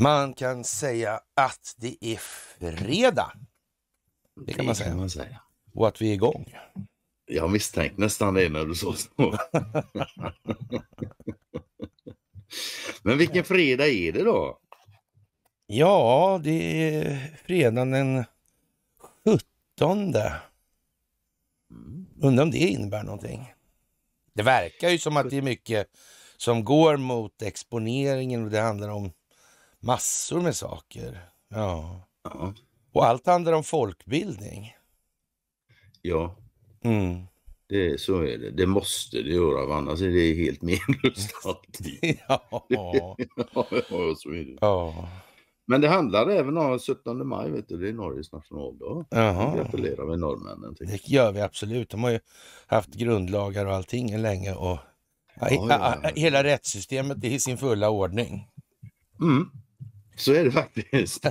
Man kan säga att det är fredag. Det kan, man, säga. Kan man säga. Och att vi är igång. Jag misstänkte nästan det när du sa så. Men vilken fredag är det då? Ja, det är fredagen den 17. Mm. Undrar om det innebär någonting. Det verkar ju som att det är mycket som går mot exponeringen och det handlar om massor med saker. Ja. ja. Och allt handlar om folkbildning. Ja. Mm. Det, så är det. Det måste det göra, annars är det helt meningslöst alltid. ja. ja, så är det. Ja. Men det handlar även om 17 maj, vet du, det är Norges nationaldag. Jaha. Gratulerar vi norrmännen Det gör vi absolut. De har ju haft grundlagar och allting länge och ja, ja. hela rättssystemet är i sin fulla ordning. Mm. Så är det faktiskt.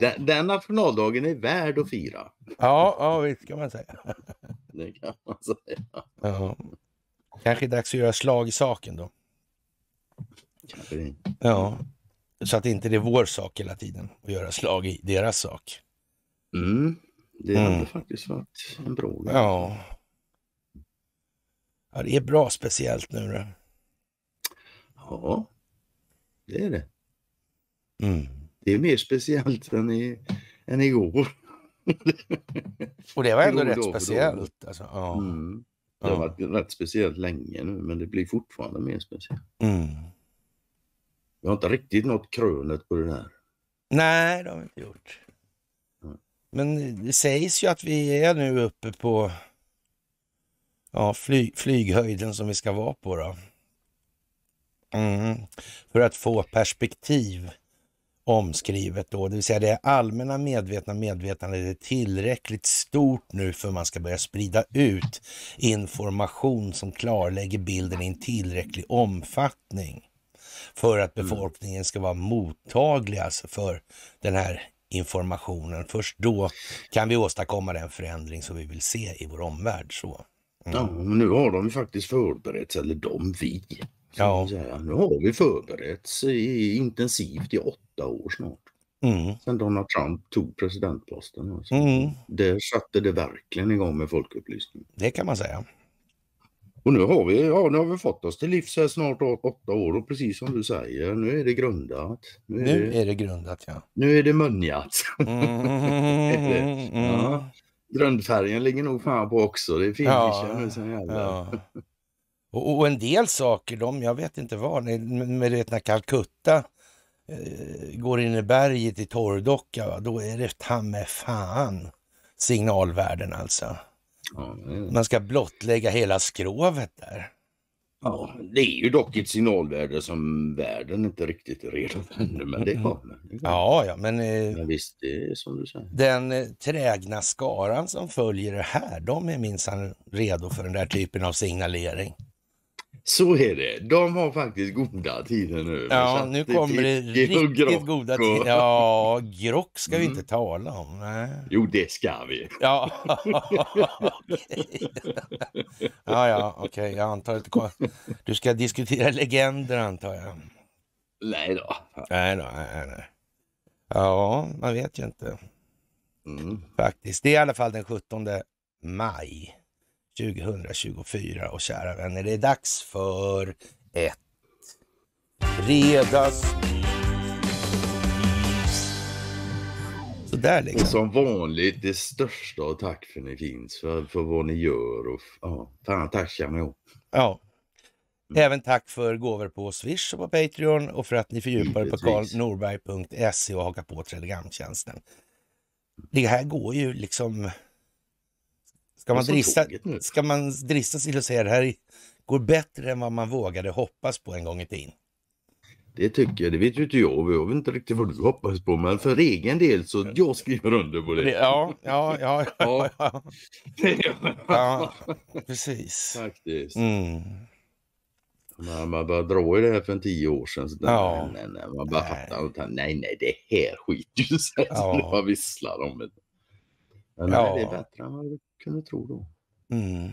den, den nationaldagen är värd att fira. Ja, ja visst kan man säga. Det kan man säga. Ja. Kanske dags att göra slag i saken då. Ja, så att inte det är vår sak hela tiden att göra slag i deras sak. Mm. Det hade mm. faktiskt varit en bra Ja. Ja, det är bra speciellt nu då. Ja, det är det. Mm. Det är mer speciellt än, i, än igår. Och det var ändå rätt speciellt. Alltså, ja. Mm. Det har varit rätt speciellt länge nu men det blir fortfarande mer speciellt. Mm. Vi har inte riktigt nått krönet på det där. Nej, det har vi inte gjort. Men det sägs ju att vi är nu uppe på ja, fly, flyghöjden som vi ska vara på. då. Mm. För att få perspektiv omskrivet då, det vill säga det allmänna medvetna medvetandet är tillräckligt stort nu för man ska börja sprida ut information som klarlägger bilden i en tillräcklig omfattning för att mm. befolkningen ska vara mottaglig alltså för den här informationen. Först då kan vi åstadkomma den förändring som vi vill se i vår omvärld. Så. Mm. Ja, men nu har de faktiskt förberett eller de, vi. Ja. Nu har vi förberetts intensivt i åtta åtta år snart. Mm. Sen Donald Trump tog presidentposten. Alltså. Mm. Det satte det verkligen igång med folkupplysning. Det kan man säga. Och nu har vi, ja, nu har vi fått oss till livs här snart åtta år och precis som du säger, nu är det grundat. Nu är, nu det, är det grundat ja. Nu är det munjat. Mm, mm, mm, mm. ja. Grundfärgen ligger nog fan på också, det är finishen ja. nu sen jävlar. Ja. Och, en del saker, de, jag vet inte vad, med, med, med Calcutta Eh, går in i berget i torrdocka, då är det ta med fan signalvärden alltså. Man ska blottlägga hela skrovet där. Ja, det är ju dock ett signalvärde som världen inte riktigt är redo för ännu, men det kommer. Ja, ja, men... Eh, men visst, det är som du säger. Den eh, trägna skaran som följer det här, de är minsann redo för den där typen av signalering. Så är det. De har faktiskt goda tider nu. Ja, nu kommer det riktigt goda tider. Ja, grock ska mm. vi inte tala om. Nej. Jo, det ska vi. Ja, okej. ja, ja, okej. Jag antar att du ska diskutera legender, antar jag. Nej då. Nej då, nej, nej. Ja, man vet ju inte. Mm. Faktiskt. Det är i alla fall den 17 maj. 2024 och kära vänner, det är dags för ett fredagsmys. Sådär liksom. Och som vanligt, det största och tack för ni finns, för, för vad ni gör och ja, fan tackar mig Ja. Även tack för gåvor på Swish och på Patreon och för att ni fördjupar er på karlnorberg.se och hakar på telegramtjänsten. Det här går ju liksom Ska man, drista, ska man drista sig till att säga det här går bättre än vad man vågade hoppas på en gång i tiden? Det tycker jag, det vet ju inte jag. Jag vet inte riktigt vad du hoppas på men för egen del så jag skriver under på det. Ja, ja, ja. ja. ja. ja precis. Faktiskt. Mm. Man, man började dra i det här för en tio år sedan. Så ja. nej, nej, nej, man bara nej. fattar Nej, nej, det här skiter ju sig. Ja. Vad visslar de? Inte. Men ja. det är bättre än vad jag kunde tro då. Mm.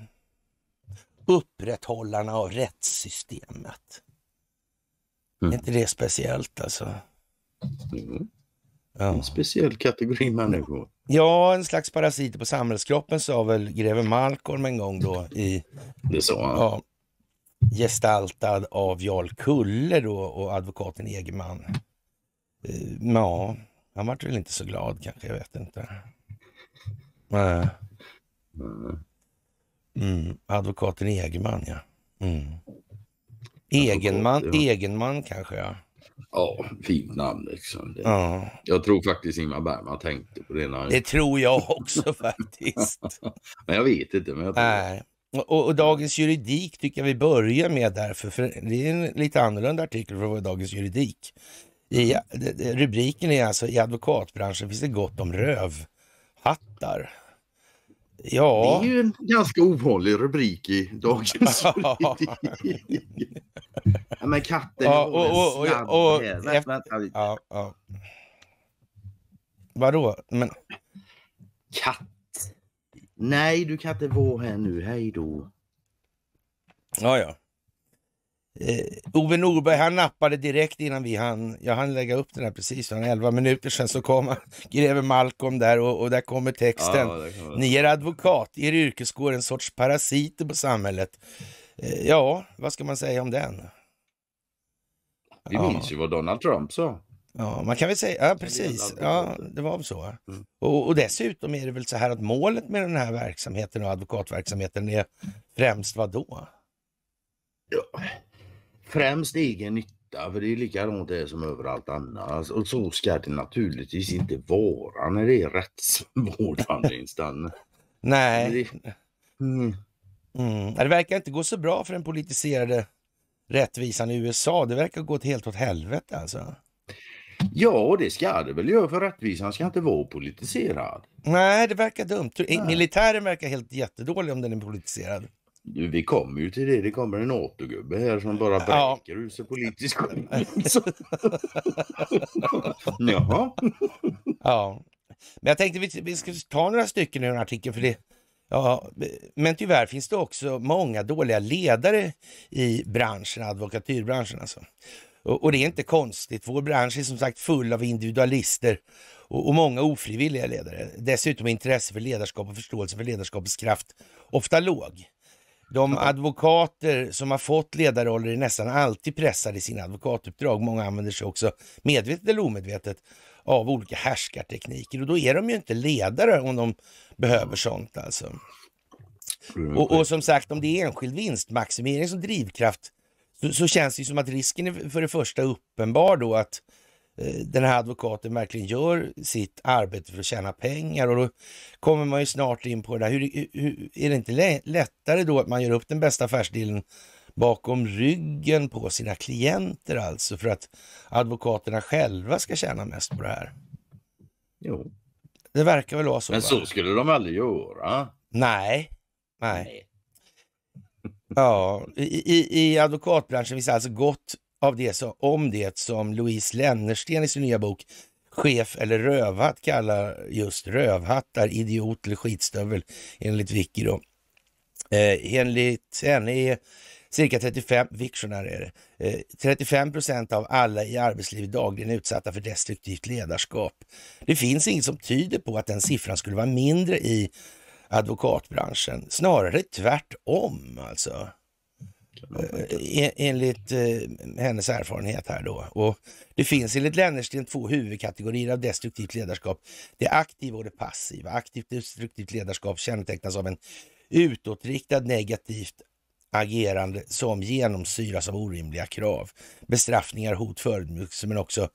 Upprätthållarna av rättssystemet. Mm. Är inte det speciellt alltså? Mm. Ja. En speciell kategori människor. Ja, en slags parasiter på samhällskroppen sa väl greve Malcolm en gång då i... Det sa han. Ja, gestaltad av Jarl Kulle då och advokaten Egerman. Eh, ja, han var väl inte så glad kanske, jag vet inte. Nej. Mm. mm advokaten Egenman, ja. Mm. Egenman, ja. Egenman kanske, ja. Ja, fint namn liksom. Det, ja. Jag tror faktiskt Ingmar Bergman tänkte på det. Det tror jag också faktiskt. men jag vet inte. Men jag tror Nej. Och, och, Dagens Juridik tycker jag vi börjar med därför, för det är en lite annorlunda artikel från Dagens Juridik. I, mm. rubriken är alltså i advokatbranschen finns det gott om röv. Hattar. Ja. Det är ju en ganska ovanlig rubrik i dagens politik. ja, men katten ja, och, och, och, och, och Vänta, vänta lite. Ja, ja. Vadå? Men... Katt. Nej, du kan inte vara här nu. Hej då. Ja, ja. Eh, Ove Norberg, han nappade direkt innan vi hann, jag hann lägga upp den här precis, han 11 minuter sedan så kom greve Malcolm där och, och där kommer texten. Ja, kommer. Ni är advokat, er yrkeskår en sorts parasiter på samhället. Eh, ja, vad ska man säga om den? Vi ja. minns ju vad Donald Trump sa. Ja, man kan väl säga, ja precis, ja, det var väl så. Mm. Och, och, dessutom är det väl så här att målet med den här verksamheten och advokatverksamheten är främst vad då? Ja, främst egen nytta, för det är likadant det som överallt annars. Och så ska det naturligtvis inte vara när det är rättsvårdande instanser. Nej. Det, mm. Mm. det verkar inte gå så bra för den politiserade rättvisan i USA. Det verkar gå helt åt helvete alltså. Ja, det ska det väl göra för rättvisan ska inte vara politiserad. Nej, det verkar dumt. Militären verkar helt jättedålig om den är politiserad. Du, vi kommer ju till det. Det kommer en återgubbe här som bara bräker ur sig politisk Jaha. ja. Men jag tänkte vi, vi ska ta några stycken ur en artikel för det. Ja, men tyvärr finns det också många dåliga ledare i branschen, advokatyrbranschen alltså. Och, och det är inte konstigt. Vår bransch är som sagt full av individualister och, och många ofrivilliga ledare. Dessutom är intresse för ledarskap och förståelse för ledarskapets kraft ofta låg. De advokater som har fått ledarroller är nästan alltid pressade i sina advokatuppdrag. Många använder sig också, medvetet eller omedvetet, av olika härskartekniker. Och då är de ju inte ledare om de behöver sånt alltså. Och, och som sagt, om det är enskild vinstmaximering som drivkraft så, så, känns det ju som att risken är för det första uppenbar då att Eh, den här advokaten verkligen gör sitt arbete för att tjäna pengar och då kommer man ju snart in på det där. Hur, hur, är det inte lättare då att man gör upp den bästa affärsdelen bakom ryggen på sina klienter alltså för att advokaterna själva ska tjäna mest på det här? Jo. Det verkar väl vara så. Men va? så skulle de aldrig göra. Nej. Nej. Nej. Ja, i, i, i advokatbranschen finns alltså gott av det så, om det som Louise Lennersten i sin nya bok Chef eller rövhatt kallar just rövhattar, idiot eller skitstövel enligt Vicky då. Eh, enligt henne är cirka 35, Victionary är det, eh, 35 procent av alla i arbetslivet dagligen utsatta för destruktivt ledarskap. Det finns inget som tyder på att den siffran skulle vara mindre i advokatbranschen, snarare tvärtom alltså. Eh, enligt eh, hennes erfarenhet här då. Och det finns enligt Lennersten två huvudkategorier av destruktivt ledarskap. Det aktiva och det passiva. Aktivt destruktivt ledarskap kännetecknas av en utåtriktad negativt agerande som genomsyras av orimliga krav, bestraffningar, hot, förödmjukelse men också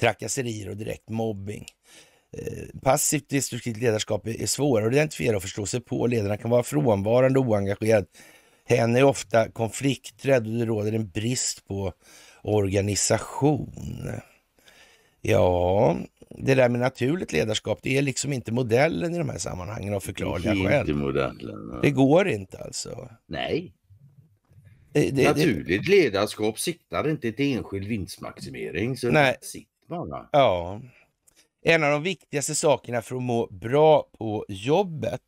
trakasserier och direkt mobbing. Eh, passivt destruktivt ledarskap är svårare att identifiera och förstå sig på. Ledarna kan vara frånvarande och oengagerade Hen är ofta konflikträdd och det råder en brist på organisation. Ja, det där med naturligt ledarskap, det är liksom inte modellen i de här sammanhangen av förklarliga skäl. modellen. Ja. Det går inte alltså. Nej. Det, det, naturligt det... ledarskap siktar inte till enskild vinstmaximering. Så Nej. Sitt bara. Ja. En av de viktigaste sakerna för att må bra på jobbet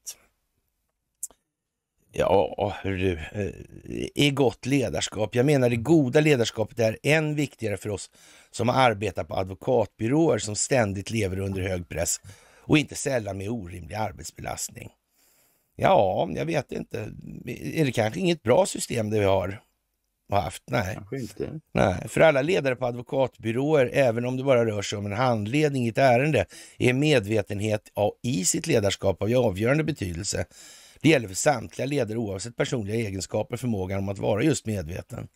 Ja, hörru, eh, I gott ledarskap. Jag menar det goda ledarskapet är än viktigare för oss som arbetar på advokatbyråer som ständigt lever under hög press och inte sällan med orimlig arbetsbelastning. Ja, jag vet inte. Är det kanske inget bra system det vi har haft? Nej. Nej. För alla ledare på advokatbyråer, även om det bara rör sig om en handledning i ett ärende, är medvetenhet i sitt ledarskap av avgörande betydelse. Det gäller för samtliga ledare oavsett personliga egenskaper, förmågan om att vara just medveten.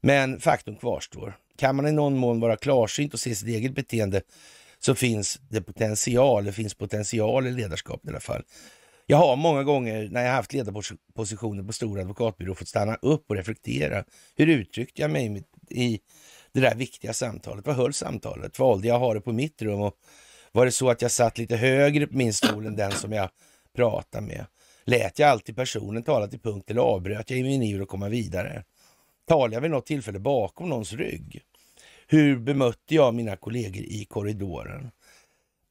Men faktum kvarstår. Kan man i någon mån vara klarsynt och se sitt eget beteende så finns det potential, det finns potential i ledarskapet i alla fall. Jag har många gånger när jag haft ledarpositioner på stora advokatbyrå fått stanna upp och reflektera. Hur uttryckte jag mig i det där viktiga samtalet? Vad höll samtalet? Valde jag ha det på mitt rum? Och var det så att jag satt lite högre på min stol än den som jag pratade med? Lät jag alltid personen tala till punkt eller avbröt jag i min iver att komma vidare? Talade jag vid något tillfälle bakom någons rygg? Hur bemötte jag mina kollegor i korridoren?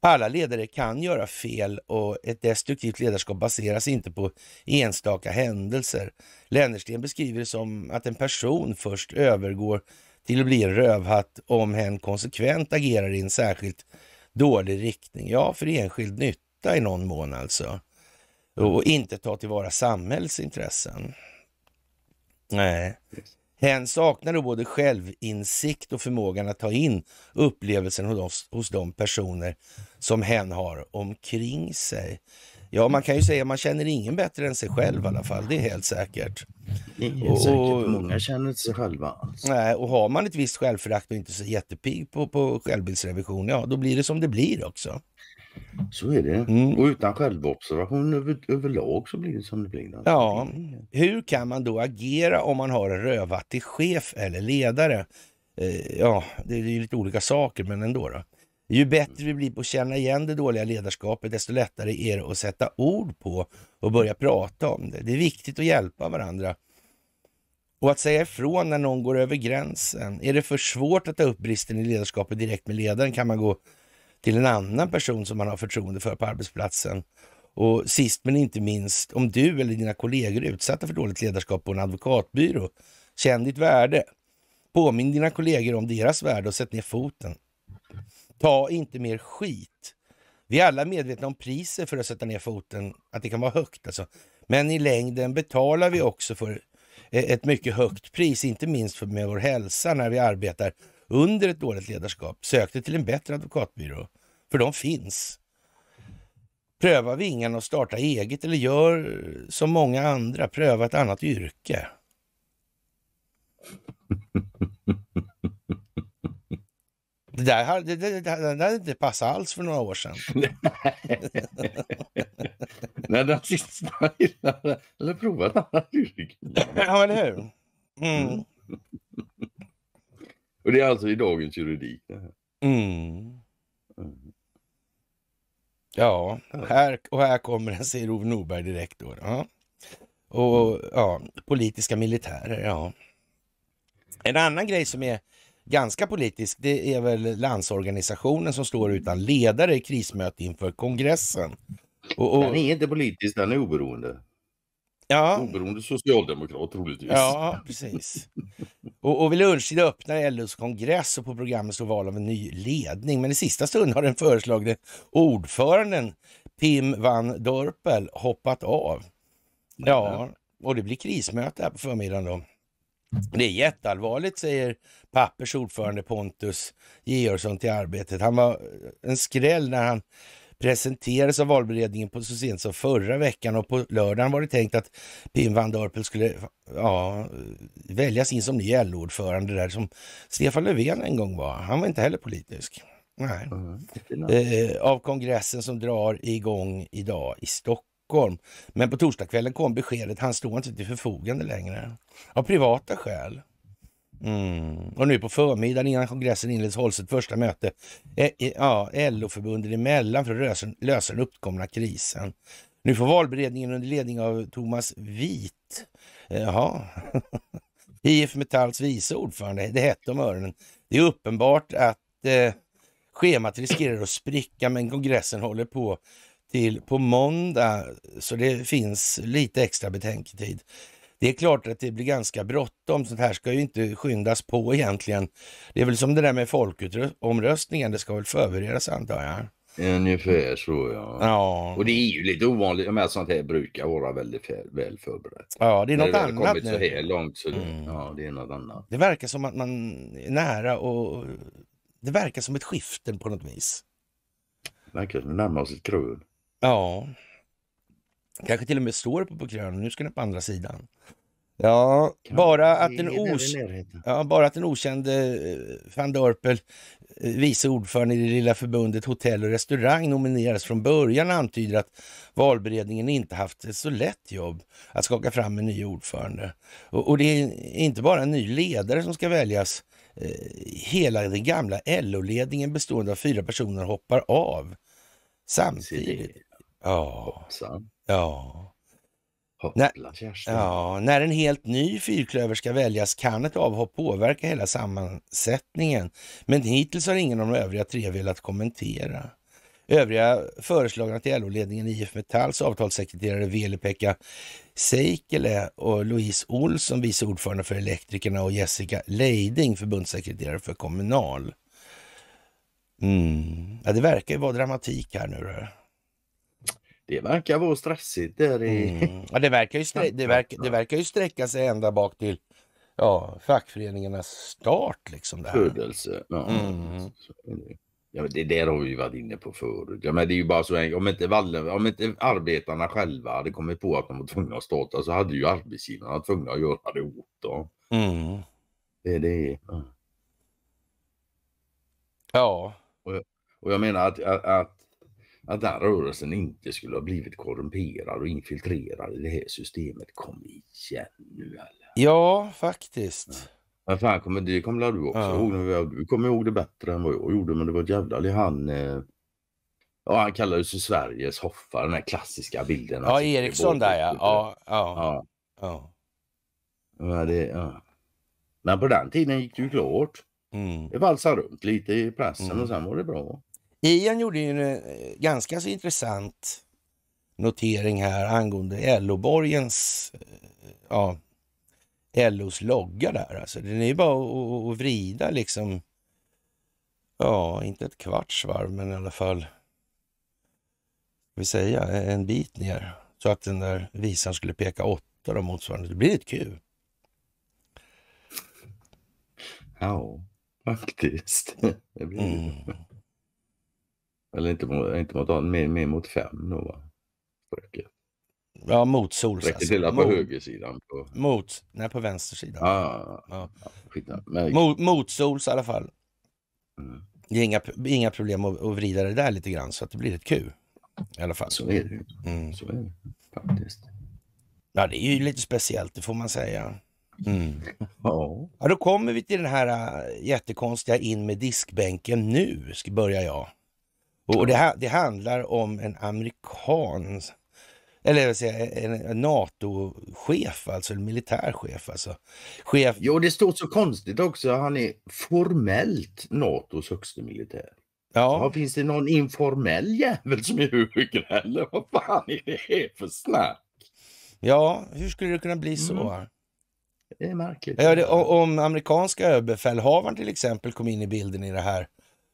Alla ledare kan göra fel och ett destruktivt ledarskap baseras inte på enstaka händelser. Lennersten beskriver det som att en person först övergår till att bli en rövhatt om hen konsekvent agerar i en särskilt dålig riktning. Ja, för enskild nytta i någon mån alltså och inte ta tillvara samhällsintressen. Nej. Hen saknar då både självinsikt och förmågan att ta in upplevelsen hos, hos de personer som hen har omkring sig. Ja, man kan ju säga att man känner ingen bättre än sig själv i alla fall. Det är helt säkert. Det är helt och, säkert. Många känner inte sig själva. Alltså. Nej, och har man ett visst självförakt och inte så jättepig på, på självbildsrevision, ja då blir det som det blir också. Så är det. Mm. Och utan självobservation över, överlag så blir det som det blir. Ja, hur kan man då agera om man har en rödvattig chef eller ledare? Eh, ja, det är ju lite olika saker, men ändå. Då. Ju bättre vi blir på att känna igen det dåliga ledarskapet, desto lättare är det att sätta ord på och börja prata om det. Det är viktigt att hjälpa varandra. Och att säga ifrån när någon går över gränsen. Är det för svårt att ta upp bristen i ledarskapet direkt med ledaren kan man gå till en annan person som man har förtroende för på arbetsplatsen. Och sist men inte minst, om du eller dina kollegor är utsatta för dåligt ledarskap på en advokatbyrå, känn ditt värde. Påminn dina kollegor om deras värde och sätt ner foten. Ta inte mer skit. Vi är alla medvetna om priset för att sätta ner foten, att det kan vara högt alltså. Men i längden betalar vi också för eh, ett mycket högt pris, inte minst för med vår hälsa när vi arbetar under ett dåligt ledarskap. sökte till en bättre advokatbyrå, för de finns. Pröva vingarna och starta eget eller gör som många andra, pröva ett annat yrke. Det där hade, det, det, det hade inte passat alls för några år sedan. Nej, nazisterna hade provat ett annat yrke. Ja, eller hur? Mm. mm. Och det är alltså i dagens juridik det här. Mm. Mm. Ja, här, och här kommer den, säger Ove Norberg direkt då. Ja. Och mm. ja, politiska militärer, ja. En annan grej som är ganska politisk, det är väl Landsorganisationen som står utan ledare i krismöte inför kongressen. Och, och... Den är inte politisk, den är oberoende. Ja. Oberoende socialdemokrat troligtvis. Ja, precis. Och, och vid lunchtid öppnar LOs kongress och på programmet står val av en ny ledning. Men i sista stund har den föreslagne ordföranden Pim van Dorpel hoppat av. Ja, och det blir krismöte här på förmiddagen då. Det är jätteallvarligt, säger Pappers ordförande Pontus Georgsson till Arbetet. Han var en skräll när han presenterades av valberedningen på, så sent som förra veckan och på lördagen var det tänkt att Pim van Dörpel skulle ja, väljas in som ny LO-ordförande där som Stefan Löfven en gång var. Han var inte heller politisk. Nej. Mm. Eh, av kongressen som drar igång idag i Stockholm. Men på torsdagskvällen kom beskedet, han står inte till förfogande längre. Av privata skäl. Mm. Och nu på förmiddagen innan kongressen inleds hålls ett första möte eh, ja, LO-förbunden emellan för att lösa, den uppkomna krisen. Nu får valberedningen under ledning av Thomas Vit, jaha, IF Metalls vice ordförande, det hette om öronen. Det är uppenbart att eh, schemat riskerar att spricka men kongressen håller på till på måndag så det finns lite extra betänketid. Det är klart att det blir ganska bråttom. Sånt här ska ju inte skyndas på egentligen. Det är väl som det där med folkomröstningen. Det ska väl förberedas antar jag. Ungefär så ja. ja. Och det är ju lite ovanligt, men sånt här brukar vara väldigt väl förberett. Ja, det är något det annat kommit nu. så här långt så det, mm. ja, det är något annat. Det verkar som att man är nära och det verkar som ett skifte på något vis. Det verkar som att vi närmar oss ett krön. Ja. Kanske till och med står uppe på krönet. nu ska den på andra sidan. Ja, bara att, den os ja, bara att den okände eh, van Dörpel, eh, vice ordförande i det lilla förbundet Hotell och restaurang nominerades från början antyder att valberedningen inte haft ett så lätt jobb att skaka fram en ny ordförande. Och, och det är inte bara en ny ledare som ska väljas. Eh, hela den gamla LO-ledningen bestående av fyra personer hoppar av samtidigt. Ja. Hoppsan. Ja. när, ja, när en helt ny fyrklöver ska väljas kan ett avhopp påverka hela sammansättningen. Men hittills har ingen av de övriga tre velat kommentera. Övriga föreslagna till LO-ledningen IF Metalls avtalssekreterare Veli-Pekka Seikele och Louise Olsson, vice ordförande för Elektrikerna och Jessica Leiding, förbundssekreterare för Kommunal. Mm. Ja, det verkar ju vara dramatik här nu. Då det verkar vara stressigt där i... Mm. Ja, det, verkar ju det, verkar, det verkar ju sträcka sig ända bak till ja, fackföreningarnas start. Liksom, det här. Födelse. Ja. Mm. Ja, det där har vi varit inne på förut. Ja, men det är ju bara så enkelt. Om inte, Wallen, om inte arbetarna själva hade kommit på att de var tvungna att starta så hade ju arbetsgivarna tvungna att göra det åt dem. Mm. Det är det. Ja. Och jag, och jag menar att, att, att att den rörelsen inte skulle ha blivit korrumperad och infiltrerad i det här systemet. Kom igen nu eller? Ja, faktiskt. Ja. Men fan, kommer, det kommer du också ja. ihåg? Du kommer ihåg det bättre än vad jag gjorde, men det var ett jävla han eh, Ja, han kallar sig Sveriges Hoffa, den här klassiska bilden. Ja, Eriksson där ja. Ja, ja. ja. ja. det, ja. Men på den tiden gick det ju klart. Mm. Det valsade runt lite i pressen mm. och sen var det bra. Ian gjorde ju en eh, ganska så intressant notering här angående LO-borgens, eh, ja, LOs logga där. Alltså, den är ju bara att vrida liksom, ja, inte ett kvarts varv, men i alla fall, vi säga, en bit ner. Så att den där visan skulle peka åtta och motsvarande. Det blir ett Q. Ja, faktiskt. Det blir mm. Eller inte, inte mot 8, mer, mer mot fem nog va? Sträcket. Ja, mot Solsas. Sträcket till på högersidan. På... Mot, nej på vänstersidan. Ah, ja. ja. Men... Mot, mot Sols i alla fall. Mm. Det är inga, inga problem att, att vrida det där lite grann så att det blir ett Q. I alla fall. Så är det ju. Mm. Så är det faktiskt. Ja, det är ju lite speciellt, det får man säga. Mm. Ja. ja, då kommer vi till den här äh, jättekonstiga in med diskbänken nu, ska börja jag. Och, det, det handlar om en amerikansk... eller jag vill säga en NATO-chef, alltså en militärchef. Alltså. Chef... Ja, det står så konstigt också. Han är formellt NATOs högste militär. Ja. ja. finns det någon informell jävel som är högre eller vad fan är det för snack? Ja, hur skulle det kunna bli så? Mm. Det är märkligt. Ja, det, om amerikanska överbefälhavaren till exempel kom in i bilden i det här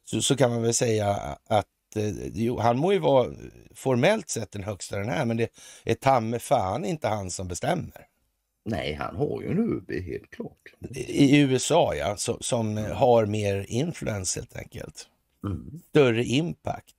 så, så kan man väl säga att Eh, jo, han må ju vara formellt sett den högsta den här, men det är tamme fan inte han som bestämmer. Nej, han har ju en UB helt klart. I USA ja, så, som mm. har mer influens helt enkelt. Mm. Större impact.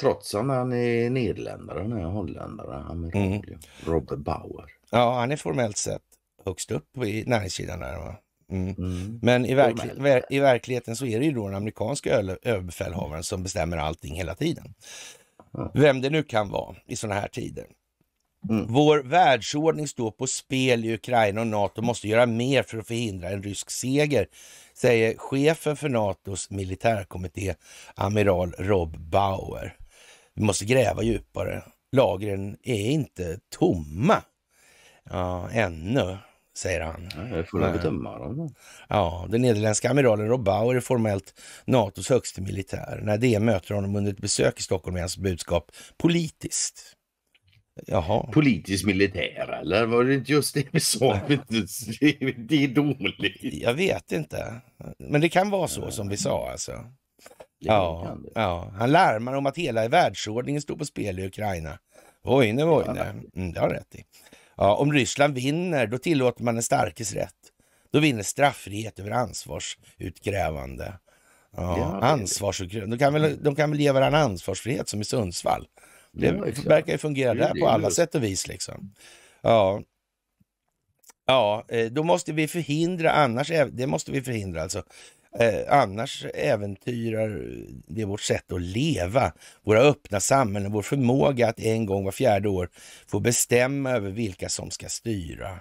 Trots att han är nederländare, han är holländare, amerikan. Mm. Robert Bauer. Ja, han är formellt sett högst upp i näringskedjan där. Va? Mm. Mm. Men i, verkl i, verkligheten så är det ju då den amerikanska överbefälhavaren som bestämmer allting hela tiden. Vem det nu kan vara i sådana här tider. Mm. Vår världsordning står på spel i Ukraina och Nato måste göra mer för att förhindra en rysk seger, säger chefen för Natos militärkommitté, amiral Rob Bauer. Vi måste gräva djupare. Lagren är inte tomma ja, ännu säger han. Ja, jag får väl eh, bedöma dem. Ja, den nederländska amiralen Rob Bauer är formellt NATOs högste militär. När DN möter honom under ett besök i Stockholm är hans budskap politiskt. Jaha. Politisk militär eller? Var det inte just det vi sa? det är dåligt. Jag vet inte. Men det kan vara så som vi sa alltså. Ja, ja, han larmar om att hela världsordningen står på spel i Ukraina. Ojne, ojne. Mm, det har rätt i. Ja, om Ryssland vinner, då tillåter man den starkes rätt. Då vinner straffrihet över ansvarsutkrävande. Ja, ja, ansvarsutkrävande. De kan, väl, de kan väl ge varandra ansvarsfrihet som i Sundsvall. Det ja, verkar ju fungera det, där det, på alla sätt och vis. liksom. Ja. ja, eh, då måste vi förhindra annars, det måste vi förhindra alltså. Eh, annars äventyrar det vårt sätt att leva, våra öppna samhällen, vår förmåga att en gång var fjärde år få bestämma över vilka som ska styra.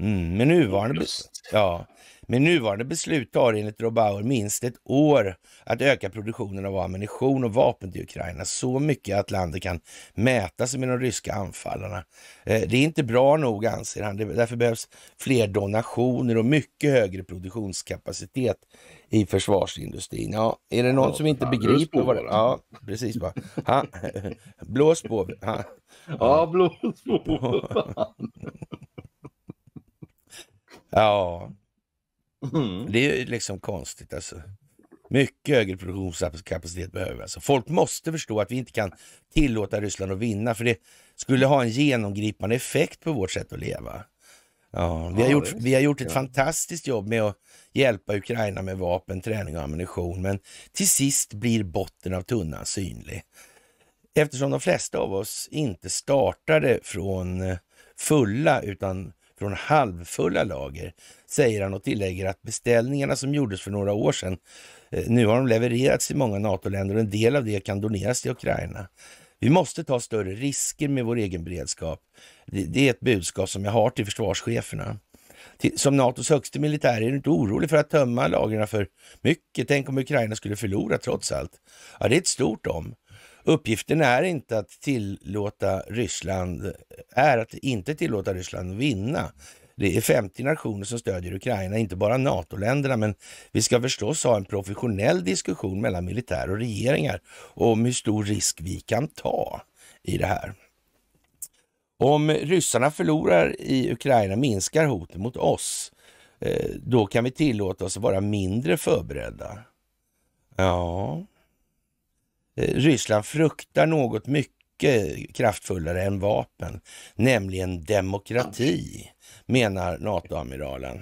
Mm, med, nuvarande ja, med nuvarande beslut tar det enligt Robauer minst ett år att öka produktionen av ammunition och vapen till Ukraina så mycket att landet kan mäta sig med de ryska anfallarna. Eh, det är inte bra nog anser han. Det, därför behövs fler donationer och mycket högre produktionskapacitet i försvarsindustrin. Ja, är det någon ja, som inte begriper vad det Ja, precis. Bara. Ha, blås på. Ha. Ja, blås på. Ja. Mm. Det är liksom konstigt alltså. Mycket högre produktionskapacitet behöver alltså. Folk måste förstå att vi inte kan tillåta Ryssland att vinna för det skulle ha en genomgripande effekt på vårt sätt att leva. Ja, vi, har ja, gjort, vi har gjort ett ja. fantastiskt jobb med att hjälpa Ukraina med vapen, träning och ammunition, men till sist blir botten av tunnan synlig. Eftersom de flesta av oss inte startade från eh, fulla utan från halvfulla lager, säger han och tillägger att beställningarna som gjordes för några år sedan, eh, nu har de levererats till många NATO-länder och en del av det kan doneras till Ukraina. Vi måste ta större risker med vår egen beredskap. Det är ett budskap som jag har till försvarscheferna. Som Natos högste militär är du inte orolig för att tömma lagren för mycket? Tänk om Ukraina skulle förlora trots allt? Ja, det är ett stort om. Uppgiften är inte att tillåta Ryssland, är att inte tillåta Ryssland vinna. Det är 50 nationer som stödjer Ukraina, inte bara NATO-länderna, men vi ska förstås ha en professionell diskussion mellan militär och regeringar om hur stor risk vi kan ta i det här. Om ryssarna förlorar i Ukraina minskar hotet mot oss. Eh, då kan vi tillåta oss att vara mindre förberedda. Ja, Eh, Ryssland fruktar något mycket kraftfullare än vapen, nämligen demokrati, menar NATO-amiralen.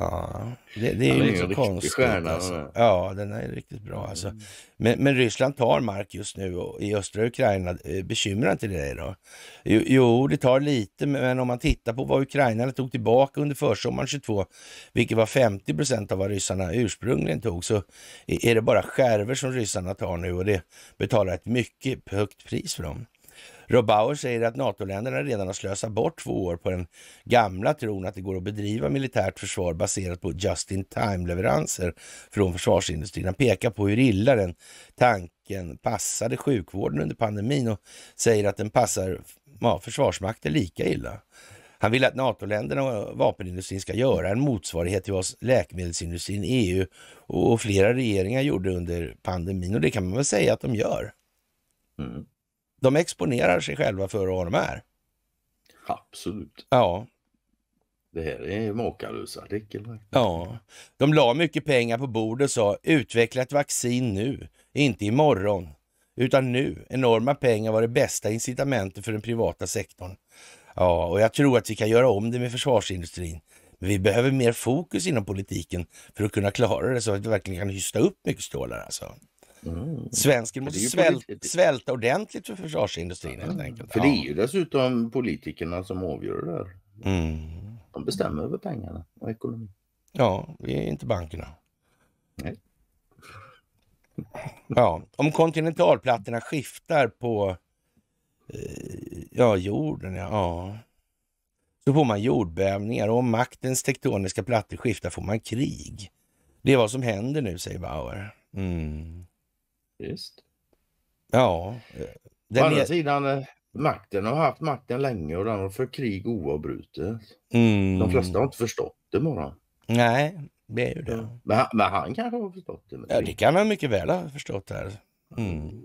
Ja, det, det är ju liksom konstigt. Stjärna, alltså. Ja, den är riktigt bra alltså. Mm. Men, men Ryssland tar mark just nu och i östra Ukraina. Eh, bekymrar inte det dig då? Jo, jo, det tar lite, men om man tittar på vad ukrainarna tog tillbaka under försommaren 22, vilket var 50 procent av vad ryssarna ursprungligen tog, så är det bara skärvor som ryssarna tar nu och det betalar ett mycket högt pris för dem. Robauer säger att NATO-länderna redan har slösat bort två år på den gamla tron att det går att bedriva militärt försvar baserat på just-in-time-leveranser från försvarsindustrin. Han pekar på hur illa den tanken passade sjukvården under pandemin och säger att den passar ja, försvarsmakten lika illa. Han vill att NATO-länderna och vapenindustrin ska göra en motsvarighet till vad läkemedelsindustrin, EU och flera regeringar gjorde under pandemin. Och det kan man väl säga att de gör. Mm de exponerar sig själva för vad de är. Absolut. Ja. Det här är en makalös artikel. Ja. De la mycket pengar på bordet och sa utveckla ett vaccin nu, inte imorgon, utan nu. Enorma pengar var det bästa incitamentet för den privata sektorn. Ja, och jag tror att vi kan göra om det med försvarsindustrin. Men vi behöver mer fokus inom politiken för att kunna klara det så att vi verkligen kan hysta upp mycket stålar alltså. Mm. Svensken måste sväl svälta ordentligt för försvarsindustrin mm. enkelt. För det är ju dessutom politikerna som avgör det där. Mm. De bestämmer över pengarna och ekonomin. Ja, vi är inte bankerna. Nej. ja, om kontinentalplattorna skiftar på eh, ja, jorden, ja. ja. Så får man jordbävningar och om maktens tektoniska plattor skiftar får man krig. Det är vad som händer nu, säger Bauer. Mm. Just. Ja. Den Å andra är... sidan, eh, makten har haft makten länge och den har för krig oavbrutet. Mm. De flesta har inte förstått det bara. Nej, det är ju det. Men, han, men han kanske har förstått det. Ja, det kan han mycket väl ha förstått. här. Mm.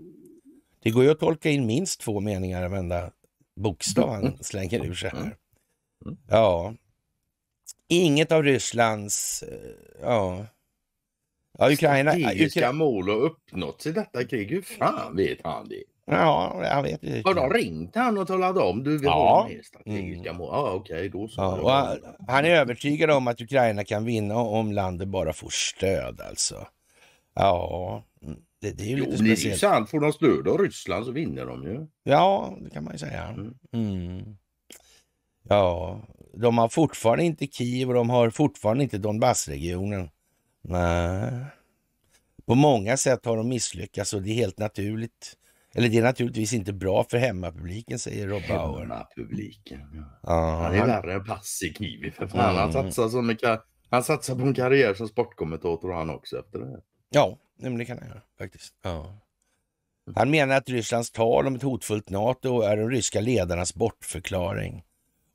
Det går ju att tolka in minst två meningar av varenda bokstav han mm. slänger ur sig. Här. Mm. Ja. Inget av Rysslands eh, ja, Ja, Ukraina... Strategiska Ukra... mål har uppnåtts i detta krig. Hur fan vet han det? Ja, jag vet inte. Har de ringt han och talat om? Du vill ja. ha strategiska mm. mål? Ja, okej, då så. Ja, han är övertygad om att Ukraina kan vinna om landet bara får stöd alltså. Ja, mm. det, det är ju jo, lite speciellt. Jo, Det är sant. Får de stöd av Ryssland så vinner de ju. Ja, det kan man ju säga. Mm. mm. Ja, de har fortfarande inte Kiev och de har fortfarande inte Donbassregionen. Nej. På många sätt har de misslyckats och det är helt naturligt. Eller det är naturligtvis inte bra för hemmapubliken, säger Rob Bauer. Hemmapubliken, ja. Ah, han är värre än passiv kiwi för fan. Mm. Han, satsar som en, han satsar på en karriär som sportkommentator han också efter det. Ja, det kan han göra faktiskt. Ja. Han menar att Rysslands tal om ett hotfullt NATO är de ryska ledarnas bortförklaring.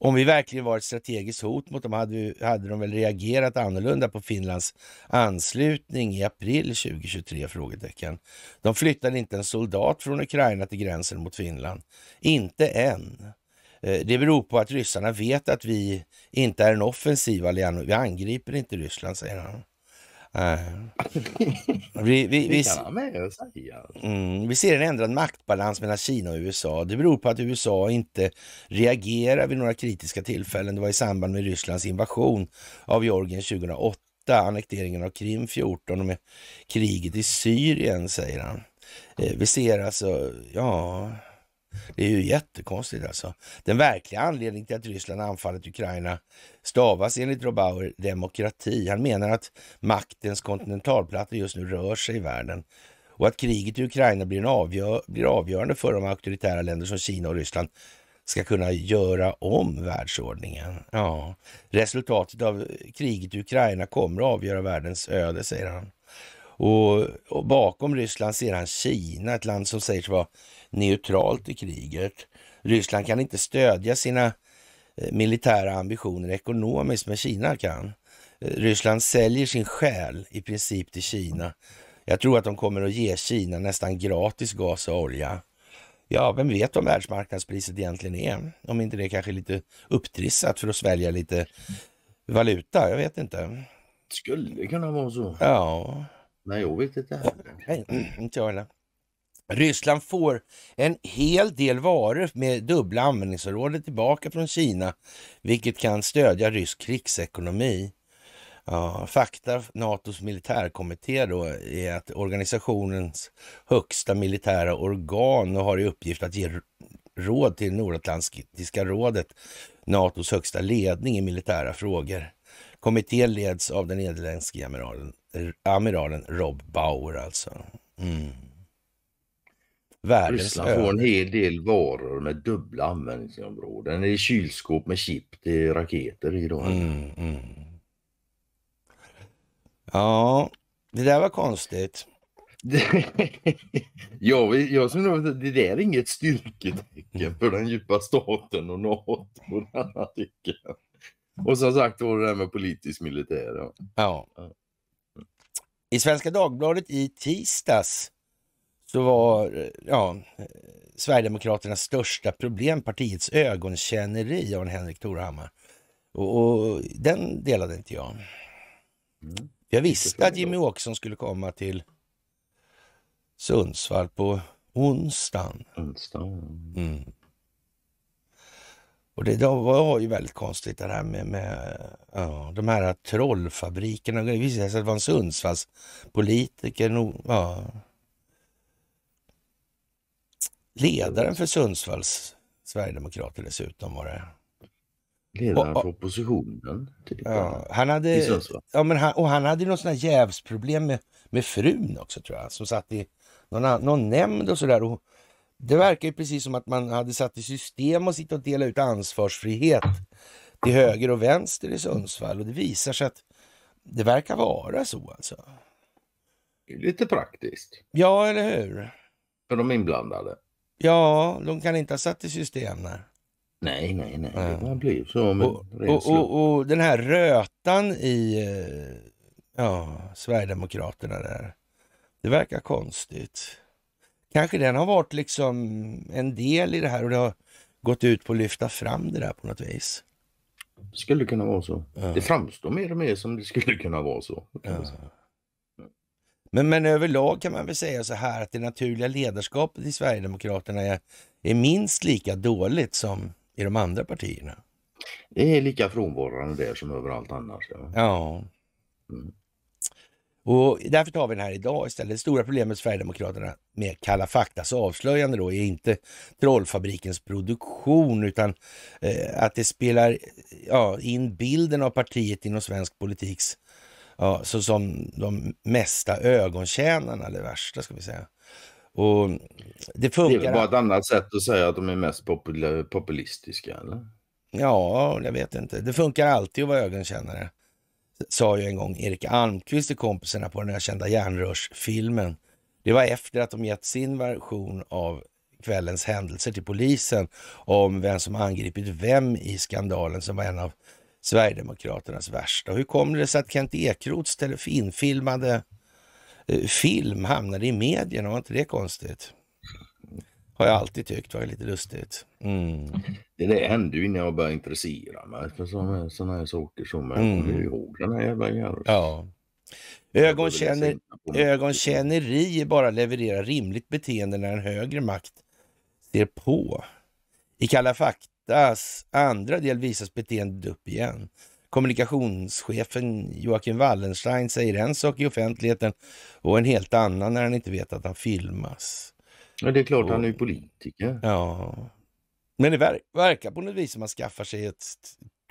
Om vi verkligen var ett strategiskt hot mot dem hade, vi, hade de väl reagerat annorlunda på Finlands anslutning i april 2023? Frågetecken. De flyttade inte en soldat från Ukraina till gränsen mot Finland. Inte än. Eh, det beror på att ryssarna vet att vi inte är en offensiv allians. Vi angriper inte Ryssland, säger han. Eh, vi, vi, vi, mm, vi, ser en ändrad maktbalans mellan Kina och USA. Det beror på att USA inte reagerar vid några kritiska tillfällen. Det var i samband med Rysslands invasion av Georgien 2008, annekteringen av Krim 14 och med kriget i Syrien, säger han. Eh, vi ser alltså, ja, det är ju jättekonstigt alltså. Den verkliga anledningen till att Ryssland anfallit Ukraina stavas enligt Robauer demokrati. Han menar att maktens kontinentalplatta just nu rör sig i världen och att kriget i Ukraina blir, avgör, blir avgörande för de auktoritära länder som Kina och Ryssland ska kunna göra om världsordningen. Ja. Resultatet av kriget i Ukraina kommer att avgöra världens öde, säger han. Och, och bakom Ryssland ser han Kina, ett land som säger sig vara neutralt i kriget. Ryssland kan inte stödja sina eh, militära ambitioner ekonomiskt, men Kina kan. Eh, Ryssland säljer sin själ i princip till Kina. Jag tror att de kommer att ge Kina nästan gratis gas och olja. Ja, vem vet om världsmarknadspriset egentligen är? Om inte det kanske är lite upptrissat för att svälja lite valuta? Jag vet inte. Skulle det kunna vara så? Ja. Nej, jag vet inte. Nej, inte jag heller. Ryssland får en hel del varor med dubbla användningsområden tillbaka från Kina, vilket kan stödja rysk krigsekonomi. Ja, fakta Natos militärkommitté då är att organisationens högsta militära organ har i uppgift att ge råd till Nordatlantiska rådet, Natos högsta ledning i militära frågor. Kommittén leds av den nederländske amiralen, amiralen Rob Bauer alltså. Mm. Ryssland får en hel del varor med dubbla användningsområden. Det är kylskåp med chip till raketer i. Mm, mm. Ja, det där var konstigt. jag, jag skulle nog att det där är inget styrketecken för den djupa staten och Nato. Och som sagt var det där med politisk militär. Ja. ja. I Svenska Dagbladet i tisdags så var ja, Sverigedemokraternas största problem partiets ögonkänneri av Henrik Torhammar. Och, och, den delade inte jag. Mm. Jag visste att Jimmy Åkesson skulle komma till Sundsvall på onsdagen. Onsdagen. Mm. Och det var ju väldigt konstigt det här med, med ja, de här trollfabrikerna. Det visade sig att det var en Sundsvallspolitiker. Ja, ledaren för Sundsvalls Sverigedemokrater dessutom var det. Ledaren för oppositionen? Ja, han hade, ja, men han, och han hade något sånt jävsproblem med, med frun också tror jag, som satt i någon, någon nämnd och sådär. Det verkar ju precis som att man hade satt i system att sitta och dela ut ansvarsfrihet till höger och vänster i Sundsvall och det visar sig att det verkar vara så alltså. Lite praktiskt. Ja, eller hur? För de inblandade. Ja, de kan inte ha satt i system. Nej, nej, nej. nej. Ja. Det blir så. och, och, och, och, den här rötan i eh, ja, Sverigedemokraterna där. Det verkar konstigt. Kanske den har varit liksom en del i det här och det har gått ut på att lyfta fram det där på något vis. Det skulle kunna vara så. Ja. Det framstår mer och mer som det skulle kunna vara så. Ja. Men, men överlag kan man väl säga så här att det naturliga ledarskapet i Sverigedemokraterna är, är minst lika dåligt som i de andra partierna. Det är lika frånvarande där som överallt annars. Ja. ja. Mm. Och därför tar vi den här idag istället. Det stora problemet med Sverigedemokraterna med Kalla faktas avslöjande då är inte Trollfabrikens produktion utan eh, att det spelar ja, in bilden av partiet inom svensk politiks Ja, så som de mesta ögontjänarna, eller värsta ska vi säga. Och det funkar. Det är bara ett annat sätt att säga att de är mest populistiska eller? Ja, jag vet inte. Det funkar alltid att vara ögonkännare. Sa ju en gång Erik Almqvist till kompisarna på den här kända järnrörsfilmen. Det var efter att de gett sin version av kvällens händelser till polisen om vem som angripit vem i skandalen som var en av Sverigedemokraternas värsta. Hur kommer det sig att Kent Ekeroths infilmade eh, film hamnade i medierna? Var inte det konstigt? Har jag alltid tyckt var lite lustigt. Mm. Det, det hände ju innan jag började intressera mig för sådana, sådana här saker som jag mm. kommer ihåg den här jävla jävla... Ja. Ögonkänner, ögonkänneri bara leverera rimligt beteende när en högre makt ser på. I Kalla fakta veckas andra del visas beteendet upp igen. Kommunikationschefen Joakim Wallenstein säger en sak i offentligheten och en helt annan när han inte vet att han filmas. Ja, det är klart, och, han är ju politiker. Ja. Men det ver verkar på något vis som man skaffar sig ett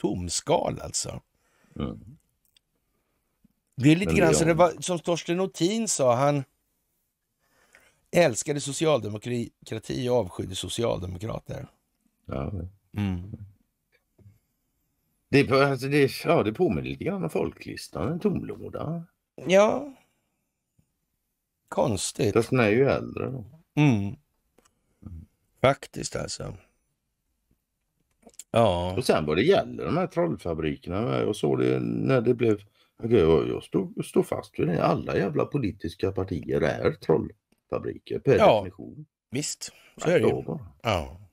tomskal alltså. Mm. Det är lite grann som, det var, som Torsten Notin sa, han älskade socialdemokrati och avskydde socialdemokrater. Ja. Mm. Det, alltså det, ja, det påminner lite grann om folklistan, en tomlåda. Ja. Konstigt. Fast den är ju äldre. Då. Mm. Faktiskt alltså. Ja. Och sen vad det gäller de här trollfabrikerna. Jag såg det när det blev... Jag står stå fast vid det. Alla jävla politiska partier är trollfabriker per ja. definition. Visst, så är det ju. Ja.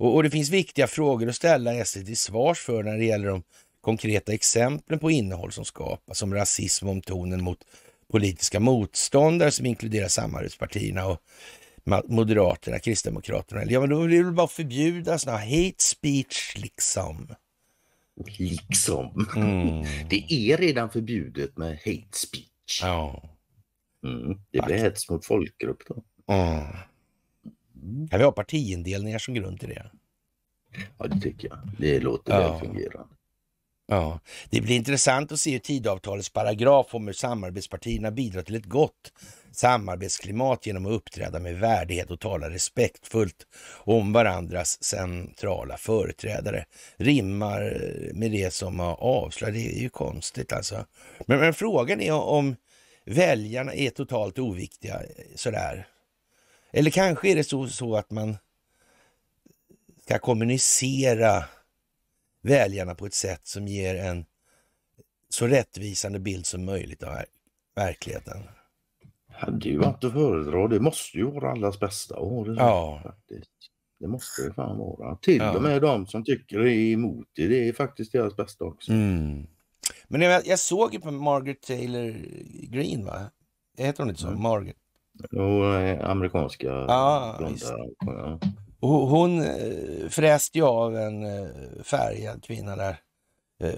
Och, och det finns viktiga frågor att ställa SD till svars för när det gäller de konkreta exemplen på innehåll som skapas, som rasism, om tonen mot politiska motståndare som inkluderar samarbetspartierna och Moderaterna, Kristdemokraterna. Ja, men då vill det bara förbjuda såna hate speech liksom. Liksom. Mm. Det är redan förbjudet med hate speech. Ja. Mm. Det blir hets mot folkgrupp då. Mm. Mm. Kan vi ha partiindelningar som grund till det? Ja, det tycker jag. Det låter ja. väl fungerande. Ja, det blir intressant att se hur tidavtalets paragraf om hur samarbetspartierna bidrar till ett gott samarbetsklimat genom att uppträda med värdighet och tala respektfullt om varandras centrala företrädare. Rimmar eh, med det som har avslöjats. Det är ju konstigt alltså. Men, men, frågan är om väljarna är totalt oviktiga eh, sådär. Eller kanske är det så, så att man ska kommunicera väljarna på ett sätt som ger en så rättvisande bild som möjligt av verkligheten. Hade ju varit att föredra. Det måste ju vara allas bästa år. Ja. Faktiskt. Det måste det fan vara. Till ja. och med de som tycker det är emot det. Det är faktiskt deras bästa också. Mm. Men jag, jag såg ju på Margaret Taylor Green va? Heter hon inte så? Mm. Margaret? Hon eh, är amerikanska ah, blonda. Hon eh, fräste ju av en eh, färgad kvinna där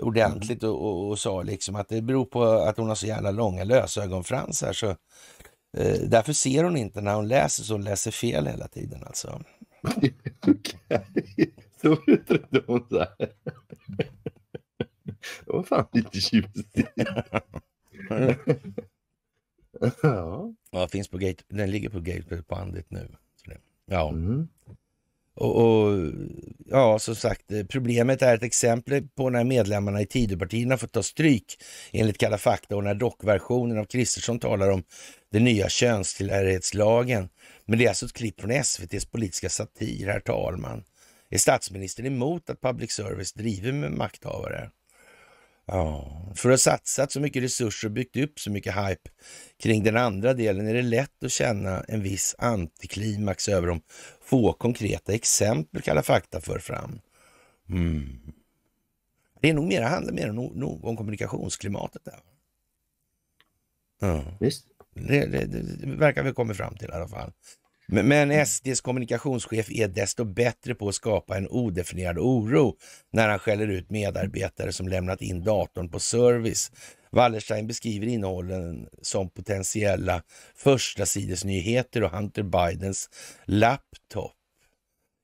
ordentligt och, och, och, sa liksom att det beror på att hon har så jävla långa lösögonfransar så eh, därför ser hon inte när hon läser så hon läser fel hela tiden alltså. Okej, så uttryckte hon så här. Det var fan lite tjusigt. Ja. ja finns på gate, den ligger på Gatebandet nu. ja. Mm. Och, och, ja, som sagt, eh, problemet är ett exempel på när medlemmarna i Tidöpartierna får ta stryk enligt Kalla fakta och när dockversionen av Kristersson talar om den nya könstillhörighetslagen. Men det är alltså ett klipp från SVTs politiska satir, herr talman. Är statsministern emot att public service driver med makthavare? Ja, för att ha satsat så mycket resurser och byggt upp så mycket hype kring den andra delen är det lätt att känna en viss antiklimax över de få konkreta exempel Kalla fakta för fram. Mm. Det är nog mer, handlar mer än nog om kommunikationsklimatet där. Ja. Visst. Det, det, det, verkar vi komma fram till i alla fall. Men, SDs kommunikationschef är desto bättre på att skapa en odefinierad oro när han skäller ut medarbetare som lämnat in datorn på service. Wallerstein beskriver innehållen som potentiella första sidesnyheter och Hunter Bidens laptop.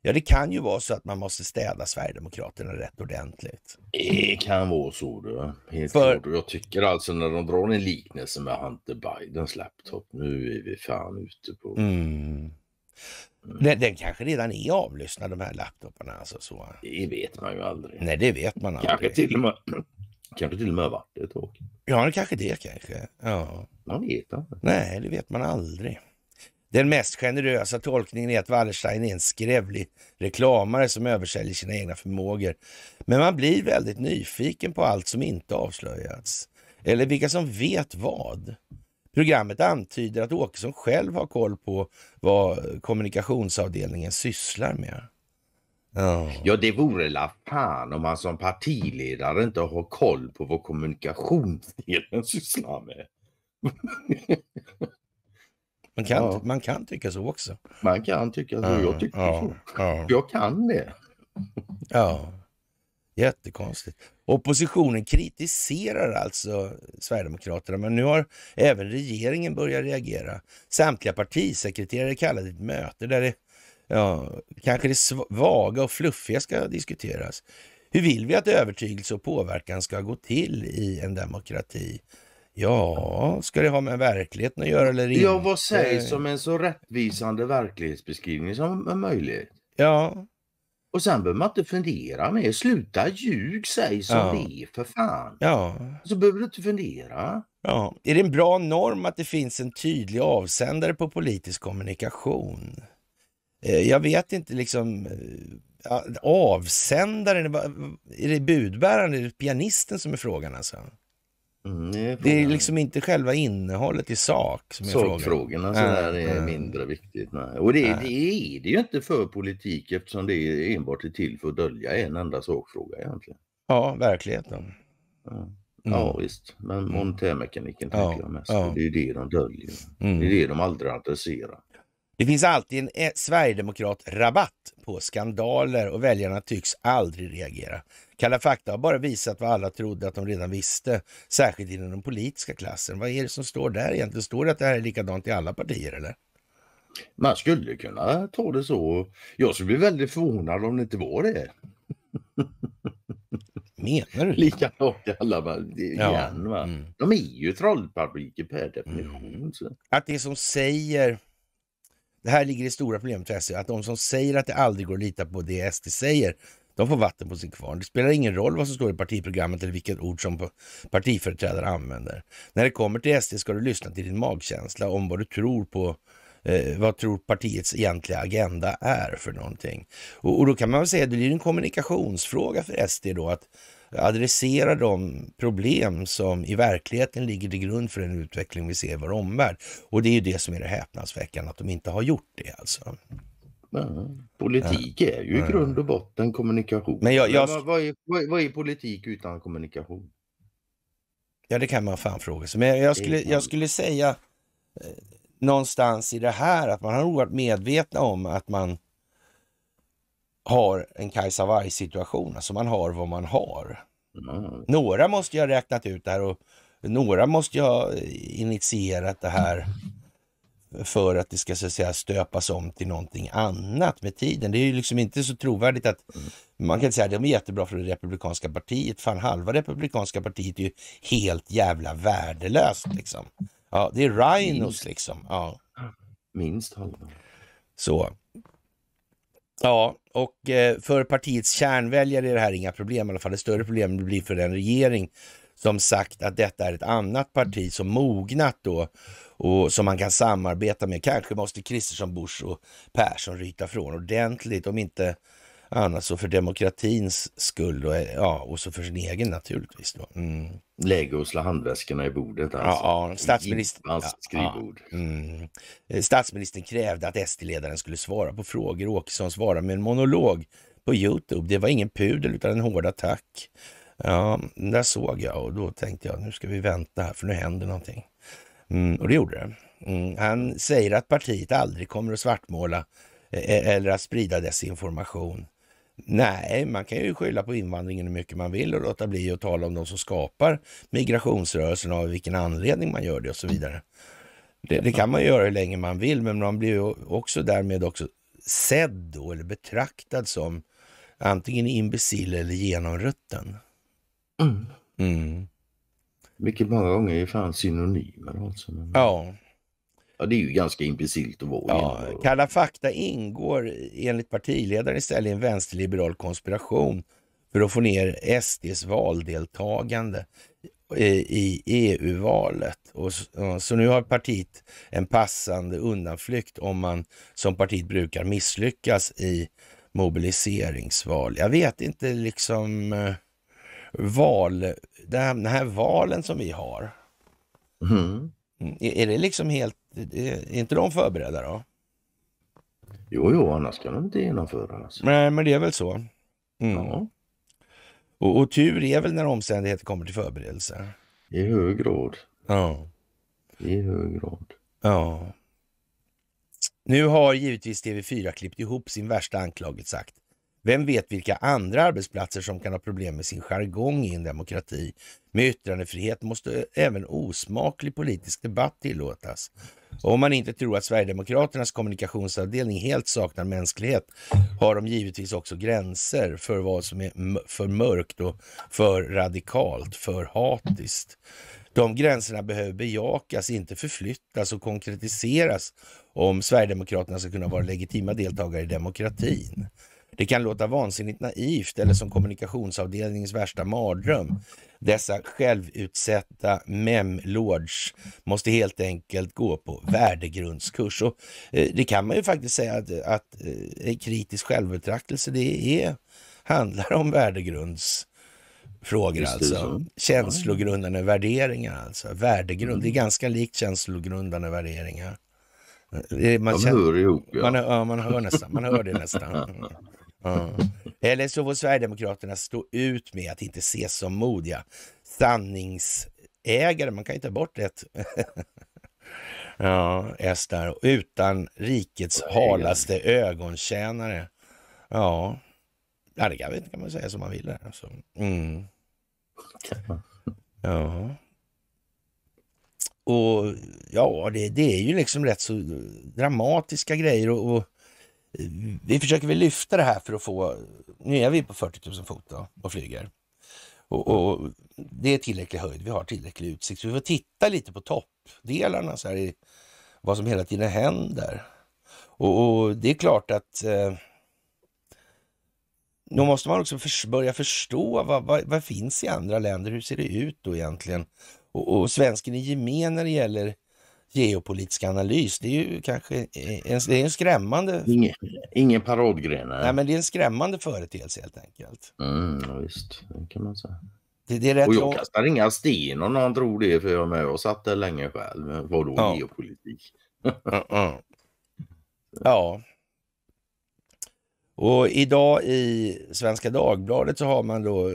Ja, det kan ju vara så att man måste städa Sverigedemokraterna rätt ordentligt. Det kan vara så. Du. Helt För... klart. Jag tycker alltså när de drar en liknelse med Hunter Bidens laptop. Nu är vi fan ute på... Mm. Mm. Den, den, kanske redan är avlyssnad de här laptoparna. Alltså, så. Det vet man ju aldrig. Nej, det vet man aldrig. Kanske till och med, kanske till och med varit ett tag. Ja, det kanske det kanske. Ja. Man vet inte. Nej, det vet man aldrig. Den mest generösa tolkningen är att Wallerstein är en skrävlig reklamare som översäljer sina egna förmågor. Men man blir väldigt nyfiken på allt som inte avslöjats. Eller vilka som vet vad. Programmet antyder att Åkesson själv har koll på vad kommunikationsavdelningen sysslar med. Oh. Ja, det vore la fan om man som partiledare inte har koll på vad kommunikationsdelen sysslar med. Man kan, ja. man kan tycka så också. Man kan tycka så. Ja, jag mm, tycker ja, så. Ja. Jag kan det. Ja, jättekonstigt. Oppositionen kritiserar alltså Sverigedemokraterna, men nu har även regeringen börjat reagera. Samtliga partisekreterare kallade ett möte där det, ja, kanske det vaga och fluffiga ska diskuteras. Hur vill vi att övertygelse och påverkan ska gå till i en demokrati? Ja, ska det ha med verkligheten att göra eller inte? Ja, vad sägs om en så rättvisande verklighetsbeskrivning som möjligt? Ja. Och sen behöver man inte fundera mer. Sluta ljug, säg som ja. det är för fan. Ja. Så behöver du inte fundera. Ja. Är det en bra norm att det finns en tydlig avsändare på politisk kommunikation? Eh, jag vet inte liksom eh, avsändaren, är det budbäraren, är det pianisten som är frågan alltså? Mm, det, är det, är liksom inte själva innehållet i sak som är frågan. Sakfrågorna äh, är äh. mindre viktigt. Nej. Och det, äh. det, är det ju inte för politik eftersom det är enbart är till för att dölja en enda sakfråga egentligen. Ja, verkligheten. Ja. Mm. Ja visst, men monetärmekaniken mm. tänker jag mest ja. Det är ju det de döljer. Mm. Det är det de aldrig adresserar. Det finns alltid en eh, sverigedemokrat-rabatt på skandaler och väljarna tycks aldrig reagera. Kalla fakta har bara visat vad alla trodde att de redan visste, särskilt inom den politiska klassen. Vad är det som står där egentligen? Står det att det här är likadant i alla partier eller? Man skulle kunna ta det så. Jag skulle bli väldigt förvånad om det inte var det. Menar du det? Likadant i alla partier Ja. Mm. De är ju trollfabriker per definition. Mm. Att det som säger det här ligger i stora problemet för SD, e. att de som säger att det aldrig går att lita på det SD e säger, de får vatten på sin kvarn. Det spelar ingen roll vad som står i partiprogrammet eller vilket ord som partiföreträdare använder. När det kommer till SD e ska du lyssna till din magkänsla om vad du tror på eh, vad tror partiets egentliga agenda är för någonting. Och, och då kan man väl säga att det blir en kommunikationsfråga för SD då att adressera de problem som i verkligheten ligger till grund för den utveckling vi ser i vår omvärld. Och det är ju det som är det häpnadsväckande, att de inte har gjort det alltså. Mm. Politik är ju i grund och botten kommunikation. Men jag, jag... Men vad, vad, är, vad, vad är politik utan kommunikation? Ja, det kan man fan fråga sig. Men jag skulle, jag skulle säga eh, någonstans i det här att man har varit medvetna om att man har en Kajsa Warg situation. Alltså man har vad man har. Mm. Några måste ju ha räknat ut det här och några måste ju ha eh, initierat det här för att det ska så att säga stöpas om till någonting annat med tiden. Det är ju liksom inte så trovärdigt att man kan säga att de är jättebra för det republikanska partiet. Fan, halva republikanska partiet är ju helt jävla värdelöst liksom. Ja, det är rhinos liksom. Ja. Minst halva. Så. Ja, och eh, för partiets kärnväljare är det här inga problem i alla fall. Det större problemet blir för den regering som sagt att detta är ett annat parti som mognat då och som man kan samarbeta med. Kanske måste Kristersson, Bush och Persson ryta från ordentligt om inte annat så för demokratins skull och, eh, ja, och så för sin egen naturligtvis. Då. Mm. Läge och slå handväskorna i bordet alltså. Ja, ja. statsministern, I skrivbord. Ja, mm. Eh, statsministern krävde att SD-ledaren skulle svara på frågor. Åkesson svarade med en monolog på Youtube. Det var ingen pudel utan en hård attack. Ja, där såg jag och då tänkte jag nu ska vi vänta här för nu händer någonting. Mm, och det gjorde det. Mm, han säger att partiet aldrig kommer att svartmåla eh, eller att sprida desinformation. Nej, man kan ju skylla på invandringen hur mycket man vill och låta bli att tala om de som skapar migrationsrörelsen och av vilken anledning man gör det och så vidare. Det, det, kan man göra hur länge man vill, men man blir ju också därmed också sedd då, eller betraktad som antingen imbecill eller genomrutten. Mm. Mm. Vilket många gånger är fan synonymer alltså. Men... Ja. Ja, det är ju ganska imbecillt att vara ja, Kalla fakta ingår enligt partiledaren istället i en vänsterliberal konspiration för att få ner SDs valdeltagande i EU-valet. Och så, nu har partiet en passande undanflykt om man som partiet brukar misslyckas i mobiliseringsval. Jag vet inte liksom eh, val, den här, valen som vi har. Mm. mm är, det liksom helt är inte de förberedda då? Jo, jo, annars kan de inte genomföra. Alltså. Nej, men det är väl så. Mm. Ja. Och, och, tur är väl när omständigheter kommer till förberedelse? I hög grad. Ja. I hög grad. Ja. Nu har givetvis TV4 klippt ihop sin värsta anklagelse sagt. Vem vet vilka andra arbetsplatser som kan ha problem med sin jargong i en demokrati? Med yttrandefrihet måste även osmaklig politisk debatt tillåtas. Om man inte tror att Sverigedemokraternas kommunikationsavdelning helt saknar mänsklighet har de givetvis också gränser för vad som är för mörkt och för radikalt, för hatiskt. De gränserna behöver bejakas, inte förflyttas och konkretiseras om Sverigedemokraterna ska kunna vara legitima deltagare i demokratin. Det kan låta vansinnigt naivt eller som kommunikationsavdelningens värsta mardröm. Dessa självutsatta memlords måste helt enkelt gå på värdegrundskurs. Och eh, det kan man ju faktiskt säga att, att eh, kritisk självbetraktelse, det är, handlar om värdegrunds frågor alltså. Känslogrundande värderingar alltså. Värdegrund, mm. det är ganska likt känslogrundande värderingar. Eh, man, känner, hör ihop, ja. man, ja, man hör nästan, man hör det nästan. Mm. Eller så får Sverigedemokraterna stå ut med att inte ses som modiga sanningsägare. Man kan ju ta bort ett ja, S där. Utan rikets halaste ögontjänare. Ja, ja det kan, man säga som man vill. alltså. Mm. Ja. Och ja, det, det är ju liksom rätt så dramatiska grejer. och, och vi försöker väl lyfta det här för att få, nu är vi på 40 000 fot då, och flyger. Och, och, det är tillräcklig höjd, vi har tillräcklig utsikt. Så vi får titta lite på toppdelarna, så här, i vad som hela tiden händer. Och, och det är klart att eh, nu måste man också för, börja förstå vad, vad, vad, finns i andra länder, hur ser det ut då egentligen? Och, och svensken i gemen när det gäller geopolitisk analys. Det är ju kanske eh, en, det är en skrämmande... Ingen, ingen parodgren. Nej. nej. men det är en skrämmande företeelse helt enkelt. Mm, visst, det kan man säga. Det, det och jag kastar inga sten om någon tror det, för jag är med och satt där länge själv. Vadå ja. geopolitik? Mm, mm. ja. Och idag i Svenska Dagbladet så har man då eh,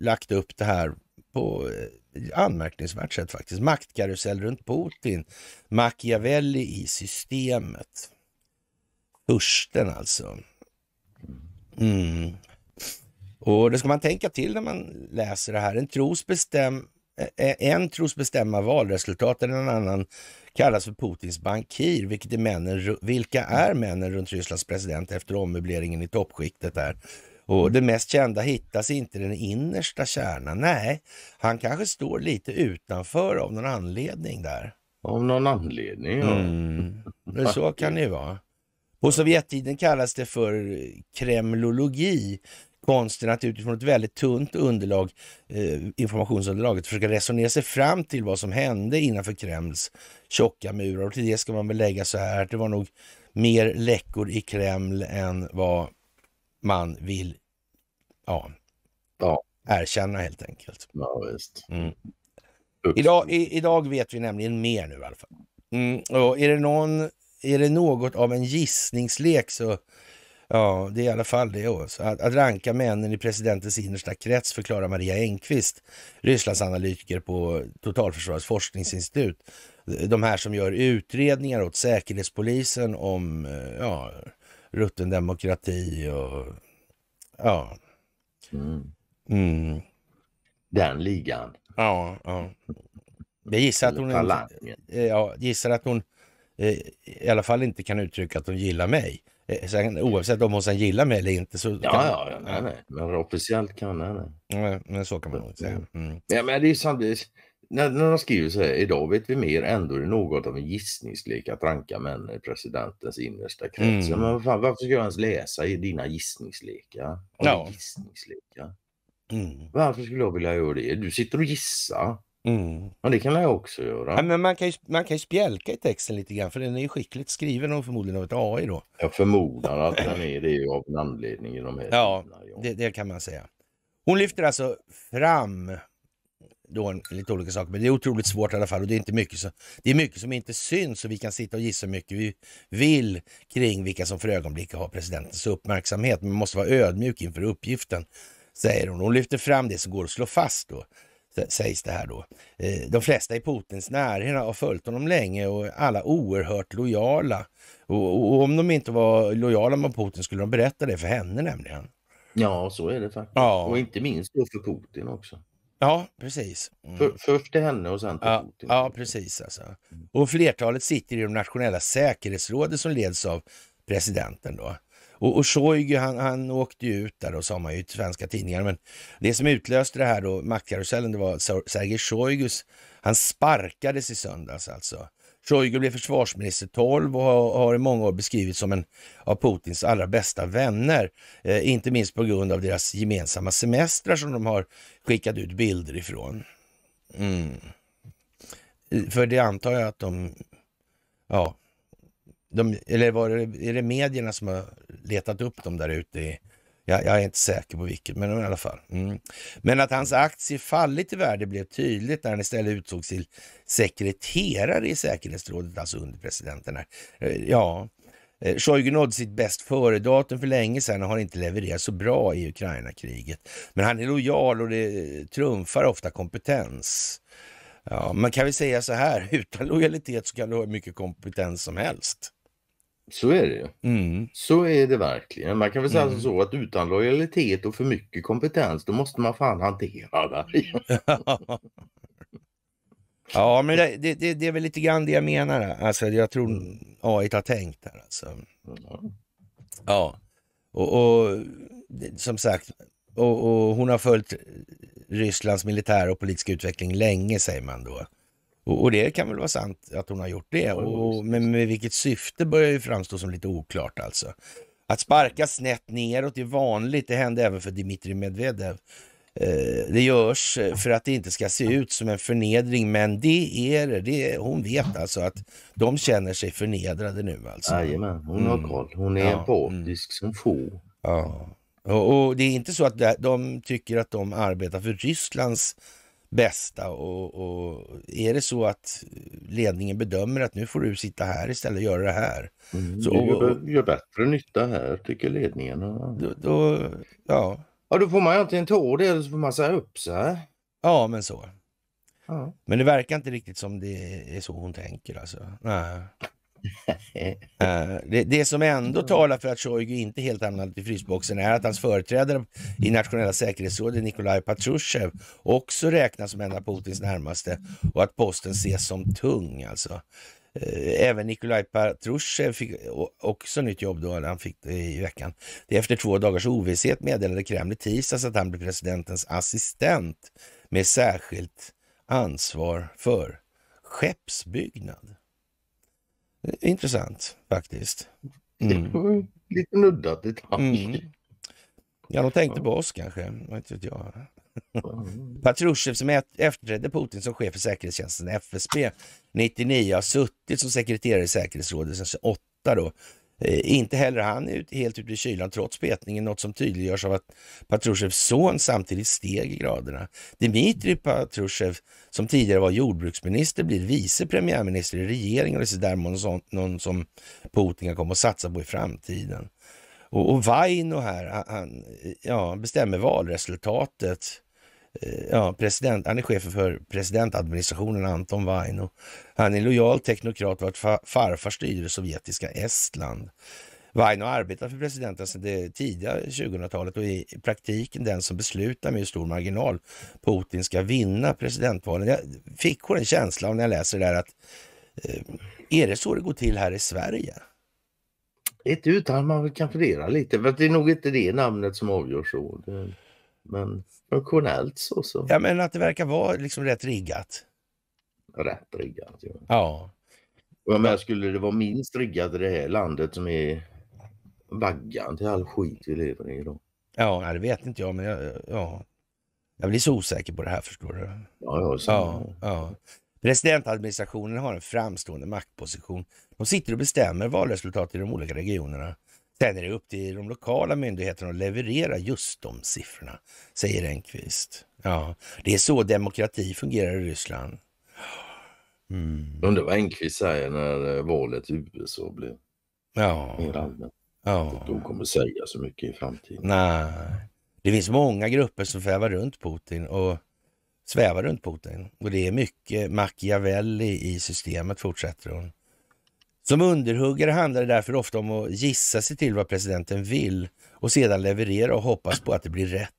lagt upp det här på eh, anmärkningsvärt sätt faktiskt. Maktkarusell runt Putin, Machiavelli i systemet. Fursten alltså. Mm. Och det ska man tänka till när man läser det här. En tros, bestäm, en tros bestämma valresultaten, en annan kallas för Putins bankir. Vilket är männen, vilka är männen runt Rysslands president efter ommöbleringen i toppskiktet där? Och mm. det mest kända hittas inte i den innersta kärnan. Nej, han kanske står lite utanför av någon anledning där. Av någon anledning, ja. Mm. Men så kan det ju vara. På Sovjettiden kallas det för kremlologi. Konsten att utifrån ett väldigt tunt underlag, eh, informationsunderlaget, försöka resonera sig fram till vad som hände innanför Kremls tjocka murar. Och till det ska man väl lägga så här, att det var nog mer läckor i Kreml än vad man vill ja, ja. erkänna helt enkelt. Ja, mm. Idag, i, idag vet vi nämligen mer nu i alla fall. Mm. Och är, det någon, är det något av en gissningslek så Ja, det är i alla fall det. Också. Att, att ranka männen i presidentens innersta krets förklarar Maria Engqvist, Rysslandsanalytiker på Totalförsvarets forskningsinstitut. De här som gör utredningar åt Säkerhetspolisen om eh, ja, rutten demokrati och ja. Mm. Mm. Den ligan. Ja, ja. Jag gissar att hon, ja, gissar att hon eh, i alla fall inte kan uttrycka att hon gillar mig. Eh, sen, oavsett om hon sen gillar mig eller inte. Så ja, kan, ja, nej, nej. men officiellt kan hon nej, Men, så kan man nog säga. Mm. mm. Ja, men det är samtidigt när, de skriver så här, idag vet vi mer ändå är det något av en gissningslek att ranka män i presidentens innersta krets. Mm. Men fan, varför ska jag ens läsa i dina gissningslekar? Ja. gissningslekar? Mm. Varför skulle jag vilja göra det? Du sitter och gissar. Mm. Ja, det kan jag också göra. men man, kan ju, man kan ju spjälka i texten lite grann för den är ju skickligt skriven och förmodligen av ett AI då. Jag förmodar att den är det av en anledning i de här Ja, det, det kan man säga. Hon lyfter alltså fram då lite olika saker. Men det är otroligt svårt i alla fall och det är, inte mycket, så, det är mycket som inte syns och vi kan sitta och gissa hur mycket vi vill kring vilka som för ögonblicket har presidentens uppmärksamhet. Men man måste vara ödmjuk inför uppgiften, säger hon. Hon lyfter fram det som går att slå fast då sägs det här då. Eh, de flesta i Putins närhet har följt honom länge och alla oerhört lojala. Och, om de inte var lojala mot Putin skulle de berätta det för henne nämligen. Ja, så är det faktiskt. Ja. Och inte minst då för Putin också. Ja, precis. Mm. För, först till henne och sen till ja, Putin. Ja, precis. Alltså. Och flertalet sitter i det nationella säkerhetsrådet som leds av presidenten. då. Och, och Shoigu, han, han åkte ju ut där, och sa man ju i svenska tidningar. Men det som utlöste det här då, maktkarusellen, det var Sergej Shoigus. Han sparkades i söndags alltså. Shoigu blev försvarsminister 12 och har i många år beskrivits som en av Putins allra bästa vänner. Eh, inte minst på grund av deras gemensamma semestrar som de har skickat ut bilder ifrån. Mm. För det antar jag att de... Ja. De, eller var det, är det medierna som har letat upp dem där ute i jag, jag, är inte säker på vilket, men i alla fall. Mm. Men att hans aktie fallit i värde blev tydligt när han istället utsågs till sekreterare i säkerhetsrådet, alltså under presidenten. Eh, ja, eh, Shoigu nådde sitt bäst före-datum för länge sedan och har inte levererat så bra i Ukraina-kriget. Men han är lojal och det trumfar ofta kompetens. Ja, man kan väl säga så här, utan lojalitet så kan du ha hur mycket kompetens som helst. Så är det ju. Mm. Så är det verkligen. Man kan väl säga mm. så att utan lojalitet och för mycket kompetens då måste man fan hantera det. ja men det, det, det, är väl lite grann det jag menar. Alltså, jag tror mm. AI har tänkt där. Alltså. Ja. Och, och, som sagt, och, och hon har följt Rysslands militära och politiska utveckling länge säger man då. Och, och, det kan väl vara sant att hon har gjort det. Och, och, men med vilket syfte börjar ju framstå som lite oklart alltså. Att sparka snett neråt är vanligt. Det hände även för Dmitrij Medvedev. Eh, det görs för att det inte ska se ut som en förnedring, men det är det. Hon vet alltså att de känner sig förnedrade nu. Alltså. Jajamän, hon har mm. koll. Hon är ja. empatisk mm. som få. Ja. Och, och, det är inte så att de tycker att de arbetar för Rysslands bästa. Och, och, är det så att ledningen bedömer att nu får du sitta här istället och göra det här. Mm, så, det gör, gör, bättre nytta här tycker ledningen. Då, då, ja. ja, då får man antingen ta det eller så får man säga upp sig. Ja, men så. Ja. Men det verkar inte riktigt som det är så hon tänker alltså. Nej. Eh, det, det, som ändå talar för att Shoigu inte helt hamnat i frysboxen är att hans företrädare i nationella säkerhetsrådet, Nikolaj Patrushev, också räknas som en av Putins närmaste och att posten ses som tung alltså. Eh, även Nikolaj Patrushev fick också nytt jobb då, han fick det i veckan. Det efter två dagars ovisshet meddelade Kreml i tisdags att han blir presidentens assistent med särskilt ansvar för skeppsbyggnad. Intressant faktiskt. Mm. Lite nuddat detalj. Mm. Ja, de tänkte på oss kanske. Inte mm. som efterträdde Putin som chef för säkerhetstjänsten FSB 99 har suttit som sekreterare i säkerhetsrådet sedan 8 då Eh, inte heller han är helt ute i kylan trots petningen, något som tydliggörs av att Patrusjevs son samtidigt steg i graderna. Dmitrij Patrusjev, som tidigare var jordbruksminister, blir vice premiärminister i regeringen och det är där någon som Putin kan komma att satsa på i framtiden. Och, och Vaino här, han, han ja, bestämmer valresultatet ja, president, han är chef för presidentadministrationen Anton Vaino. Han är lojal teknokrat vars farfar styrde sovjetiska Estland. Vaino arbetar för presidenten sedan det tidiga 2000-talet och är i praktiken den som beslutar med stor marginal Putin ska vinna presidentvalen. Jag fick en känsla av när jag läser det där att eh, är det så det går till här i Sverige? Inte utan man kan fundera lite, för det är nog inte det namnet som avgör så. Men Funktionellt så. så. Ja, men att det verkar vara liksom rätt riggat. Rätt riggat, ja. ja. Och jag skulle det vara minst riggat i det här landet som är vaggan till all skit vi lever i idag? Ja, det vet inte jag, men jag, ja. jag blir så osäker på det här förstår du. Ja, ja, ja. Presidentadministrationen har en framstående maktposition. De sitter och bestämmer valresultat i de olika regionerna. Sen är det upp till de lokala myndigheterna att leverera just de siffrorna, säger Enqvist. Ja, det är så demokrati fungerar i Ryssland. Mm. Undrar vad Enqvist säger när eh, valet i USA blir ja. mer allmänt. Ja. De kommer säga så mycket i framtiden. Nej. Det finns många grupper som svävar runt Putin och svävar runt Putin. Och det är mycket Machiavelli i systemet, fortsätter hon. Som underhuggare handlar det därför ofta om att gissa sig till vad presidenten vill och sedan leverera och hoppas på att det blir rätt.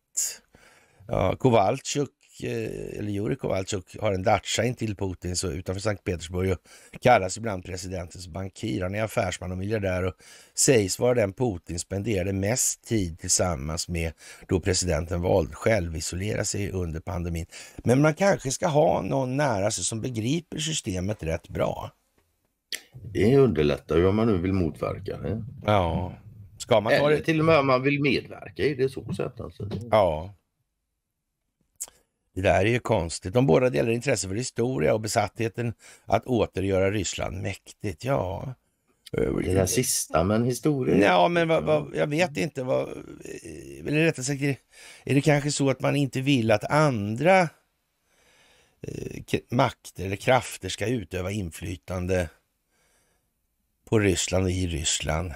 Ja, Kowalczyk, eh, eller Jurij Kowalczyk, har en dacha intill Putin så utanför Sankt Petersburg och kallas ibland presidentens bankir. Han är affärsman och miljardär och sägs vara den Putin spenderade mest tid tillsammans med då presidenten valde självisolera sig under pandemin. Men man kanske ska ha någon nära sig som begriper systemet rätt bra. Det underlättar ju om man nu vill motverka det. Ja. Ska man ta Eller det? till och med om man vill medverka i det så sätt. Alltså. Ja. Det där är ju konstigt. De båda delar intresse för historia och besattheten att återgöra Ryssland mäktigt. Ja. Det där sista, men historia... Ja, men vad, vad, jag vet inte. Vad, eh, eller rättare sagt, är det kanske så att man inte vill att andra eh, makter eller krafter ska utöva inflytande på Ryssland och i Ryssland.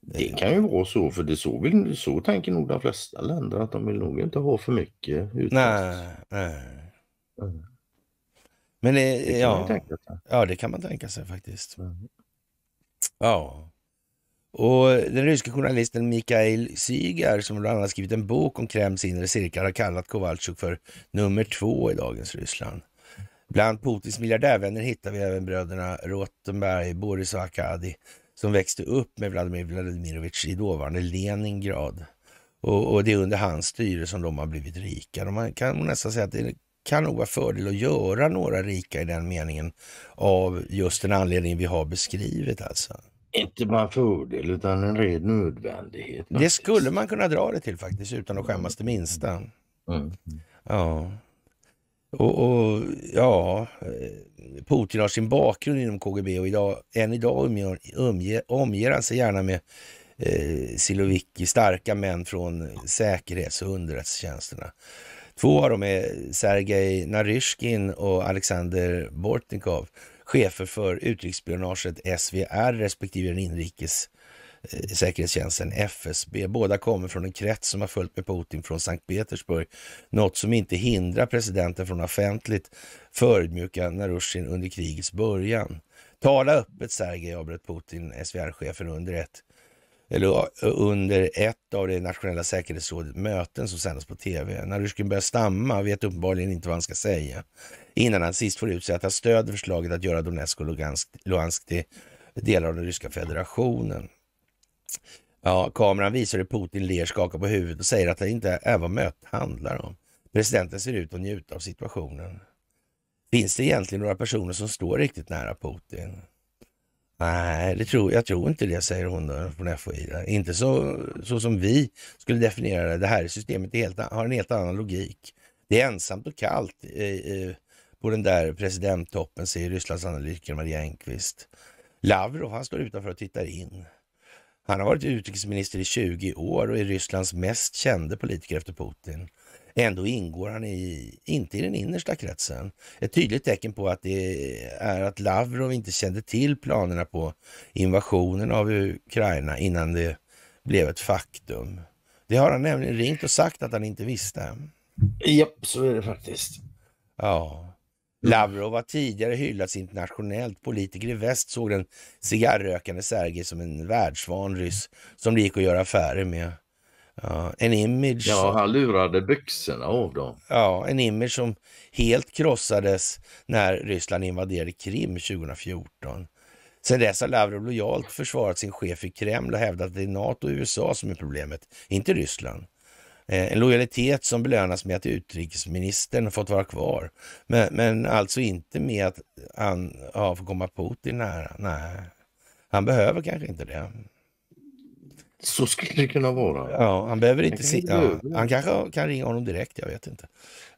Det eh, kan ju vara så, för det så, vill, så tänker nog de flesta länder att de vill nog inte ha för mycket utländskt. Nej, Men eh, det, det ja, ja, det kan man tänka sig faktiskt. Mm. Ja. Och den ryske journalisten Mikhail Sygar som bland annat skrivit en bok om Kremls inre cirklar har kallat Kowalczyk för nummer två i dagens Ryssland. Bland Putins miljardärvänner hittar vi även bröderna Rothenberg, Boris och Akadi som växte upp med Vladimir Vladimirovich i dåvarande Leningrad. Och, och, det är under hans styre som de har blivit rika. Och man kan nästan säga att det kan nog vara fördel att göra några rika i den meningen av just den anledning vi har beskrivit alltså. Inte bara fördel utan en ren nödvändighet. Faktiskt. Det skulle man kunna dra det till faktiskt utan att skämmas det minsta. Mm. mm. Ja. Och, och, ja, eh, Putin har sin bakgrund inom KGB och idag, än idag umger, umge, omger han sig gärna med eh, Siloviki, starka män från säkerhets och underrättelsetjänsterna. Två av dem är Sergej Naryshkin och Alexander Bortnikov, chefer för utrikesspionaget SVR respektive den inrikes säkerhetstjänsten FSB. Båda kommer från en krets som har följt med Putin från Sankt Petersburg, något som inte hindrar presidenten från offentligt förödmjuka Narusjin under krigets början. Tala öppet, Sergej, avbröt Putin SVR-chefen under ett eller under ett av det nationella säkerhetsrådets möten som sändes på tv. Narusjkin börjar stamma och vet uppenbarligen inte vad han ska säga innan han sist får ut sig att han stöder förslaget att göra Donetsk och Luhansk till delar av den ryska federationen. Ja, kameran visar hur Putin ler, skakar på huvudet och säger att det inte är vad mötet handlar om. Presidenten ser ut att njuta av situationen. Finns det egentligen några personer som står riktigt nära Putin? Nej, det tror, jag tror inte det, säger hon då, från FOI. Inte så, så som vi skulle definiera det. Det här systemet helt, har en helt annan logik. Det är ensamt och kallt eh, på den där presidenttoppen, säger Rysslands analytiker Maria Enqvist. Lavrov, han står utanför och tittar in. Han har varit utrikesminister i 20 år och är Rysslands mest kände politiker efter Putin. Ändå ingår han i, inte i den innersta kretsen. Ett tydligt tecken på att det är att Lavrov inte kände till planerna på invasionen av Ukraina innan det blev ett faktum. Det har han nämligen ringt och sagt att han inte visste. Japp, så är det faktiskt. Ja. Mm. Lavrov har tidigare hyllats internationellt. Politiker i väst såg den cigarrökande Sergej som en världsvan ryss som det gick att göra affärer med. Ja, en image... Ja, han lurade byxorna av dem. Ja, en image som helt krossades när Ryssland invaderade Krim 2014. Sedan dess har Lavrov lojalt försvarat sin chef i Kreml och hävdat att det är NATO och USA som är problemet, inte Ryssland. Eh, en lojalitet som belönas med att utrikesministern fått vara kvar, men, men alltså inte med att han ja, får komma Putin nära. Nej, han behöver kanske inte det. Så skulle det kunna vara. Ja, han behöver inte se. Ja, han kanske kan ringa honom direkt, jag vet inte.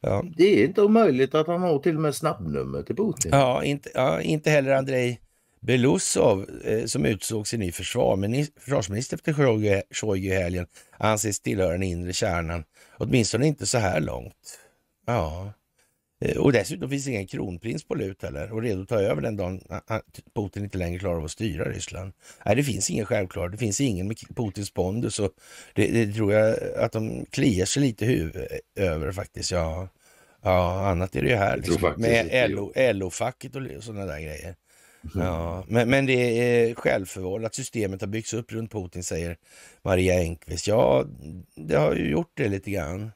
Ja. Det är inte omöjligt att han har till och med snabbnummer till Putin. Ja, inte, ja, inte heller Andrei Belousov eh, som utsågs till ny försvarsminister efter Shoigu i helgen, anses tillhöra den inre kärnan. Åtminstone inte så här långt. Ja. Eh, och dessutom finns ingen kronprins på lut heller och redo att ta över den dagen Putin inte längre klarar av att styra Ryssland. Nej, det finns ingen självklar, det finns ingen med Putins pondus och det, det, tror jag att de kliar sig lite huvud över faktiskt. Ja, ja annat är det ju här liksom, med LO-facket LO och sådana där grejer. Ja, men, men, det är självförvållat. Systemet har byggts upp runt Putin, säger Maria Engqvist. Ja, det har ju gjort det lite grann.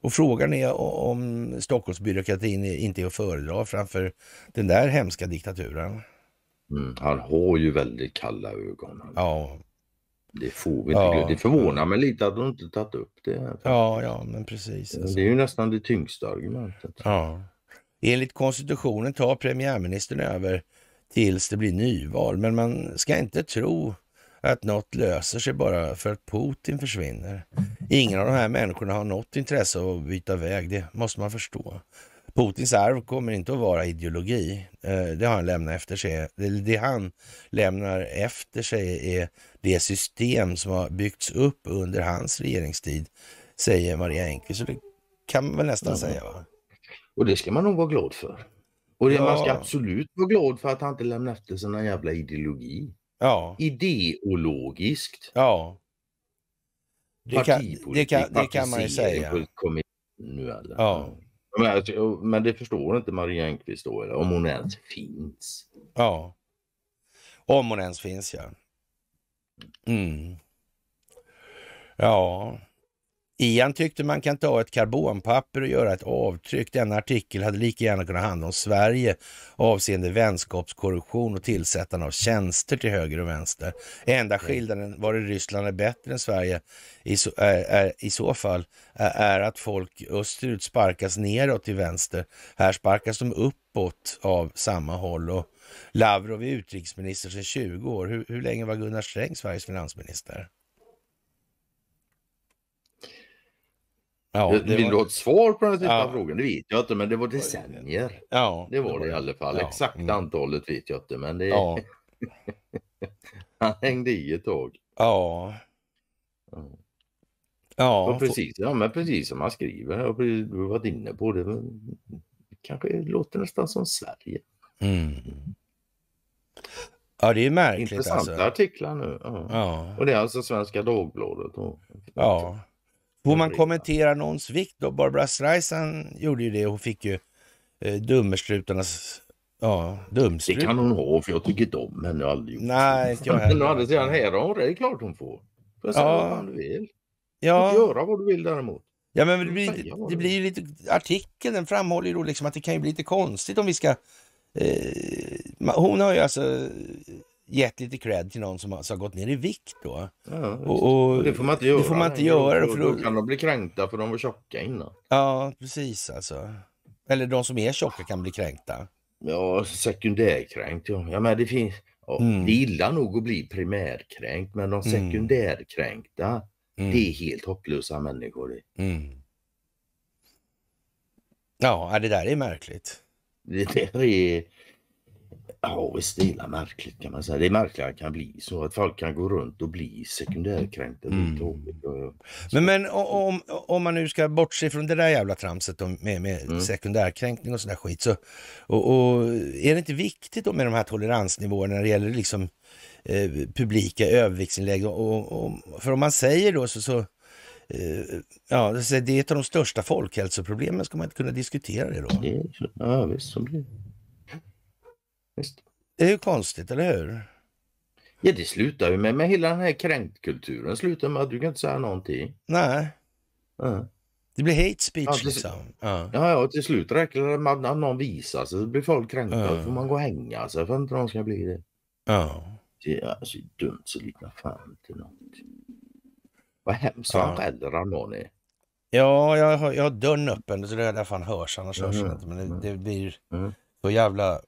Och frågan är om Stockholmsbyråkratin inte är att föredra framför den där hemska diktaturen. Mm, han har ju väldigt kalla ögon. Ja. Det, får vi inte ja. det förvånar mig lite att de inte tagit upp det. Ja, ja, men precis. Det alltså. är ju nästan det tyngsta argumentet. Ja. Enligt konstitutionen tar premiärministern över tills det blir nyval. Men man ska inte tro att något löser sig bara för att Putin försvinner. Ingen av de här människorna har något intresse av att byta väg, det måste man förstå. Putins arv kommer inte att vara ideologi. Eh, det, han lämnat efter sig. det han lämnar efter sig är det system som har byggts upp under hans regeringstid, säger Maria Enke. Så det kan man väl nästan mm. säga. Va? Och det ska man nog vara glad för. Och det, ja. man ska absolut vara glad för att han inte lämnar efter sig någon jävla ideologi. Ja. Ideologiskt. Ja. Det kan, det kan, det kan man ju säga. Nu, Ja. Men, men det förstår inte Marie Engqvist då, eller? om hon ens finns. Ja. Om hon ens finns, ja. Mm. Ja, Ian tyckte man kan ta ett karbonpapper och göra ett avtryck. Denna artikel hade lika gärna kunnat handla om Sverige avseende vänskapskorruption och tillsättande av tjänster till höger och vänster. Enda skillnaden var i Ryssland är bättre än Sverige i så, är, är, i så fall är, är att folk österut sparkas neråt till vänster. Här sparkas de uppåt av samma håll. Och Lavrov är utrikesminister sedan 20 år. Hur, hur länge var Gunnar Sträng Sveriges finansminister? Ja, det Vill var... du ha ett svar på den här typen ja. av frågan? Det vet jag inte, men det var decennier. Ja, det var det, var i alla fall. Ja. Exakt mm. antalet vet jag inte, men det... Ja. Han hängde i ett tag. Ja. Ja, precis, ja men precis som han skriver, och du har varit inne på det, det kanske låter nästan som Sverige. Mm. Ja, det är märkligt. Alltså. Intressanta alltså. artiklar nu. Ja. ja. Och det är alltså Svenska Dagbladet. Och... Ja. Får man kommentera någons vikt då? Barbara Streisand gjorde ju det. Hon fick ju eh, dummerstrutarnas Ja, dumstrut. Det kan hon ha för jag tycker inte om henne. Aldrig Nej, inte jag heller. Men å andra sidan här har hon det Det är klart hon får. Får ja. vad du vill. Ja. Du göra vad du vill däremot. Ja men det blir, det blir lite, artikeln framhåller ju då liksom att det kan ju bli lite konstigt om vi ska... Eh, hon har ju alltså gett lite cred till någon som har, som har gått ner i vikt då. Ja, och, och, det får man inte göra. Det får man inte göra. Då, för då, då kan de bli kränkta för de var tjocka innan. Ja, precis alltså. Eller de som är tjocka kan bli kränkta. Ja, sekundärkränkt. Ja, ja men det finns... Ja, mm. är illa nog att bli primärkränkt men de mm. sekundärkränkta mm. det är helt hopplösa människor. Mm. Ja, det där är märkligt. Det där är... Ja visst, det är märkligt kan man säga. Det är märkligare kan bli så att folk kan gå runt och bli sekundärkränkta. Mm. Men, men om, om man nu ska bortse från det där jävla tramset med, med mm. sekundärkränkning och sån där skit. Så, och, och, är det inte viktigt då med de här toleransnivåerna när det gäller liksom, eh, publika överviktsinlägg? Och, och, för om man säger då så, så eh, ja, det är ett av de största folkhälsoproblemen. Ska man inte kunna diskutera det då? ja, visst. Som det. Visst. Det är ju konstigt, eller hur? Ja, det slutar ju med, med hela den här kränktkulturen slutar med att du kan inte säga någonting. Nej. Mm. Det blir hate speech ja, till, liksom. Ja. ja, ja, till slut räcker det med att någon visar sig så blir folk kränkta. Mm. Då får man gå och hänga sig för att inte någon ska bli det. Ja. Det är alltså dumt så liknar fan till något. Vad hemskt vad han räddar någon är. Ja, jag har, jag har dörren öppen så det är därför han hörs. Annars mm. hörs han mm. inte. Men det, mm. det blir mm. så jävla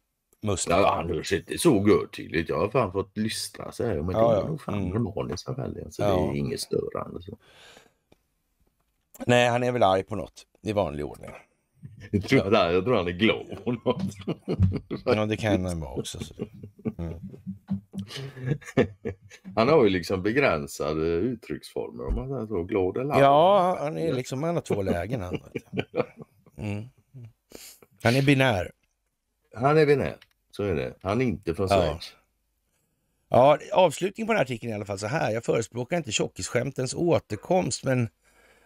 Mustang. Ja, han hörs inte så görtydligt. Jag har fan fått lyssna så här. Men ja, det är ja. nog fan normalt i världen, så ja. det är inget störande. Så. Nej, han är väl arg på något i vanlig ordning. Jag tror, ja. jag, jag tror han är glad på något. ja, det kan han vara också. Mm. Han har ju liksom begränsade uttrycksformer om man säger så. Glad eller arg. Ja, han är liksom, han har två lägen han. Mm. Han är binär. Han är binär. Så är det. Han är inte från Schweiz. Ja. Ja, avslutningen på den här artikeln är i alla fall så här. Jag förespråkar inte tjockisskämtens återkomst, men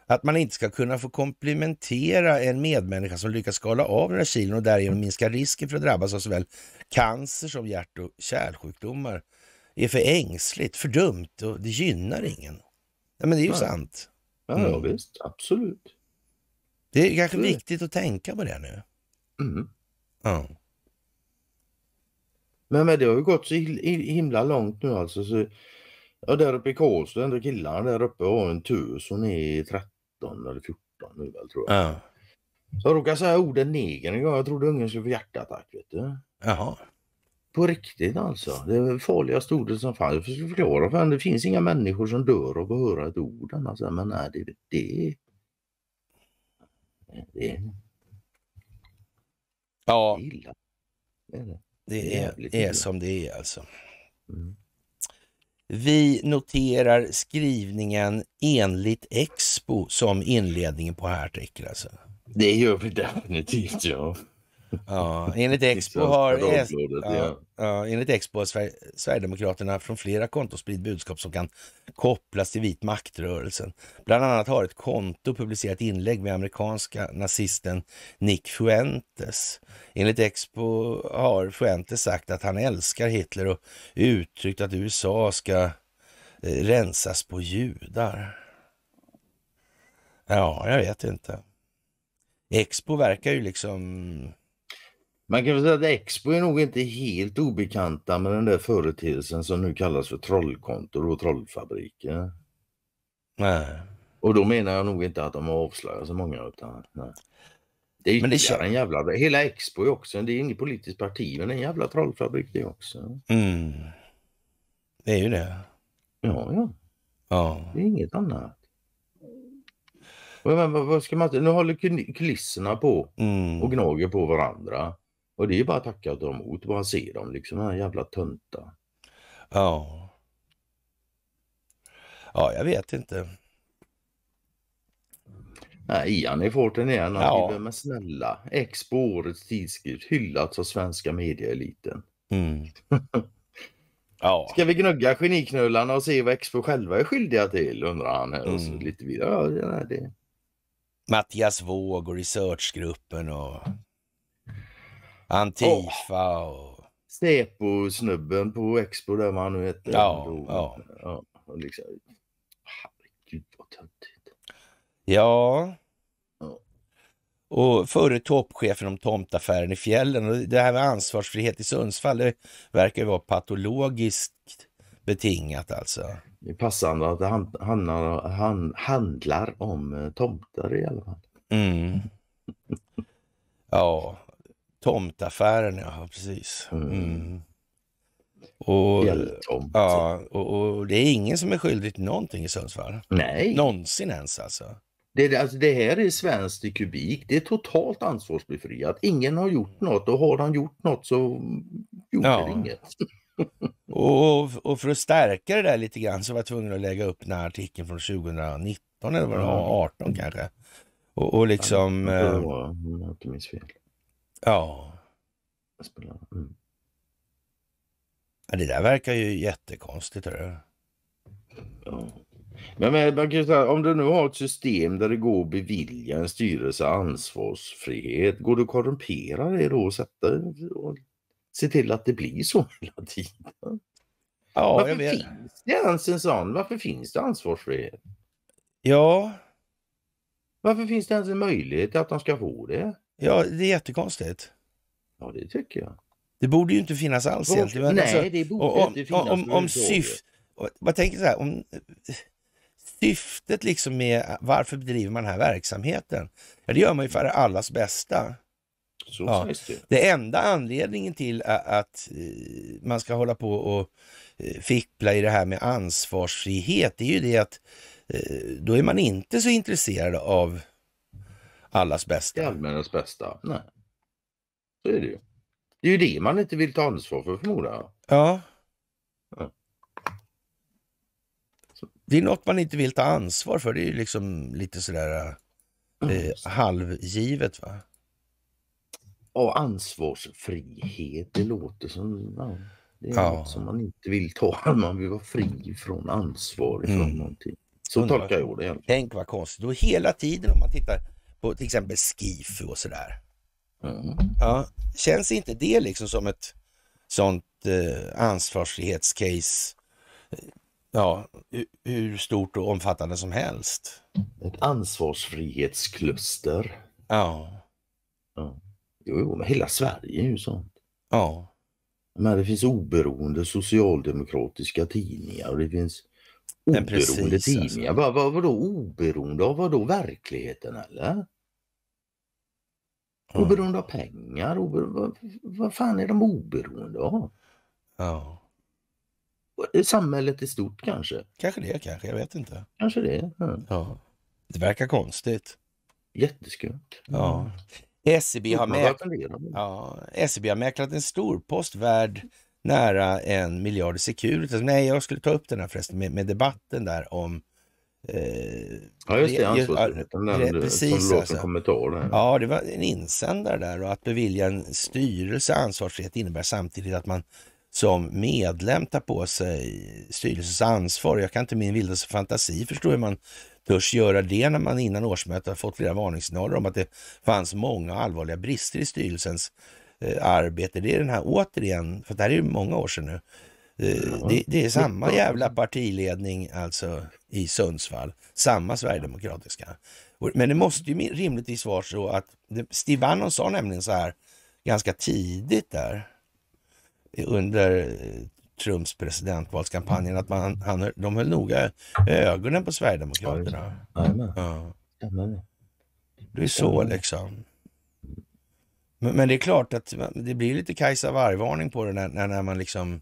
att man inte ska kunna få komplimentera en medmänniska som lyckas skala av några kilon och därigenom minska risken för att drabbas av såväl cancer som hjärt och kärlsjukdomar är för ängsligt, för dumt och det gynnar ingen. Ja, men det är ju ja. sant. Mm. Ja, visst. Absolut. Det är kanske Absolut. viktigt att tänka på det nu. Mm. Ja. Men, men det har ju gått så himla långt nu alltså. Så, ja, där uppe i Karlstad, ändå killarna där uppe har en tus. Hon är 13 eller 14 nu väl tror jag. Ja. Så jag råkade säga ordet neger en gång. Jag trodde ungen skulle få hjärtattack. Vet du? Jaha. På riktigt alltså. Det är det farligaste ordet som fanns. Jag försöker förklara för Det finns inga människor som dör av att höra ett ord annars. Men nej, det, det, det, Ja. Det är illa. Det är det. Det är, är som det är alltså. Mm. Vi noterar skrivningen enligt Expo som inledningen på artikeln. alltså. Det gör vi definitivt ja. Ja, enligt Expo har, ja, ja, enligt Expo har Sver Sverigedemokraterna från flera konton spridit budskap som kan kopplas till vit maktrörelsen. Bland annat har ett konto publicerat inlägg med amerikanska nazisten Nick Fuentes. Enligt Expo har Fuentes sagt att han älskar Hitler och uttryckt att USA ska eh, rensas på judar. Ja, jag vet inte. Expo verkar ju liksom man kan väl säga att Expo är nog inte helt obekanta med den där företeelsen som nu kallas för trollkontor och trollfabriker. Nej. Och då menar jag nog inte att de har avslöjat så många utan nej. Det är men det en jävla... Hela Expo är också, det är inget politiskt parti, men en jävla trollfabrik det också. Mm. Det är ju det. Ja, ja. ja. Det är inget annat. Men, vad ska man... Nu håller kulisserna på mm. och gnager på varandra. Och det är bara att tacka och ta emot, bara se dem liksom, den här jävla tönta. Ja. Ja, jag vet inte. Nej, Ian i farten igen. Han ja. men snälla, Expo årets tidskrift hyllats av svenska medieeliten. Mm. ja. Ska vi gnugga geniknullarna och se vad Expo själva är skyldiga till, undrar han. Här. Mm. Och så mm. lite vidare. Ja, det, det. Mattias Våg och researchgruppen och Antifa och... Sepo-snubben på Expo där man nu heter. Ja, ja. ja och liksom, herregud vad töntigt. Ja. Och förre toppchefen om tomtaffären i fjällen. Och det här med ansvarsfrihet i Sundsvall, det verkar ju vara patologiskt betingat alltså. Det är passande att det hand, handlar, hand, handlar om eh, tomtar i alla fall. Mm. Ja, Tomtaffären, ja precis. Mm. Mm. Och, ja, och, och, det är ingen som är skyldig till någonting i Sundsvall. Nej. Någonsin ens alltså. Det, alltså det här är svenskt i kubik. Det är totalt ansvarsbefriat. Ingen har gjort något och har han gjort något så gjorde ja. det inget. och, och, för att stärka det där lite grann så var jag tvungen att lägga upp den här artikeln från 2019 eller var det 18 kanske. Och, och liksom... Ja, eh, jag minns fel. Ja. Mm. ja. Det där verkar ju jättekonstigt. Hörru. Ja. Men, men man kan säga, om du nu har ett system där det går att bevilja en styrelse ansvarsfrihet, går du att korrumpera det då och sätta och se till att det blir så hela tiden? Ja, Varför finns det ens en sån? Varför finns det ansvarsfrihet? Ja. Varför finns det ens en möjlighet att de ska få det? Ja, det är jättekonstigt. Ja, det tycker jag. Det borde ju inte finnas alls Bort, egentligen. nej, alltså, det borde om, inte finnas. Om, om syft, man tänker så här, om syftet liksom med varför bedriver man den här verksamheten? Ja, det gör man ju för allas bästa. Så ja. det. det enda anledningen till att eh, man ska hålla på och eh, fippla i det här med ansvarsfrihet, det är ju det att eh, då är man inte så intresserad av allas bästa. Det allmännas bästa. Nej. Så är det ju. Det är ju det man inte vill ta ansvar för förmodar jag. Ja. Det är något man inte vill ta ansvar för. Det är ju liksom lite sådär eh, halvgivet va? Ja, ansvarsfrihet. Det låter som... Ja, det är ja. något som man inte vill ta. Man vill vara fri från ansvar ifrån mm. någonting. Så tolkar jag det. Tänk vad konstigt. Och hela tiden om man tittar på till exempel Skifu och sådär. Mm. Ja, känns inte det liksom som ett sånt eh, ansvarsfrihetscase eh, ja, hur stort och omfattande som helst? Ett ansvarsfrihetskluster. Ja. ja. Jo, men hela Sverige är ju sånt. Ja. Men det finns oberoende socialdemokratiska tidningar och det finns oberoende precis, alltså. tidningar. Alltså. Vad, vad, vadå oberoende av vadå verkligheten eller? Oberoende av pengar, oberoende, vad, vad fan är de oberoende av? Ja. Eh, samhället i stort kanske? Kanske det, kanske. Jag vet inte. Kanske det. Ja. ja. Det verkar konstigt. Jätteskumt. Ja. SEB har, ja, SEB har mäklat en stor post värd nära en miljard i Securitas. Nej, jag skulle ta upp den här förresten med, med debatten där om Eh, ja just det, ansvarsfriheten, ja, precis, alltså. kommentar. Ja, det var en insändare där och att bevilja en styrelse ansvarsfrihet innebär samtidigt att man som medlem tar på sig styrelsens ansvar. Jag kan inte min vildaste fantasi förstå hur man törs göra det när man innan årsmötet har fått flera varningssignaler om att det fanns många allvarliga brister i styrelsens eh, arbete. Det är den här återigen, för det här är ju många år sedan nu, det, det, är samma jävla partiledning alltså i Sundsvall, samma sverigedemokratiska. Men det måste ju rimligtvis vara så att Steve Bannon sa nämligen så här ganska tidigt där under eh, Trumps presidentvalskampanjen att man, han, de höll noga ögonen på Sverigedemokraterna. Ja. Det är så liksom. Men, det är klart att det blir lite Kajsa Warg-varning på det när, när man liksom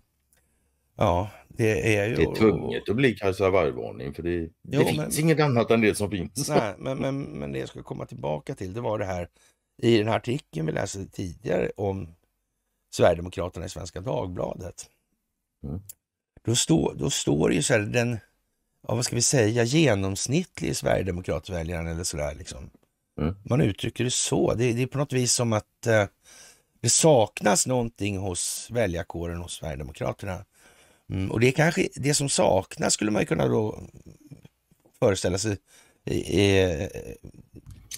Ja, det är ju... Det är tvunget att bli karusellvargvarning för det, det finns men... inget annat än det som finns. Nej, men, men, men det jag ska komma tillbaka till det var det här i den här artikeln vi läste tidigare om Sverigedemokraterna i Svenska Dagbladet. Mm. Då, stå, då står det ju så här, den, ja, vad ska vi säga, genomsnittlig Sverigedemokratväljaren eller så där liksom. Mm. Man uttrycker det så. Det, det, är på något vis som att eh, det saknas någonting hos väljarkåren hos Sverigedemokraterna. Mm, och det är kanske det som saknas skulle man kunna då föreställa sig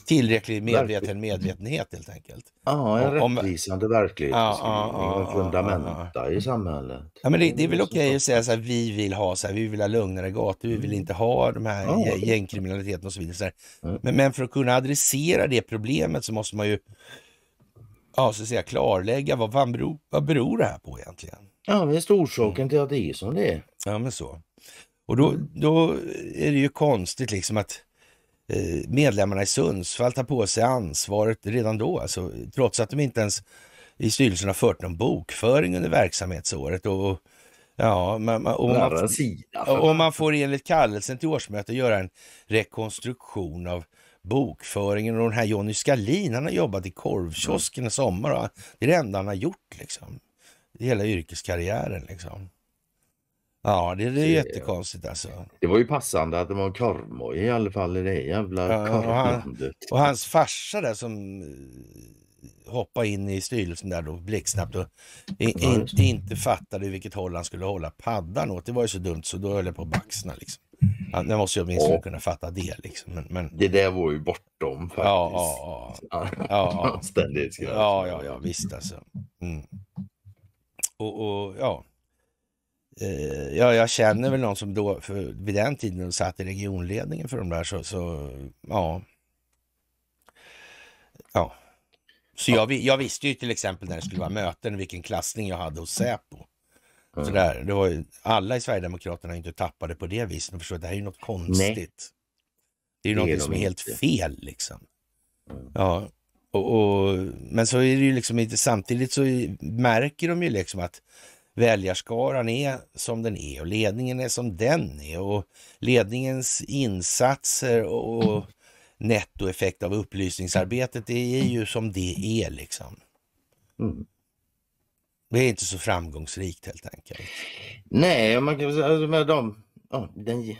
tillräcklig medveten medvetenhet helt enkelt. Ja, en om, rättvisande verklighetsbeskrivning, fundamenta i samhället. Ja, men det, det är väl okej okay att säga så här, vi vill ha så här, vi vill ha lugnare gator, vi vill mm. inte ha de här ja. gängkriminaliteten och så vidare. Så mm. men, men, för att kunna adressera det problemet så måste man ju ja, så att säga, klarlägga vad, vad, beror, vad beror det här på egentligen? Ja visst, orsaken mm. till att det är som det är. Ja men så. Och då, då är det ju konstigt liksom att eh, medlemmarna i Sundsvall tar på sig ansvaret redan då, alltså, trots att de inte ens i styrelsen har fört någon bokföring under verksamhetsåret. Och, Ja, man, man, om, man, om man får enligt kallelsen till årsmötet göra en rekonstruktion av bokföringen och den här Johnny Skalin, han har jobbat i korvkiosken i sommar. Det är det enda han har gjort liksom hela yrkeskarriären liksom. Ja, det, det är det, jättekonstigt alltså. Det var ju passande att det var en korvmoj i alla fall i det jävla ja, och, han, och, hans farsa där som eh, hoppade in i styrelsen där då blixtsnabbt och in, in, inte fattade vilket håll han skulle hålla paddan åt. Det var ju så dumt så då höll jag på att baxna liksom. Han, den måste ju åtminstone ja. kunna fatta det liksom. Men, men... Det där var ju bortom faktiskt. Ja, ja, ja. ja, ja. ja, ja, ja visst alltså. Mm. Och, och ja, eh, ja, jag känner väl någon som då, för vid den tiden satt i regionledningen för de där, så, så ja. Ja. Så jag, jag, visste ju till exempel när det skulle vara möten vilken klassning jag hade hos Säpo. Mm. Sådär. Det var ju, alla i Sverigedemokraterna inte tappade på det viset. Förstår, det här är ju något konstigt. Nej. Det är ju något som är helt fel liksom. Mm. Ja. Och, och, men så är det ju liksom inte, samtidigt så märker de ju liksom att väljarskaran är som den är och ledningen är som den är och ledningens insatser och, nettoeffekt av upplysningsarbetet det är ju som det är liksom. Mm. Det är inte så framgångsrikt helt enkelt. Nej, man kan säga alltså med dem, oh, den,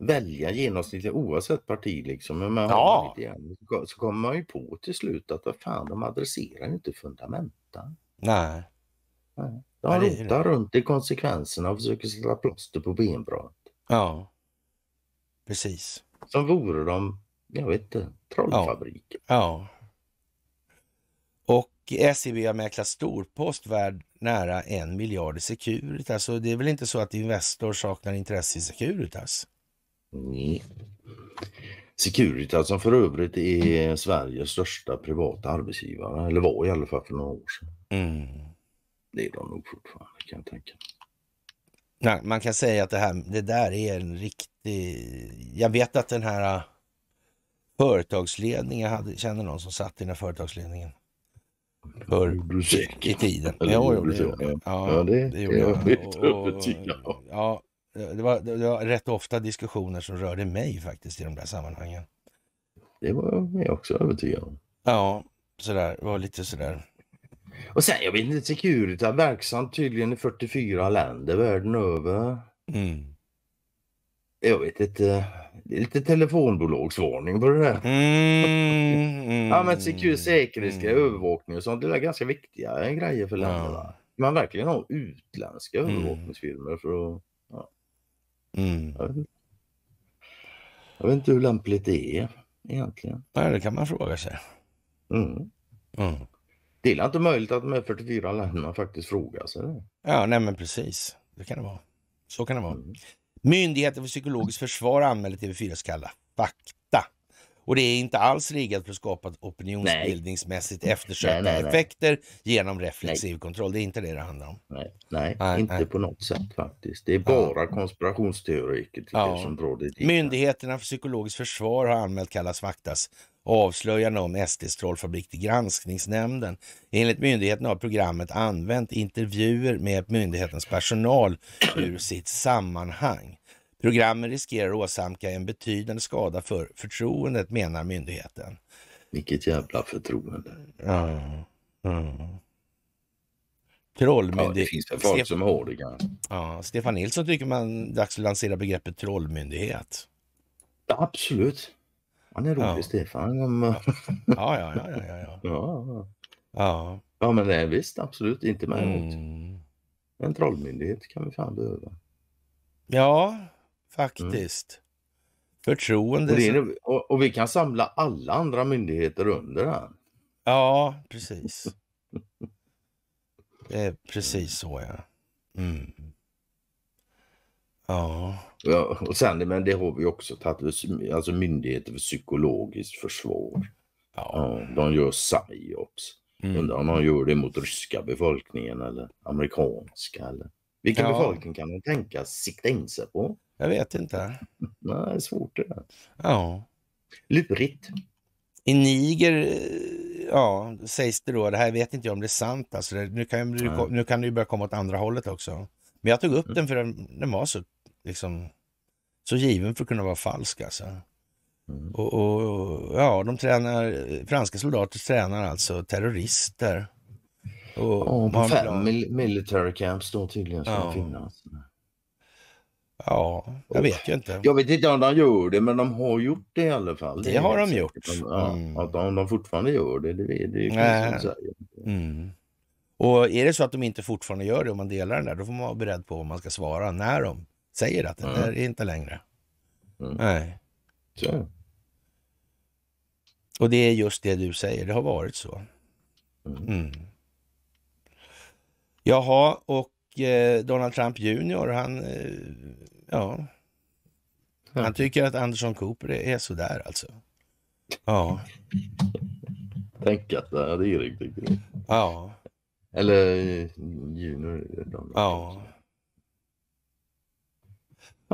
välja genomsnittligt oavsett parti liksom. Men man ja. igen, så kommer man ju på till slut att vad fan, de adresserar inte fundamenta. Nej. Nej. De Nej, rotar det. runt i konsekvenserna och försöker sätta plåster på benbrott. Ja, precis. Som vore de, jag vet inte, trollfabriker. Ja. ja. Och SEB har mäklat storpost värd nära en miljard i Securitas. Så alltså, det är väl inte så att Investor saknar intresse i Securitas? Nej. Securitas som för övrigt är Sveriges största privata arbetsgivare, eller var i alla fall för några år sedan. Mm. Det är de nog fortfarande kan jag tänka Nej, Man kan säga att det, här, det där är en riktig... Jag vet att den här äh, företagsledningen, jag hade, känner någon som satt i den här företagsledningen. Förr i tiden. Ja, det gjorde jag. Ja, det, ja, det, det, det, det, det, det, det, Eh, det var, det var rätt ofta diskussioner som rörde mig faktiskt i de där sammanhangen. Det var jag också övertygad om. Ja, sådär. Det var lite sådär. Och sen, jag vet inte, Securita verksam tydligen i 44 länder världen över. Mm. Jag vet inte. Det är lite telefonbolagsvarning på det där. Mm, mm, ja, men Secure säkerhetsgrejer, mm. övervakning och sånt. Det är ganska viktiga grejer för länderna. Ja. Man verkligen har utländska mm. övervakningsfirmor för att... Ja. Mm. Jag vet inte hur lämpligt det är egentligen. Nej, det kan man fråga sig. Mm. Mm. Det är inte möjligt att de här 44 länderna faktiskt frågar sig det. Ja, nej men precis. Det kan det vara. Så kan det vara. Mm. Myndigheten för psykologiskt försvar anmäler TV4s kalla och det är inte alls riggat för att skapa opinionsbildningsmässigt eftersökta effekter genom reflexiv kontroll. Det är inte det det handlar om. Nej, inte på något sätt faktiskt. Det är bara ja. konspirationsteoretiker ja. som drar det Myndigheterna för psykologiskt försvar har anmält Kallas Vaktas avslöjande om SDs trollfabrik till granskningsnämnden. Enligt myndigheten har programmet använt intervjuer med myndighetens personal ur sitt sammanhang. Programmen riskerar att åsamka en betydande skada för förtroendet, menar myndigheten. Vilket jävla förtroende. Ja. Mm. Trollmyndighet. Ja, det finns väl folk Stefan... som har det kanske. Ja, Stefan Nilsson tycker man dags att lansera begreppet trollmyndighet. Absolut. Han är rolig, ja. Stefan. Om... Ja. Ja, ja, ja, ja, ja. ja. ja. men det är visst, absolut. Inte med mm. En trollmyndighet kan vi fan behöva. Ja, Mm. Faktiskt. Mm. Förtroende. Och, är, och, och, vi kan samla alla andra myndigheter under här. Ja, precis. det är precis så ja. Mm. Ja. ja. Och sen, men det har vi också tagit, alltså myndigheter för psykologiskt försvar. Ja. ja de gör psyops. Mm. Undrar om de gör det mot ryska befolkningen eller amerikanska eller vilken ja. befolkning kan de tänka sikta in sig på? Jag vet inte. Nej, det är svårt det där. Ja. Lurigt. I Niger, eh, ja, sägs det då, det här vet inte jag om det är sant, alltså, nu, kan nu kan det ju börja komma åt andra hållet också. Men jag tog upp mm. den för den, den var så, liksom, så given för att kunna vara falsk alltså. Mm. Och, och, ja, de tränar, eh, franska soldater tränar alltså terrorister och oh, på fem har... mil military camps då tydligen ska ja. finnas. Ja, jag vet ju inte. Jag vet inte om de gör det, men de har gjort det i alla fall. Det, det har de gjort. Att de, ja, mm. om de fortfarande gör det, det, det är ju inte. Mm. Och är det så att de inte fortfarande gör det om man delar den där, då får man vara beredd på vad man ska svara när de säger att det mm. är inte längre. Mm. Nej. Så. Och det är just det du säger, det har varit så. Mm. mm. Jaha, och eh, Donald Trump junior, han, eh, ja. han tycker att Anderson Cooper är, sådär alltså. Ja. Tänk att det är riktigt grymt. Ja. Eller eh, junior. Eh, Donald ja. ja.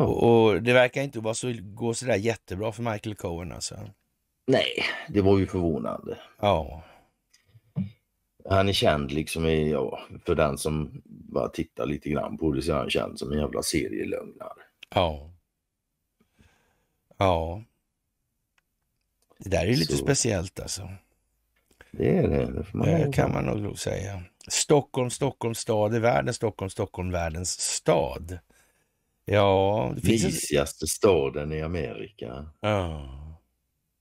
Och, och, det verkar inte vara så, gå sådär jättebra för Michael Cohen alltså. Nej, det var ju förvånande. Ja. Han är känd liksom i, ja, för den som bara tittar lite grann på det så är han känd som en jävla serielögnare. Ja. Ja. Det där är lite så. speciellt alltså. Det är det. Det, får man det kan man nog säga. Stockholm, Stockholms stad i världen. Stockholm, Stockholm världens stad. Ja, det finns Visigaste en... staden i Amerika. Ja.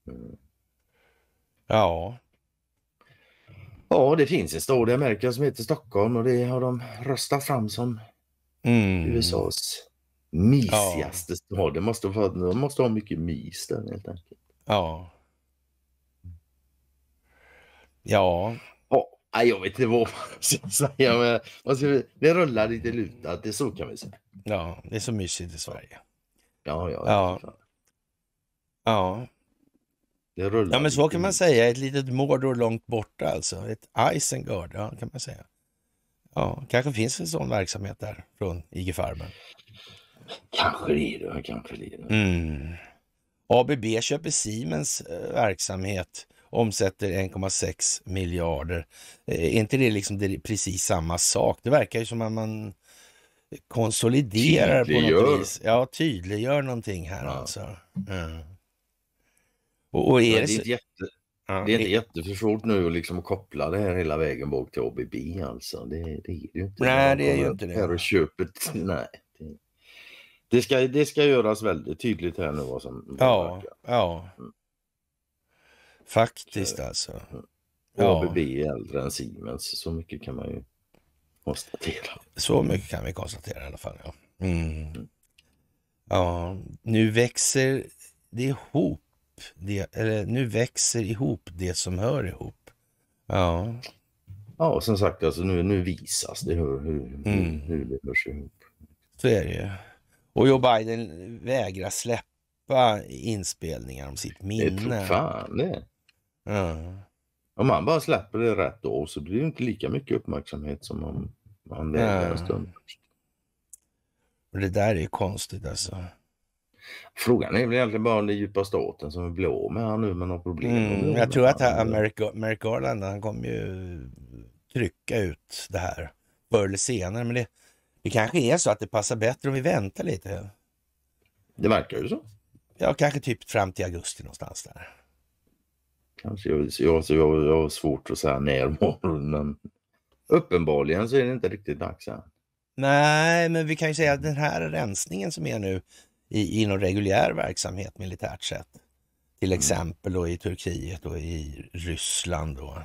Mm. Ja, Ja, det finns en stad i Amerika som heter Stockholm och det har de röstat fram som mm. USAs mysigaste ja. stad. De måste, ha, de måste ha mycket mys där helt enkelt. Ja. Ja. ja jag vet inte vad man ska säga. det rullar lite lutat, det så kan vi säga. Ja, det är så mysigt i Sverige. ja. Ja. ja. Det rullar. Ja, men så kan man säga. Ett litet Mordor långt borta alltså. Ett Isengard, ja, kan man säga. Ja, kanske finns en sån verksamhet där från IG Farben. Kanske det, då, kanske det. Då. Mm. ABB köper Siemens eh, verksamhet, omsätter 1,6 miljarder. Eh, är inte det liksom det precis samma sak? Det verkar ju som att man konsoliderar tydliggör. på något vis. Ja, tydliggör någonting här ja. alltså. Mm. Och, och är det, det, är ja, det är inte jätteförsvårt nu att liksom koppla det här hela vägen bak till ABB alltså. Det, det är ju inte. Nej, det är ju inte det. och köpet, nej. Det ska, det ska göras väldigt tydligt här nu vad som Ja, ja. Mm. Faktiskt så, alltså. Ja. ABB är äldre än Siemens, så mycket kan man ju konstatera. Så mycket kan vi konstatera i alla fall. Ja, mm. mm. ja nu växer det ihop det, eller nu växer ihop det som hör ihop. Ja. Ja, som sagt, alltså, nu, nu visas det hur, hur, mm. hur det hörs ihop. Så är det ju. Och Joe Biden vägrar släppa inspelningar om sitt minne. Det tror fan det. Ja. Om han bara släpper det rätt då så blir det inte lika mycket uppmärksamhet som om han vägrar ja. en stund. Det där är konstigt alltså. Frågan är väl egentligen bara om det är djupa staten som är blå med mm, han nu med något problem. Mm, jag tror att Merrick Garland han kommer ju trycka ut det här förr eller senare. Men det, det kanske är så att det passar bättre om vi väntar lite. Det verkar ju så. Ja, kanske typ fram till augusti någonstans där. Kanske. Jag, jag, jag, jag har svårt att säga när men uppenbarligen så är det inte riktigt dags än. Nej, men vi kan ju säga att den här rensningen som är nu, i, inom reguljär verksamhet militärt sett. Till mm. exempel då i Turkiet och i Ryssland. Då.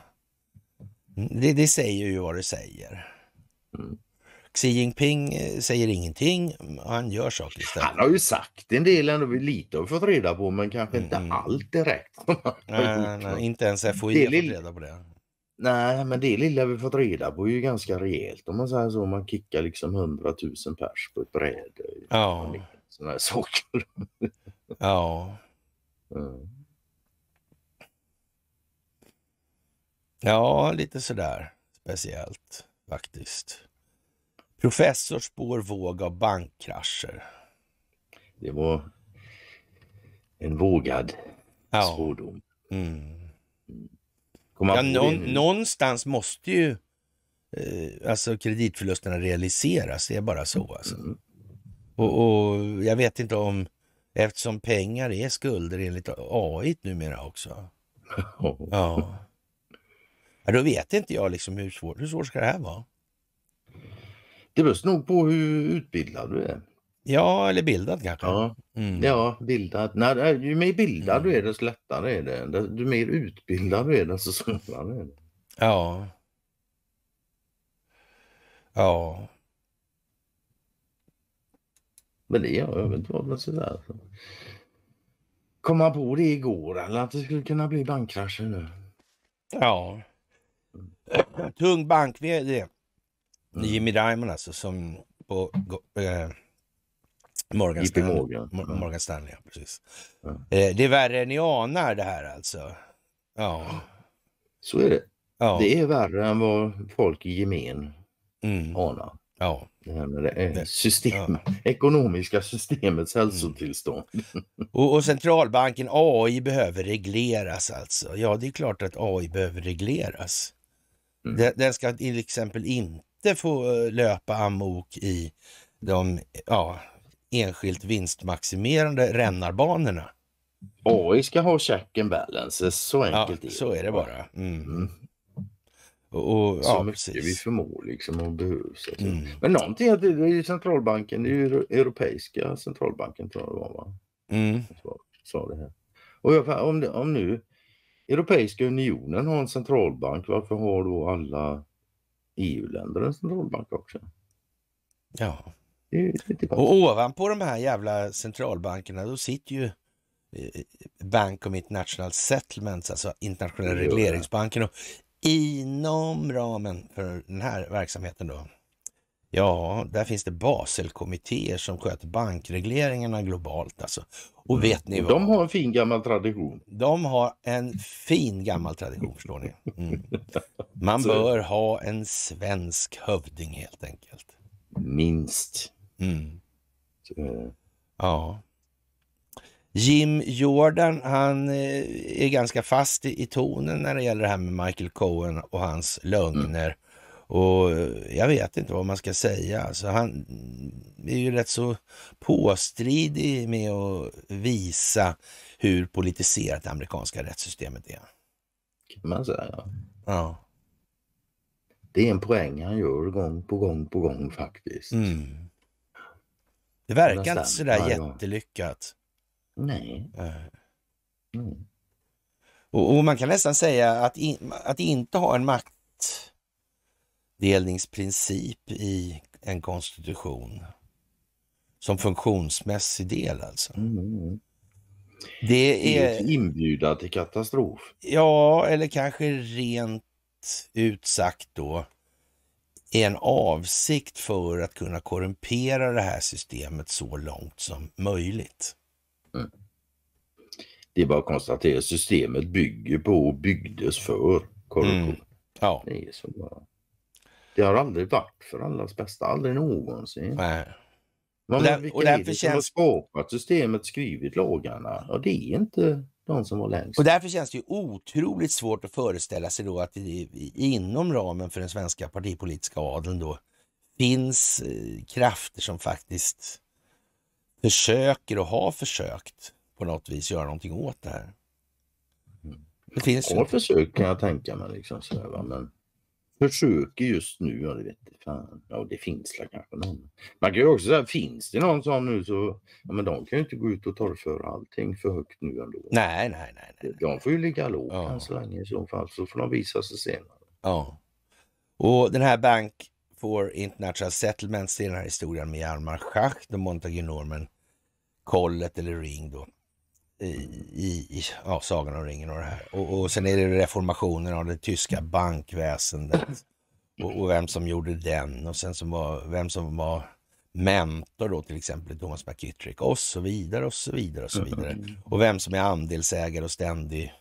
Mm, det, det säger ju vad det säger. Mm. Xi Jinping eh, säger ingenting, han gör saker istället. Han har ju sagt en del ändå, lite har vi fått reda på, men kanske inte mm. allt direkt. Nej, nej, inte ens FOI har fått reda på det. Nej, men det lilla vi fått reda på är ju ganska rejält om man säger så. Man kickar liksom hundratusen pers på ett bräde. Ja. Familjen sådana här saker. Ja. Mm. Ja, lite sådär speciellt faktiskt. Professor spår våg av bankkrascher. Det var en vågad ja. svordom. Mm. mm. Ja, nå någonstans måste ju eh, alltså kreditförlusterna realiseras, det är bara så. Alltså. Mm. Och, och, jag vet inte om, eftersom pengar är skulder enligt AI numera också. Ja. ja. Då vet inte jag liksom hur svårt, hur svårt ska det här vara? Det beror nog på hur utbildad du är. Ja, eller bildad kanske. Ja, mm. ja bildad. Nej, ju mer bildad mm. du är desto lättare är det. Ju mer utbildad du är desto svårare är det. Ja. Ja, men det gör jag väl inte. Men sådär. Kom man på det igår eller att det skulle kunna bli bankkrascher nu? Ja. Mm. Tung bankvd mm. Jimmy Diamond alltså som på eh, Morgan Stanley. Morgan. Mm. Morgan Stanley, precis. Mm. Eh, det är värre än ni anar det här alltså. Ja. Så är det. Ja. Det är värre än vad folk i gemen mm. anar. Ja. Det här med det är eh, system, ja. ekonomiska systemets mm. hälsotillstånd. Mm. Och, och, centralbanken, AI behöver regleras alltså. Ja, det är klart att AI behöver regleras. Mm. Den, den ska till exempel inte få eh, löpa amok i de ja, enskilt vinstmaximerande rännarbanorna. AI ska ha check and balances, så enkelt ja, är det. Så är det bara. Mm. mm. Och, så ja, mycket precis. vi förmår liksom och behövs. Mm. Men någonting att det är ju centralbanken, det är ju europeiska centralbanken tror jag det var va? Mm. Sa det här. Och jag, om, det, om nu Europeiska unionen har en centralbank, varför har då alla EU-länder en centralbank också? Ja. Och ovanpå de här jävla centralbankerna, då sitter ju eh, Bank of International Settlements, alltså internationella regleringsbanken och Inom ramen för den här verksamheten då? Ja, där finns det Baselkommittéer som sköter bankregleringarna globalt alltså. Och mm. vet ni vad? De har en fin gammal tradition. De har en fin gammal tradition förstår ni. Mm. Man bör ha en svensk hövding helt enkelt. Minst. Mm. Eh, ja. Jim Jordan, han eh, är ganska fast i tonen när det gäller det här med Michael Cohen och hans lögner. Mm. Och eh, jag vet inte vad man ska säga. Alltså, han mm, är ju rätt så påstridig med att visa hur politiserat det amerikanska rättssystemet är. Kan man säga. Ja. ja. Det är en poäng han gör gång på gång på gång faktiskt. Mm. Det verkar inte sådär jättelyckat. Nej. Eh. Mm. Och, och, man kan nästan säga att, in, att inte ha en maktdelningsprincip i en konstitution som funktionsmässig del alltså. Mm. Det är... Inbjudan till katastrof. Ja, eller kanske rent ut sagt då en avsikt för att kunna korrumpera det här systemet så långt som möjligt. Det är bara att konstatera att systemet bygger på och byggdes för korruption. Mm. Ja. Det är så bara. Det har aldrig varit för allas bästa, aldrig någonsin. Nej. Men där, och därför känns... har skapat systemet, skrivit lagarna? Och det är inte de som var längst. Och därför känns det ju otroligt svårt att föreställa sig då att det inom ramen för den svenska partipolitiska adeln då finns eh, krafter som faktiskt försöker och har försökt på något vis göra någonting åt det här. Mm. Det finns ju. försök kan jag tänka mig. Liksom sådär, va? Men försöker just nu, ja det vet fan. Ja det finns väl kanske någon. Man kan ju också säga, finns det någon sån nu så, ja men de kan ju inte gå ut och torrföra allting för högt nu ändå. Nej, nej, nej. nej. De får ju ligga lågt ja. än så länge i så fall, så får de visa sig senare. Ja. Och den här Bank for International Settlements, i den här historien med Hjalmar Schacht och Montague Norman, kollet eller Ring då i, i ja, Sagan om ringen och det här. Och, och sen är det reformationen av det tyska bankväsendet och, och, vem som gjorde den och sen som var, vem som var mentor då till exempel Thomas McKittrick och så vidare och så vidare och så vidare. Och vem som är andelsägare och ständig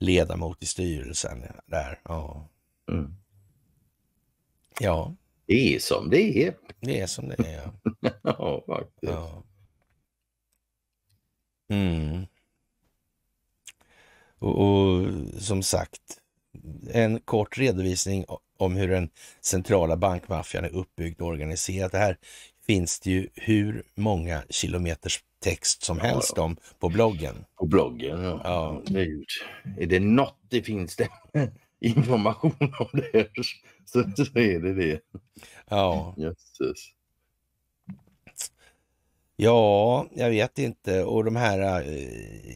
ledamot i styrelsen där. Ja. Mm. ja. Det är som det är. Det är som det är. ja, faktiskt. Ja. Mm. Och, och, som sagt, en kort redovisning om hur den centrala bankmaffian är uppbyggd och organiserad. Det här finns det ju hur många kilometers text som helst om på bloggen. På bloggen, ja. ja. är, det något det finns det information om det här så, så är det det. Ja. Jösses. Ja, jag vet inte. Och de här eh,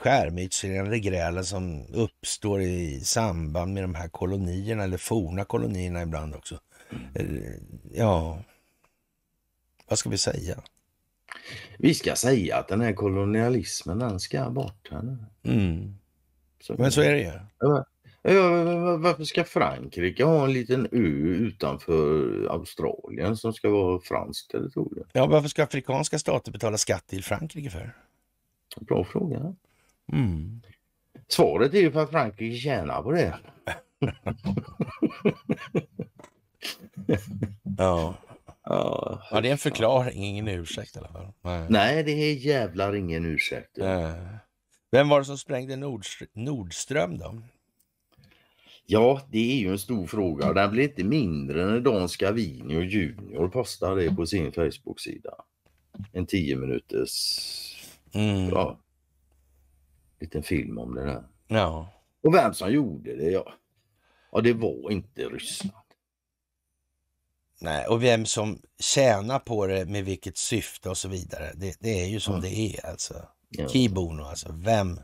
skärmytslingande grälen som uppstår i samband med de här kolonierna, eller forna kolonierna ibland också. Mm. Eh, ja, vad ska vi säga? Vi ska säga att den här kolonialismen, den ska bort. Här nu. Mm. Men så är det ju. Eh, varför ska Frankrike ha en liten ö utanför Australien som ska vara franskt territorium? Ja, varför ska afrikanska stater betala skatt till Frankrike för? Bra fråga. Mm. Svaret är ju för att Frankrike tjänar på det. ja. Ja. det är en förklaring, ingen ursäkt i alla fall. Nej, Nej det är jävlar ingen ursäkt. Ja. Vem var det som sprängde Nordström då? Ja, det är ju en stor fråga den blir inte mindre när Dan Scavino Junior postar det på sin Facebook-sida. En tio minuters mm. ja, liten film om det där. Ja. Och vem som gjorde det, ja. Ja, det var inte Ryssland. Nej, och vem som tjänar på det med vilket syfte och så vidare. Det, det är ju som mm. det är alltså. Ja. Kibono alltså, vem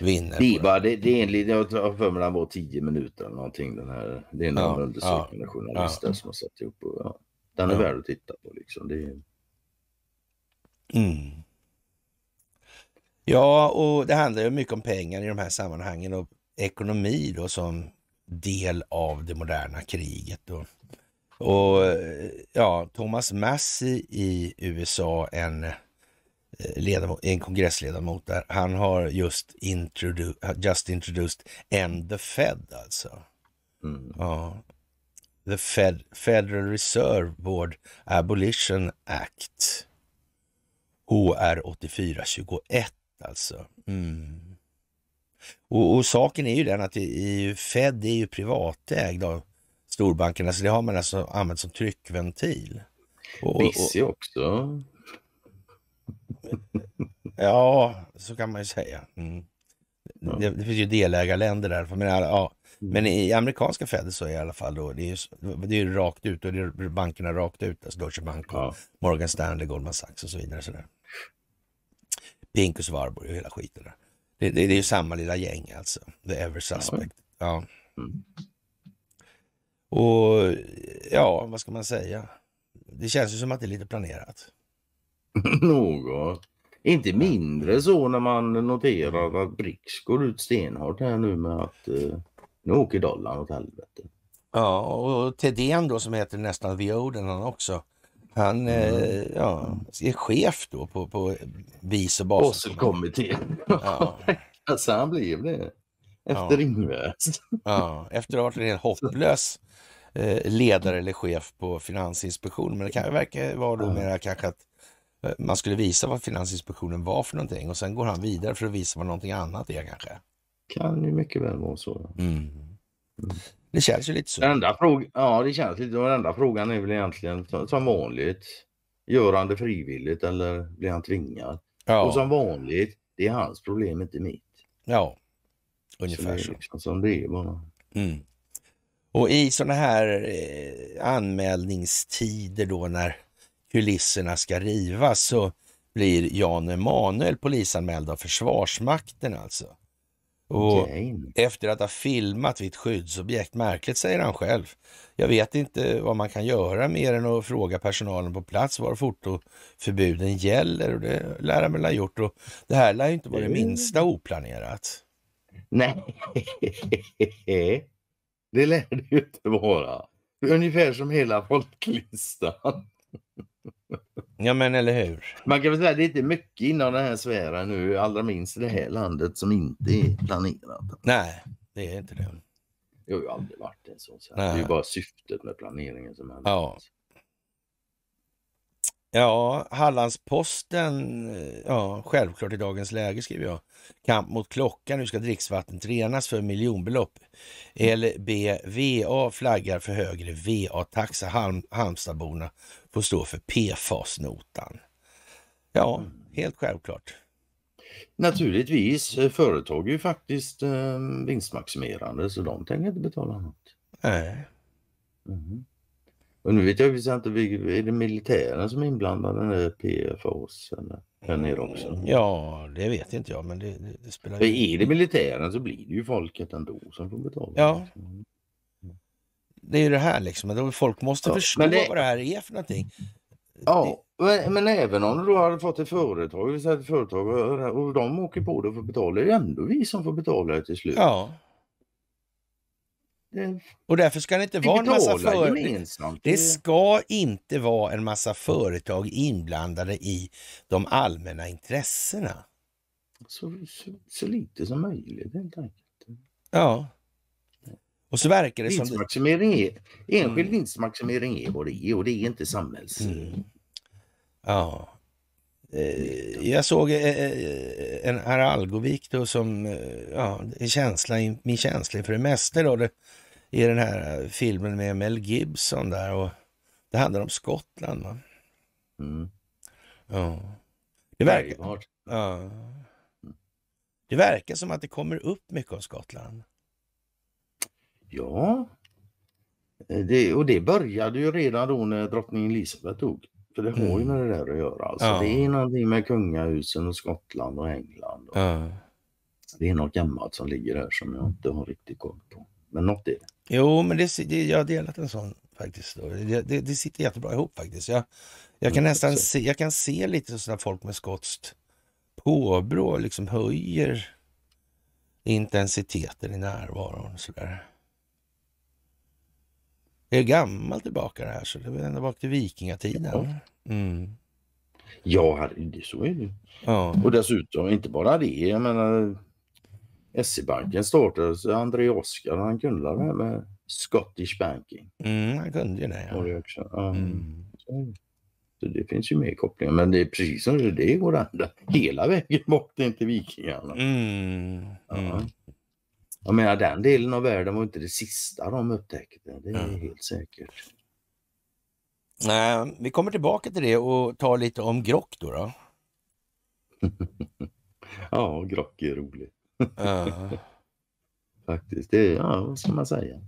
vinner. Biba, det, det är enligt, jag har för mig den var 10 minuter eller någonting. Den här, det är en ja, undersökande ja, journalisten ja. som har satt ihop. Och, ja. Den är ja. värd att titta på liksom. Det är... Mm. Ja, och det handlar ju mycket om pengar i de här sammanhangen och ekonomi då som del av det moderna kriget. Då. Och ja, Thomas Massey i USA, en Eh, ledamot, en kongressledamot där, han har just, introdu just introduced en the Fed alltså. Mm. Ja. The Fed, Federal Reserve Board Abolition Act. HR 8421 alltså. Mm. Och, och, saken är ju den att i, Fed är ju privatägd av storbankerna, så det har man alltså använt som tryckventil. Och, och, BC också ja, så kan man ju säga. Mm. Det, det, finns ju delägarländer där. Men, ja. Mm. men i amerikanska Fed så är det i alla fall då, det är ju, rakt ut och det är bankerna rakt ut. Alltså Deutsche Bank, ja. Morgan Stanley, Goldman Sachs och så vidare. Så där. Pincus Warburg och hela skiten där. Det, det, det är ju samma lilla gäng alltså. The ever suspect. Ja. Mm. Och ja, vad ska man säga? Det känns ju som att det är lite planerat. något. Inte mindre så när man noterar att Brics går ut stenhårt här nu med att eh, nu åker dollarn åt helvete. Ja, och Thedéen då som heter nästan Vioden han också. Han eh, mm. eh, ja, är chef då på, på vis och bas. Baselkommittén. Ja. alltså han blev det. Efter ja. Ingves. ja, efter att ha varit en hopplös eh, ledare eller chef på Finansinspektionen. Men det kan verkar vara då mera kanske att Eh, man skulle visa vad Finansinspektionen var för någonting och sen går han vidare för att visa vad någonting annat är kanske. Kan ju mycket väl vara så. Mm. mm. Det känns ju lite så. Den enda ja, det känns lite. Den enda frågan är väl egentligen som vanligt. Gör han det frivilligt eller blir han tvingad? Ja. Och som vanligt, det är hans problem, inte mitt. Ja, ungefär så. Det är liksom som det är bara. Mm. Och i sådana här eh, anmälningstider då när kulisserna ska rivas så blir Jan Emanuel polisanmäld av Försvarsmakten alltså. Och Efter att ha filmat vid ett skyddsobjekt, märkligt säger han själv. Jag vet inte vad man kan göra mer än att fråga personalen på plats var fotoförbuden gäller och det lär han väl ha gjort. Och det här lär ju inte vara det minsta oplanerat. Nej, det lär det ju inte vara. Ungefär som hela folklistan. Ja men eller hur. Man kan väl säga att det är inte mycket inom den här sfären nu, allra minst i det här landet som inte är planerat. Nej, det är inte det. Det har ju aldrig varit det. Så, så. Det är ju bara syftet med planeringen som händer. Ja. Ja, Hallandsposten, ja självklart i dagens läge skriver jag. Kamp mot klockan, nu ska dricksvattnet renas för miljonbelopp. LBVA flaggar för högre VA-taxa. Halm, Halmstadborna får stå för PFAS-notan. Ja, helt självklart. Naturligtvis, eh, företag är ju faktiskt eh, vinstmaximerande så de tänker inte betala något. Nej. Mm. Och nu vet jag inte, är det militären som är inblandad i den eller här eh, nere också? Mm, ja, det vet inte jag men det, det, spelar ingen Är det militären så blir det ju folket ändå som får betala. Ja. Mm det är ju det här liksom. Folk måste ja, förstå det... vad det här är för någonting. Ja, men, men, även om du då hade fått ett företag, vi säger ett företag och, de åker på det och får betala, det är ändå vi som får betala till slut. Ja. Och därför ska det inte vara en massa företag. Det ska inte vara en massa företag inblandade i de allmänna intressena. Så, så, så lite som möjligt helt enkelt. Ja. Och så verkar det vinstmaximering Är, enskild mm. vinstmaximering är vad det är och det är inte samhälls... Mm. Ja. Eh, jag såg eh, eh en Algovik då som, eh, ja, känsla, min känsla för det mesta då, det, i den här eh, filmen med Mel Gibson där och det handlar om Skottland. Va? Mm. Ja. Det verkar, ja. det verkar som att det kommer upp mycket om Skottland. Ja, eh, det, och det började ju redan då när drottning Elisabeth dog. För det har ju mm. med det där att göra. Alltså, ja. Det är någonting med kungahusen och Skottland och England. Och, ja. Det är något gammalt som ligger här som jag inte har riktigt koll på. Men något är det. Jo, men det, det, jag har delat en sån faktiskt. Det, det, det sitter jättebra ihop faktiskt. Jag, jag kan mm, nästan se, jag kan se lite sådana folk med skotskt påbrå liksom höjer intensiteten i närvaron. och Sådär. Det är gammalt tillbaka det här, så det var ända bak till vikingatiden. Mm. Ja, så är det ja. Och dessutom, inte bara det, jag menar SE-banken startades, André Oskar, han kunde det här med Scottish Banking. Mm, han kunde ju det. Ja. Och det också. Ja. Mm. Så, det finns ju mer kopplingar, men det är precis som det, det går ända hela vägen bort in till vikingarna. Mm. Ja. Mm. Jag menar den delen av världen var inte det sista de upptäckte, det är mm. helt säkert. Nej, vi kommer tillbaka till det och tar lite om Grock då. då. ja, Grock är roligt. ja. Faktiskt, det är, ja, vad ska man säga?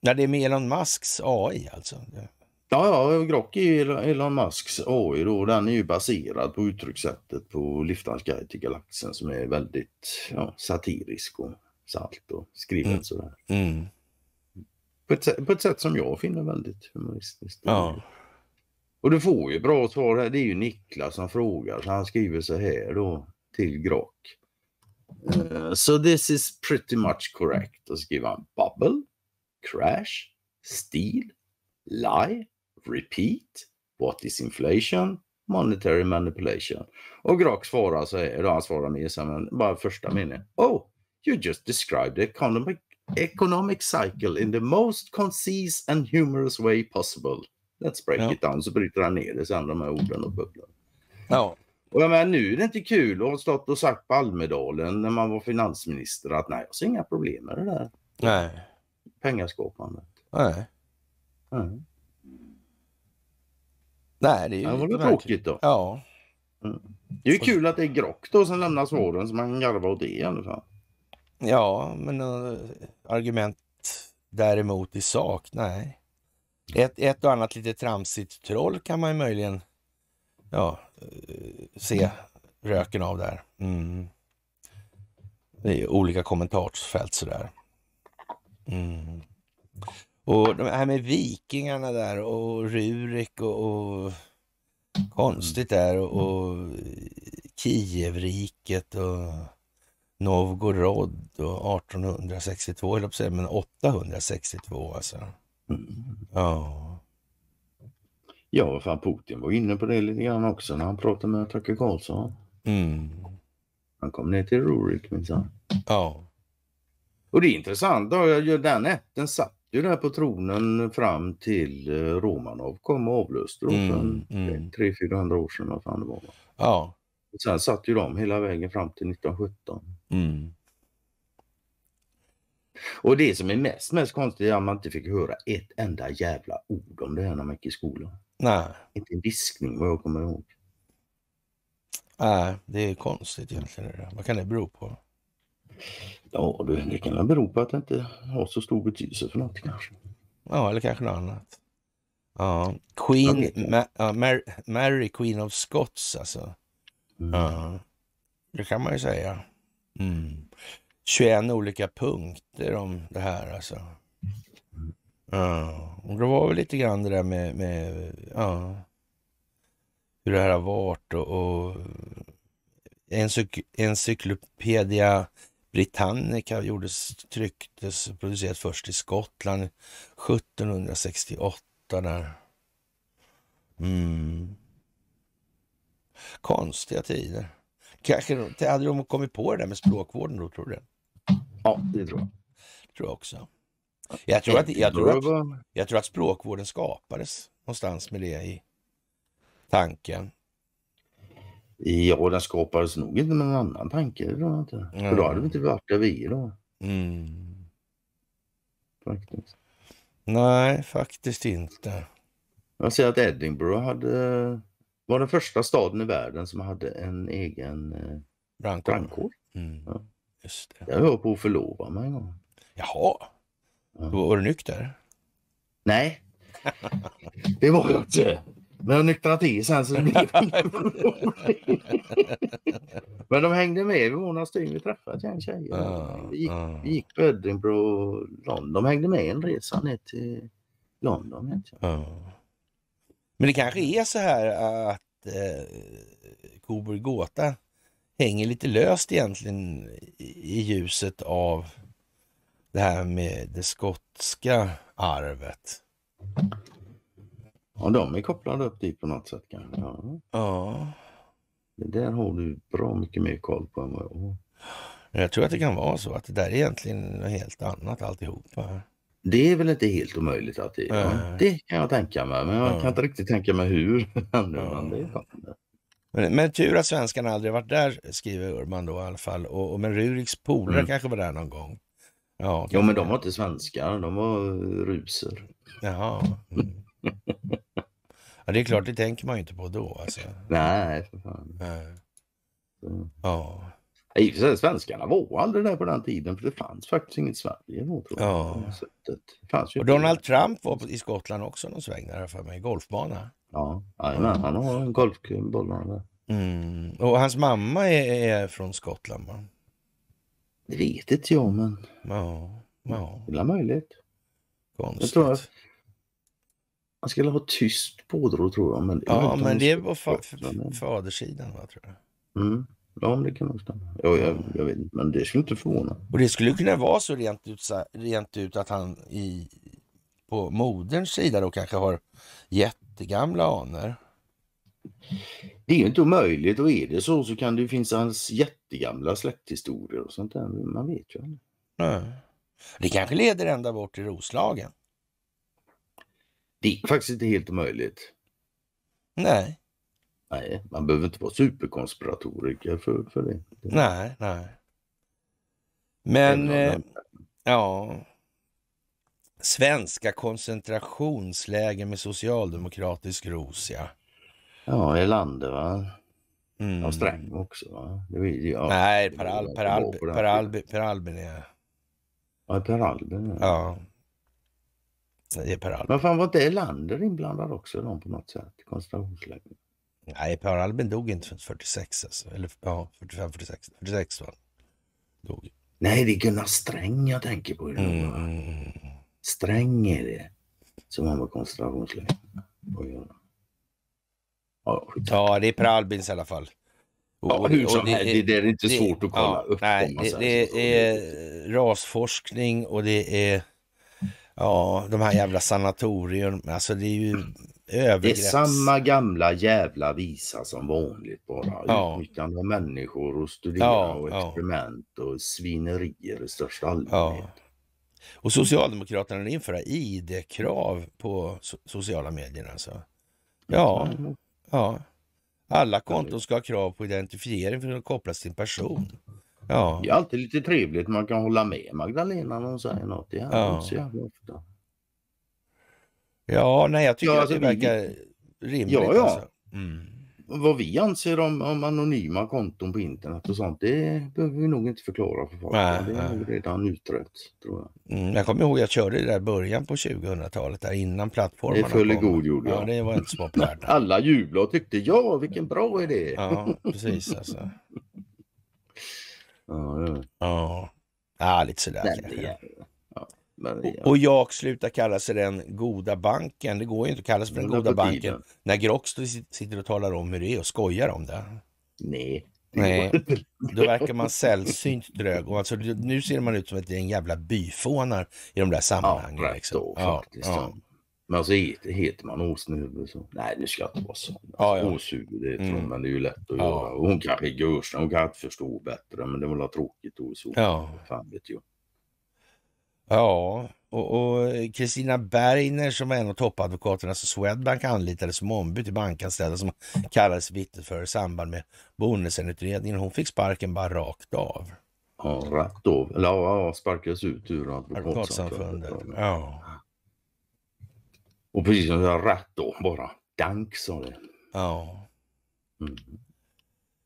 Ja, det är med Elon Musks AI alltså? Det... Ja, ja, Grock är ju Elon Musks AI då. Den är ju baserad på uttryckssättet på Liftarens guide till galaxen som är väldigt ja, satirisk och salt och skrivet mm. sådär. Mm. På, ett, på, ett, sätt som jag finner väldigt humoristiskt. Ja. Och du får ju bra svar här. Det är ju Niklas som frågar. Så han skriver så här då till Grock. Uh, eh, so this is pretty much correct. Och skriver han bubble, crash, steel, lie, repeat, what is inflation, monetary manipulation. Och Grok svarar så här, då han svarar med som bara första meningen. Oh, you just described the economic, economic cycle in the most concise and humorous way possible. Let's break ja. it down. Så bryter han ner det sen, de här orden och bubblan. Ja. Och jag menar, nu är det inte kul att ha stått och sagt på Almedalen när man var finansminister att nej, jag ser inga problem med det där. Nej. Pengaskapandet. Nej. nej. Nej, det är ju var det tråkigt då. Ja. Mm. Det är ju kul att det är Grock då som lämnar svaren mm. så man kan garva åt det i alla fall. Ja, men uh, argument däremot i sak, nej. Ett, ett och annat lite tramsigt troll kan man ju möjligen ja, eh, se mm. röken av där. Mm. Det är olika kommentarsfält sådär. Mm. Och det här med vikingarna där och Rurik och, och konstigt mm. där och, och eh, Kievriket och Novgorod och 1862, eller på men 862 alltså. Mm. Ja. Ja, fan Putin var inne på det lite grann också när han pratade med Tucker Carlson. Mm. Han kom ner till Rurik minsann. Ja. Och det är intressant, då, den ätten satt sitter ju där på tronen fram till eh, Romanov kom och avlöste då mm, för mm. 300-400 år sedan. Vad fan det var. Ja. sen satt ju de hela vägen fram till 1917. Mm. Och det som är mest, mest konstigt är att man inte fick höra ett enda jävla ord om det här när man gick i skolan. Nej. Inte en viskning vad jag kommer ihåg. Nej, det är konstigt egentligen. Vad kan det bero på? Ja du, det kan väl bero på att det inte har så stor betydelse för någonting. kanske. Ja, eller kanske något annat. Ja, Queen, Ma ja, Mary, Mary, Queen of Scots alltså. Mm. Ja, det kan man ju säga. Mm. 21 olika punkter om det här alltså. Ja, och det var väl lite grann det där med, med ja, hur det här har varit och, och encyk, encyklopedia Britannica gjordes, trycktes och producerades först i Skottland 1768. Där. Mm. Konstiga tider. Kanske hade de kommit på det där med språkvården då, tror du det? Ja, det tror jag. Det tror jag också. Jag tror, att, jag, tror att, jag tror att språkvården skapades någonstans med det i tanken. Ja, den skapades nog inte med någon annan tanke. Då, inte. Mm. För då hade vi inte varit där vi är då. Mm. Faktiskt. Nej, faktiskt inte. Jag ser att Edinburgh hade, var den första staden i världen som hade en egen eh, brandkår. brandkår. Mm. Ja. Just det. Jag höll på att förlova mig en gång. Jaha, ja. var du nykter? Nej, det var jag inte. När jag nyktrade till sen så blev det Men de hängde med vi var några stycken. Vi träffade en tjej tjejer. vi gick, gick på Edinburgh London. De hängde med en resa ner till London. Egentligen. Ah. Men det kanske är så här att eh, Coburg Gåta hänger lite löst egentligen i ljuset av det här med det skotska arvet. Ja, de är kopplade upp dit på något sätt kanske. Ja. ja. Det där har du bra mycket mer koll på än vad jag har. Jag tror att det kan vara så att det där är egentligen något helt annat alltihopa. Det är väl inte helt omöjligt att det är. Äh. Det kan jag tänka mig, men jag äh. kan inte riktigt tänka mig hur. men, men tur att svenskarna aldrig varit där, skriver Urban då i alla fall. Och, och men Ruriks polare mm. kanske var där någon gång. Ja, jo, men de var inte svenskar, de var ruser. Jaha. Mm. Ja, det är klart, mm. det tänker man ju inte på då. Alltså. Nej, för fan. Nej. Så. Ja. I och för sig, svenskarna var aldrig där på den tiden för det fanns faktiskt inget Sverige då. Tror jag. Ja. och Donald det. Trump var i Skottland också någon sväng där för mig, golfbana. Ja, jajamän, han har en golfbana där. Mm. Och hans mamma är, är från Skottland va? Det vet inte jag men... Ja. ja. Det är möjligt. Konstigt. Jag tror att han skulle ha tyst pådrag tror jag. Men ja, men det var fa fadersidan va, tror jag. Mm. Ja, det kan nog stämma. Ja, jag, jag vet inte, men det skulle inte förvåna. Och det skulle kunna vara så rent ut, rent ut att han i, på moderns sida då kanske har jättegamla anor. Det är ju inte omöjligt och är det så så kan det ju finnas hans jättegamla släkthistorier och sånt där. Man vet ju aldrig. Mm. Det kanske leder ända bort till Roslagen. Det är faktiskt inte helt omöjligt. Nej. Nej, man behöver inte vara superkonspiratoriker för, för det. Nej, nej. Men, eh, ja. Svenska koncentrationsläger med socialdemokratisk ros, ja. Ja, Erlander va? Mm. Och Sträng också va? Det var, ja, nej, Per, Albin, är... ja. Per Albin. Ja. ja säger Per Albin. Men fan var inte Erlander inblandad också de på något sätt? Koncentrationslägren? Nej, Per Albin dog inte förrän 46 alltså. Eller ja, 45, 46. 46 va? Dog. Nej, det är Gunnar Sträng jag tänker på. Mm. Sträng är det. Som han var koncentrationsläkare. Ja, det är Per Albins i alla fall. Ja, hur som helst, det, det, är inte svårt att kolla ja, upp. Nej, det, det, är rasforskning och det är Ja, de här jävla sanatorium. Alltså det är ju övergrepps... Det är samma gamla jävla visa som vanligt bara. Ja. Utnyttjande av människor och studera ja, och experiment ja. och svinerier i största allmänhet. Ja. Och Socialdemokraterna vill införa ID-krav på so sociala medier alltså. Ja, mm. ja. Alla konton ska ha krav på identifiering för att kopplas till en person. Ja. Det är alltid lite trevligt man kan hålla med Magdalena när hon säger något. Det händer ja. inte så jävla ofta. Ja, nej jag tycker ja, alltså, att det alltså, verkar vi... rimligt. Ja, ja. Alltså. Mm. Vad vi anser om, om, anonyma konton på internet och sånt, det behöver vi nog inte förklara för folk. Nej, det har vi redan utrett, tror jag. Mm, jag kommer ihåg, jag körde det där början på 2000-talet, där innan plattformarna Det föll i god jord, ja. det var inte så Alla jublade och tyckte ja, vilken bra idé. Ja, precis alltså. Ja, ja. ja lite sådär. Lärde Lärde och jag slutar kalla sig den goda banken. Det går ju inte att kalla sig för den goda banken tiden. när Grox sitter och talar om hur det är och skojar om det. Nej. Nej, då verkar man sällsynt drög. Och alltså, nu ser man ut som ett gäng jävla byfånar i de där sammanhangen. Ja, liksom. då, faktiskt. Ja, ja. Men så alltså, heter, heter man åsnehuvud så, nej nu ska jag inte vara sån. Alltså, ja, ja. Åshuvud heter mm. men det är ju lätt att ja. göra. hon kanske är görsna, hon kan inte förstå bättre, men det var tråkigt och Ja. Fan vet jag. Ja, och Kristina eh, Bergner som var en av toppadvokaterna som Swedbank anlitade som ombud till bankanställda som kallades vittne för i samband med Bonnesenutredningen. Hon fick sparken bara rakt av. Ja, rakt av. Eller ja, sparkades ut ur advokatsamfundet. Ja. Och precis som jag rätt då, bara dank sa det. Ja. Mm.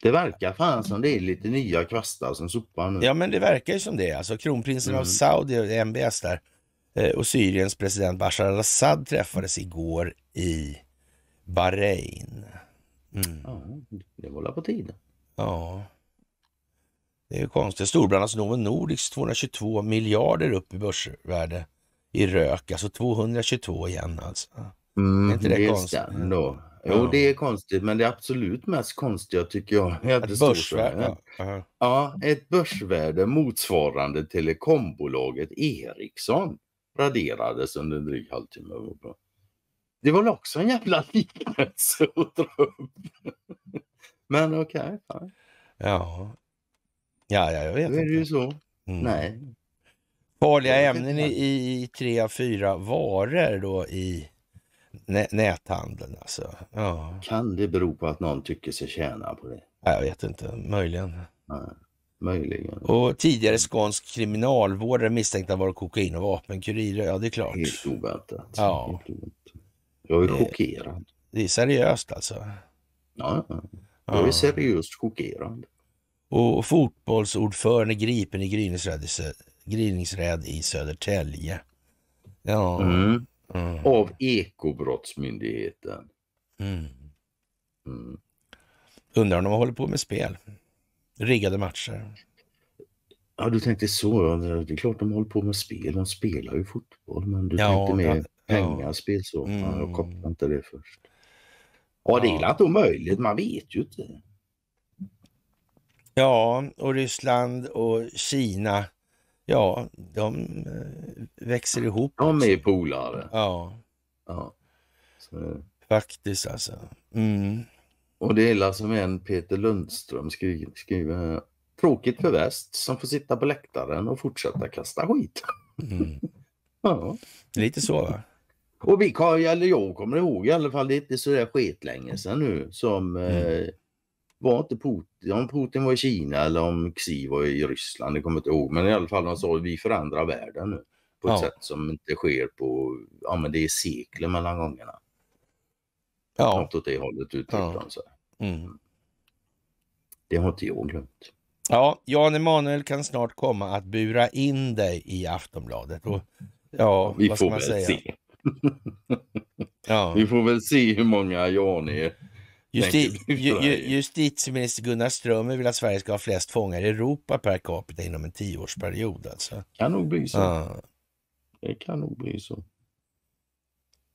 Det verkar fan som det är lite nya kvastar som sopar nu. Ja men det verkar ju som det. Alltså kronprinsen mm. av Saudi, MBS där, eh, och Syriens president Bashar al-Assad träffades igår i Bahrain. Mm. Ja, det var på tiden. Ja. Det är ju konstigt. Storbrandarnas Novo Nordics 222 miljarder upp i börsvärde i rök. Alltså 222 igen alltså. Mm, är inte det, konstigt? Ändå. Jo, det är konstigt, men det är absolut mest konstiga tycker jag. Ett börsvärde? Uh-huh. Ja. ett börsvärde motsvarande telekombolaget Ericsson raderades under en dryg halvtimme. Det var också en jävla liknelse att dra upp. Men okej. Okay, ja. ja. ja, jag vet det inte. Är det är ju så. Mm. Nej, Farliga ämnen i, i tre av fyra varor då i näthandeln alltså. Ja. Kan det bero på att någon tycker sig tjäna på det? Jag vet inte, möjligen. Nej, möjligen. Och tidigare skånsk kriminalvårdare misstänkt att vara kokain och vapenkurirer. Ja, det är klart. Helt oväntat. Ja. Jag är eh, chockerad. Det är seriöst alltså. Ja, ja. jag är seriöst chockerad. Och fotbollsordförande gripen i Grynes Grillingsräd i Södertälje. Ja. Mm. Mm. Av Ekobrottsmyndigheten. Mm. mm. Undrar om de håller på med spel? Riggade matcher? Ja, du tänkte så. Det är klart de håller på med spel. De spelar ju fotboll. Men du ja, tänkte mer ja, Mm. Ja, jag kopplade inte det först. Ja, det är inte omöjligt. Man vet ju inte. Ja, och Ryssland och Kina Ja, de eh, växer ihop. De är polare. Ja. ja. Så. Faktiskt alltså. Mm. Och det illa som en Peter Lundström skriver, här. Tråkigt för väst som får sitta på läktaren och fortsätta kasta skit. Mm. ja. Lite så va? Och vi, eller jag kommer ihåg i alla fall, det är inte så där skitlänge sedan nu som mm. eh, var inte Putin, om Putin var i Kina eller om Xi var i Ryssland, det kommer jag inte ihåg, men i alla fall de sa vi förändrar världen nu på ett ja. sätt som inte sker på, ja men det är sekler mellan gångerna. Ja. Något åt det hållet uttryckte ja. de sig. Mm. mm. Det har inte jag glömt. Ja, Jan Emanuel kan snart komma att bura in dig i Aftonbladet. Och, ja, vi vad får ska man väl säga? se. ja. Vi får väl se hur många Jan är Justi ju, justitieminister Gunnar Strömmer vill att Sverige ska ha flest fångar i Europa per capita inom en tioårsperiod. Alltså. kan nog bli så. Ja. Det kan nog bli så.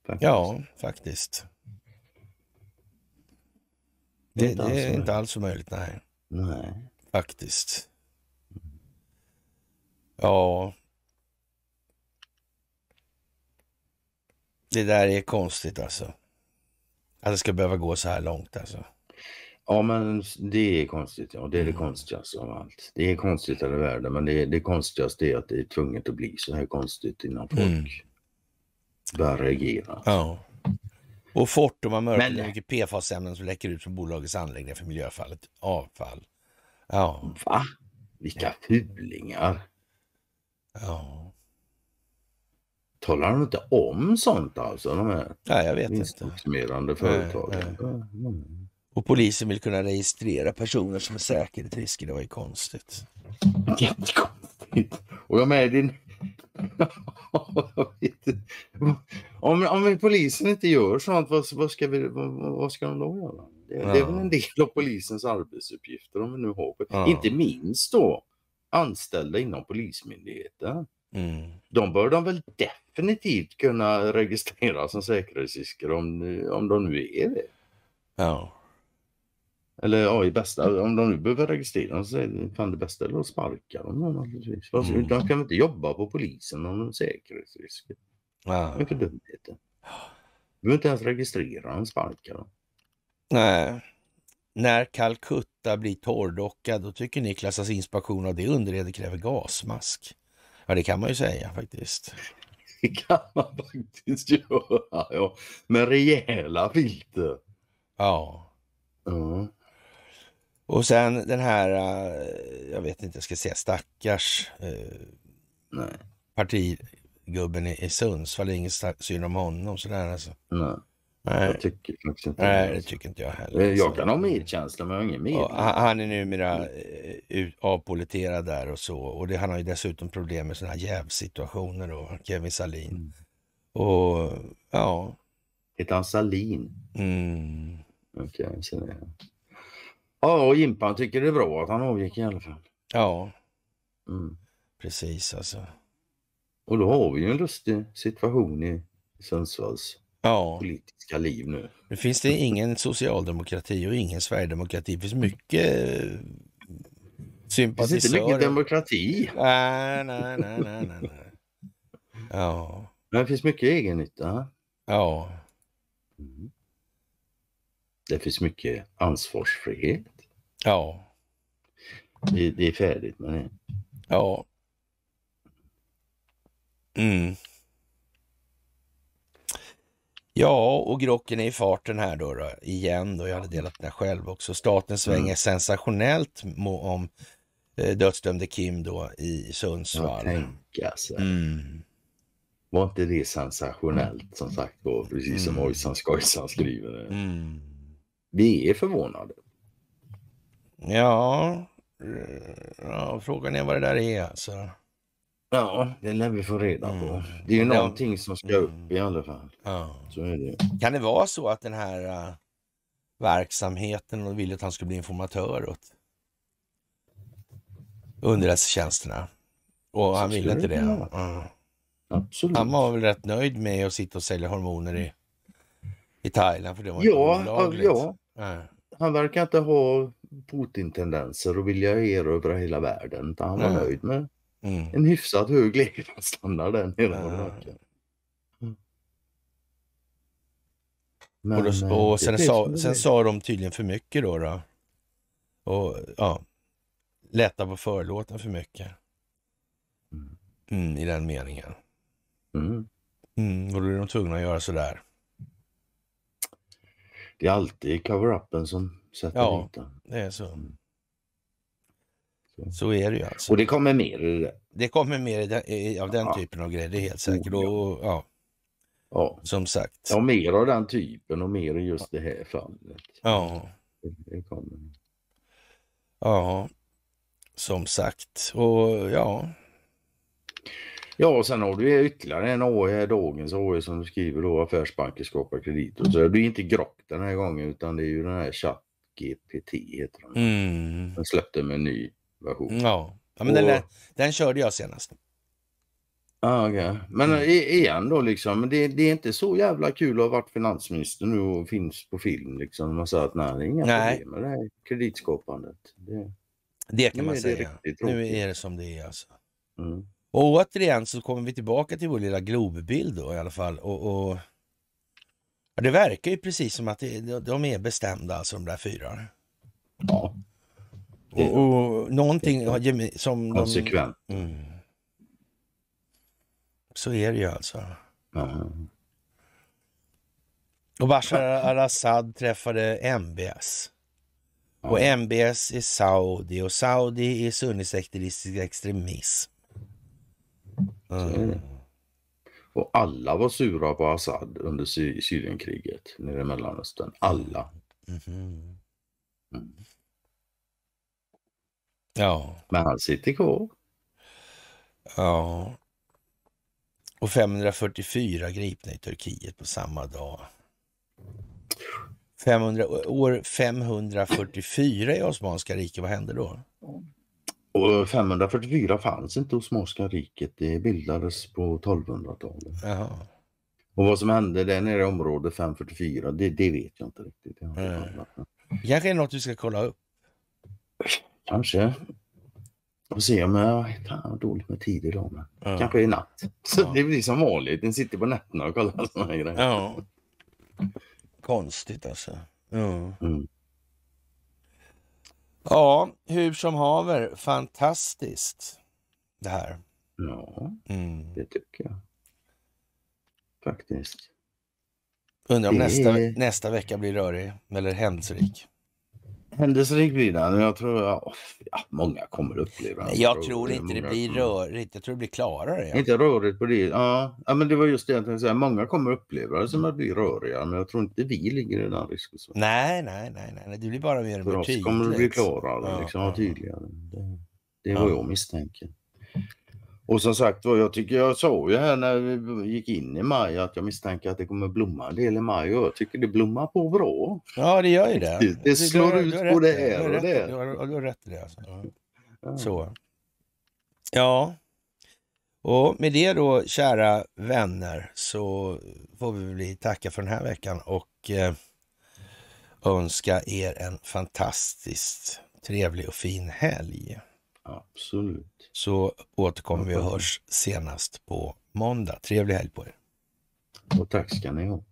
Faktiskt. Ja, faktiskt. Det, inte det är inte alls möjligt, nej. nej. Faktiskt. Ja. Det där är konstigt alltså. Att det ska behöva gå så här långt alltså. Ja, men det är konstigt. Ja. Det är det mm. konstigaste av allt. Det är konstigt i världen, men det, det konstigaste är att det är tvunget att bli så här konstigt innan mm. folk mm. börjar reagera. Ja. Och Fortum har mörkat hur mycket PFAS-ämnen som läcker ut från bolagets anläggningar för miljöfallet avfall. Ja. Va? Vilka fulingar! Ja talar de inte om sånt alltså? De här ja, jag vet inte. företagen. Nej, nej. Och polisen vill kunna registrera personer som är säkerhetsrisker. Det var ju konstigt. Jättekonstigt. Och jag med din... om, om polisen inte gör sånt, vad, vad, ska, vi, vad, vad ska de då göra? Det, ja. det är väl en del av polisens arbetsuppgifter om vi nu har. Ja. Inte minst då anställda inom Polismyndigheten. Mm. De bör de väl definitivt definitivt kunna registreras som säkerhetsrisker om, om de nu är det. Ja. Eller ja, i bästa, om de nu behöver registrera så är det fan det bästa är att sparka dem naturligtvis. Varför, mm. De kan inte jobba på polisen om de är säkerhetsrisker. Ja. Det är för dumheter? Du behöver inte ens registrera dem. Sparka dem. Nej. När Calcutta blir torrdockad, då tycker Niklas att inspektion av det underredet kräver gasmask. Ja, det kan man ju säga faktiskt det kan man faktiskt göra. Ja. Med rejäla filter. Ja. Mm. Och sen den här, äh, jag vet inte, jag ska säga stackars äh, Nej. partigubben i Sundsvall. Det är inget synd om honom sådär alltså. Nej. Nej. Jag tycker faktiskt inte Nej, det tycker inte jag heller. Eh, jag alltså, kan ha medkänsla, men jag har ingen med. Han är numera eh, avpoliterad där och så. Och det, han har ju dessutom problem med sådana här jävsituationer då, Kevin Salin. Mm. Och ja... Heter han Salin? Mm. Okej, okay, så det. Ja, och Jimpan tycker det är bra att han avgick i alla fall. Ja, mm. precis alltså. Och då har vi ju en lustig situation i Sundsvalls ja. politiska liv nu. Nu finns det ingen socialdemokrati och ingen sverigedemokrati. Det finns mycket eh, sympatisörer. Det finns inte mycket demokrati. Nej, nej, nej, nej, nej. Ja. Men det finns mycket egennytta. Ja. Mm. Det finns mycket ansvarsfrihet. Ja. Det, det är färdigt med det. Ja. Mm. Ja, och Grocken är i farten här då, då igen. Då. Jag hade delat den här själv också. Staten svänger mm. sensationellt om eh, dödsdömde Kim då i Sundsvall. Ja tänk alltså. Mm. Var inte det sensationellt som mm. sagt var, precis som mm. Ojsan Skojsan skriver? Mm. Vi är förvånade. Ja. ja, frågan är vad det där är alltså. Ja, det lär vi få reda på. Mm. Det är ju någonting som ska upp mm. i alla fall. Ja. Så är det. Kan det vara så att den här uh, verksamheten ville att han skulle bli informatör åt underrättelsetjänsterna? Och han ville inte det? Mm. Absolut. Han var väl rätt nöjd med att sitta och sälja hormoner i, i Thailand för det var ja, olagligt. Ja. Mm. Han verkar inte ha Putin-tendenser och vilja erövra hela världen. Han var nöjd med Mm. En hyfsat hög levnadsstandard där nere. Ja. Mm. och, då, eh, och sen, sa, sen sa de tydligen för mycket då. då. Och ja, lätta på förlåten för mycket. Mm, mm I den meningen. Mm. Mm, och då är de tvungna att göra sådär. Det är alltid cover-upen som sätter ja, Ja, det är så. Mm. Så är det ju alltså. Och det kommer mer? Det kommer mer av den ja. typen av grejer, det är helt säkert. Oh, ja. Och, ja. ja. Som sagt. Ja, mer av den typen och mer i just det här fallet. Ja. Det, kommer. Ja, som sagt. Och ja. Ja, och sen har du ytterligare en AE här, dagens AE som du skriver då, affärsbanker skapar krediter. Så det är inte grock den här gången utan det är ju den här ChatGPT heter den. Mm. Den släppte med en ny version. Ja, ja men och... den, den körde jag senast. Ah, okay. Men mm. igen då liksom, det, det, är inte så jävla kul att ha varit finansminister nu och finns på film liksom. Man säger att nej, det är inga nej. problem med det här kreditskapandet. Det, det kan man säga. Nu är det som det är alltså. Mm. Och återigen så kommer vi tillbaka till vår lilla globbild då i alla fall. Och, och... Ja, det verkar ju precis som att det, de är bestämda alltså de där fyra. Ja. Och, eh, och någonting som... Konsekvent. De, mm. Så är det ju alltså. Mm. Och Bashar al-Assad träffade MBS. Och MBS är Saudi och Saudi är sunnisekteristisk extremism. Mm. Och alla var sura på Assad under Syrienkriget nere i Mellanöstern. Alla. Mm-hmm. Mm. Mm. Ja. Men han sitter kvar. Ja. Och 544 gripna i Turkiet på samma dag. 500, år 544 i Osmanska riket, vad hände då? Och 544 fanns inte Osmanska riket, det bildades på 1200-talet. Och vad som hände där nere i området 544, det, det vet jag inte riktigt. Det mm. Kanske är något du ska kolla upp? Kanske. Får se om jag... har dåligt med tid idag men. Ja. Kanske i natt. Så ja. det blir som vanligt. Den sitter på nätterna och kollar sådana grejer. Ja. Konstigt alltså. Ja. Mm. ja, hur som haver. Fantastiskt det här. Ja, mm. det tycker jag. Faktiskt. Undrar om det... nästa, nästa vecka blir rörig eller händelserik. Händelserik blir den. Jag tror att oh, ja, många kommer uppleva den. Jag, tror, inte det, blir rörigt. Jag tror det blir klarare. Ja. Inte rörigt på det. Ja. ja, men det var just det jag tänkte säga. Många kommer uppleva det som att bli röriga, men jag tror inte vi ligger i den risken. Nej, nej, nej, nej. Det blir bara mer tydligt. För oss kommer det bli klarare, ja, liksom, ja. tydligare. Det, det är vad jag misstänker. Och som sagt var, jag tycker jag sa ju här när vi gick in i maj att jag misstänker att det kommer blomma en del i maj och jag tycker det blommar på bra. Ja, det gör ju det. Det, slår ut på det här och det. Du har, rätt i det. Alltså. Ja. Så. Ja. Och med det då, kära vänner, så får vi väl tacka för den här veckan och eh, önska er en fantastiskt trevlig och fin helg. Absolut. Så återkommer vi och hörs senast på måndag. Trevlig helg på er. Och tack ska ni ha.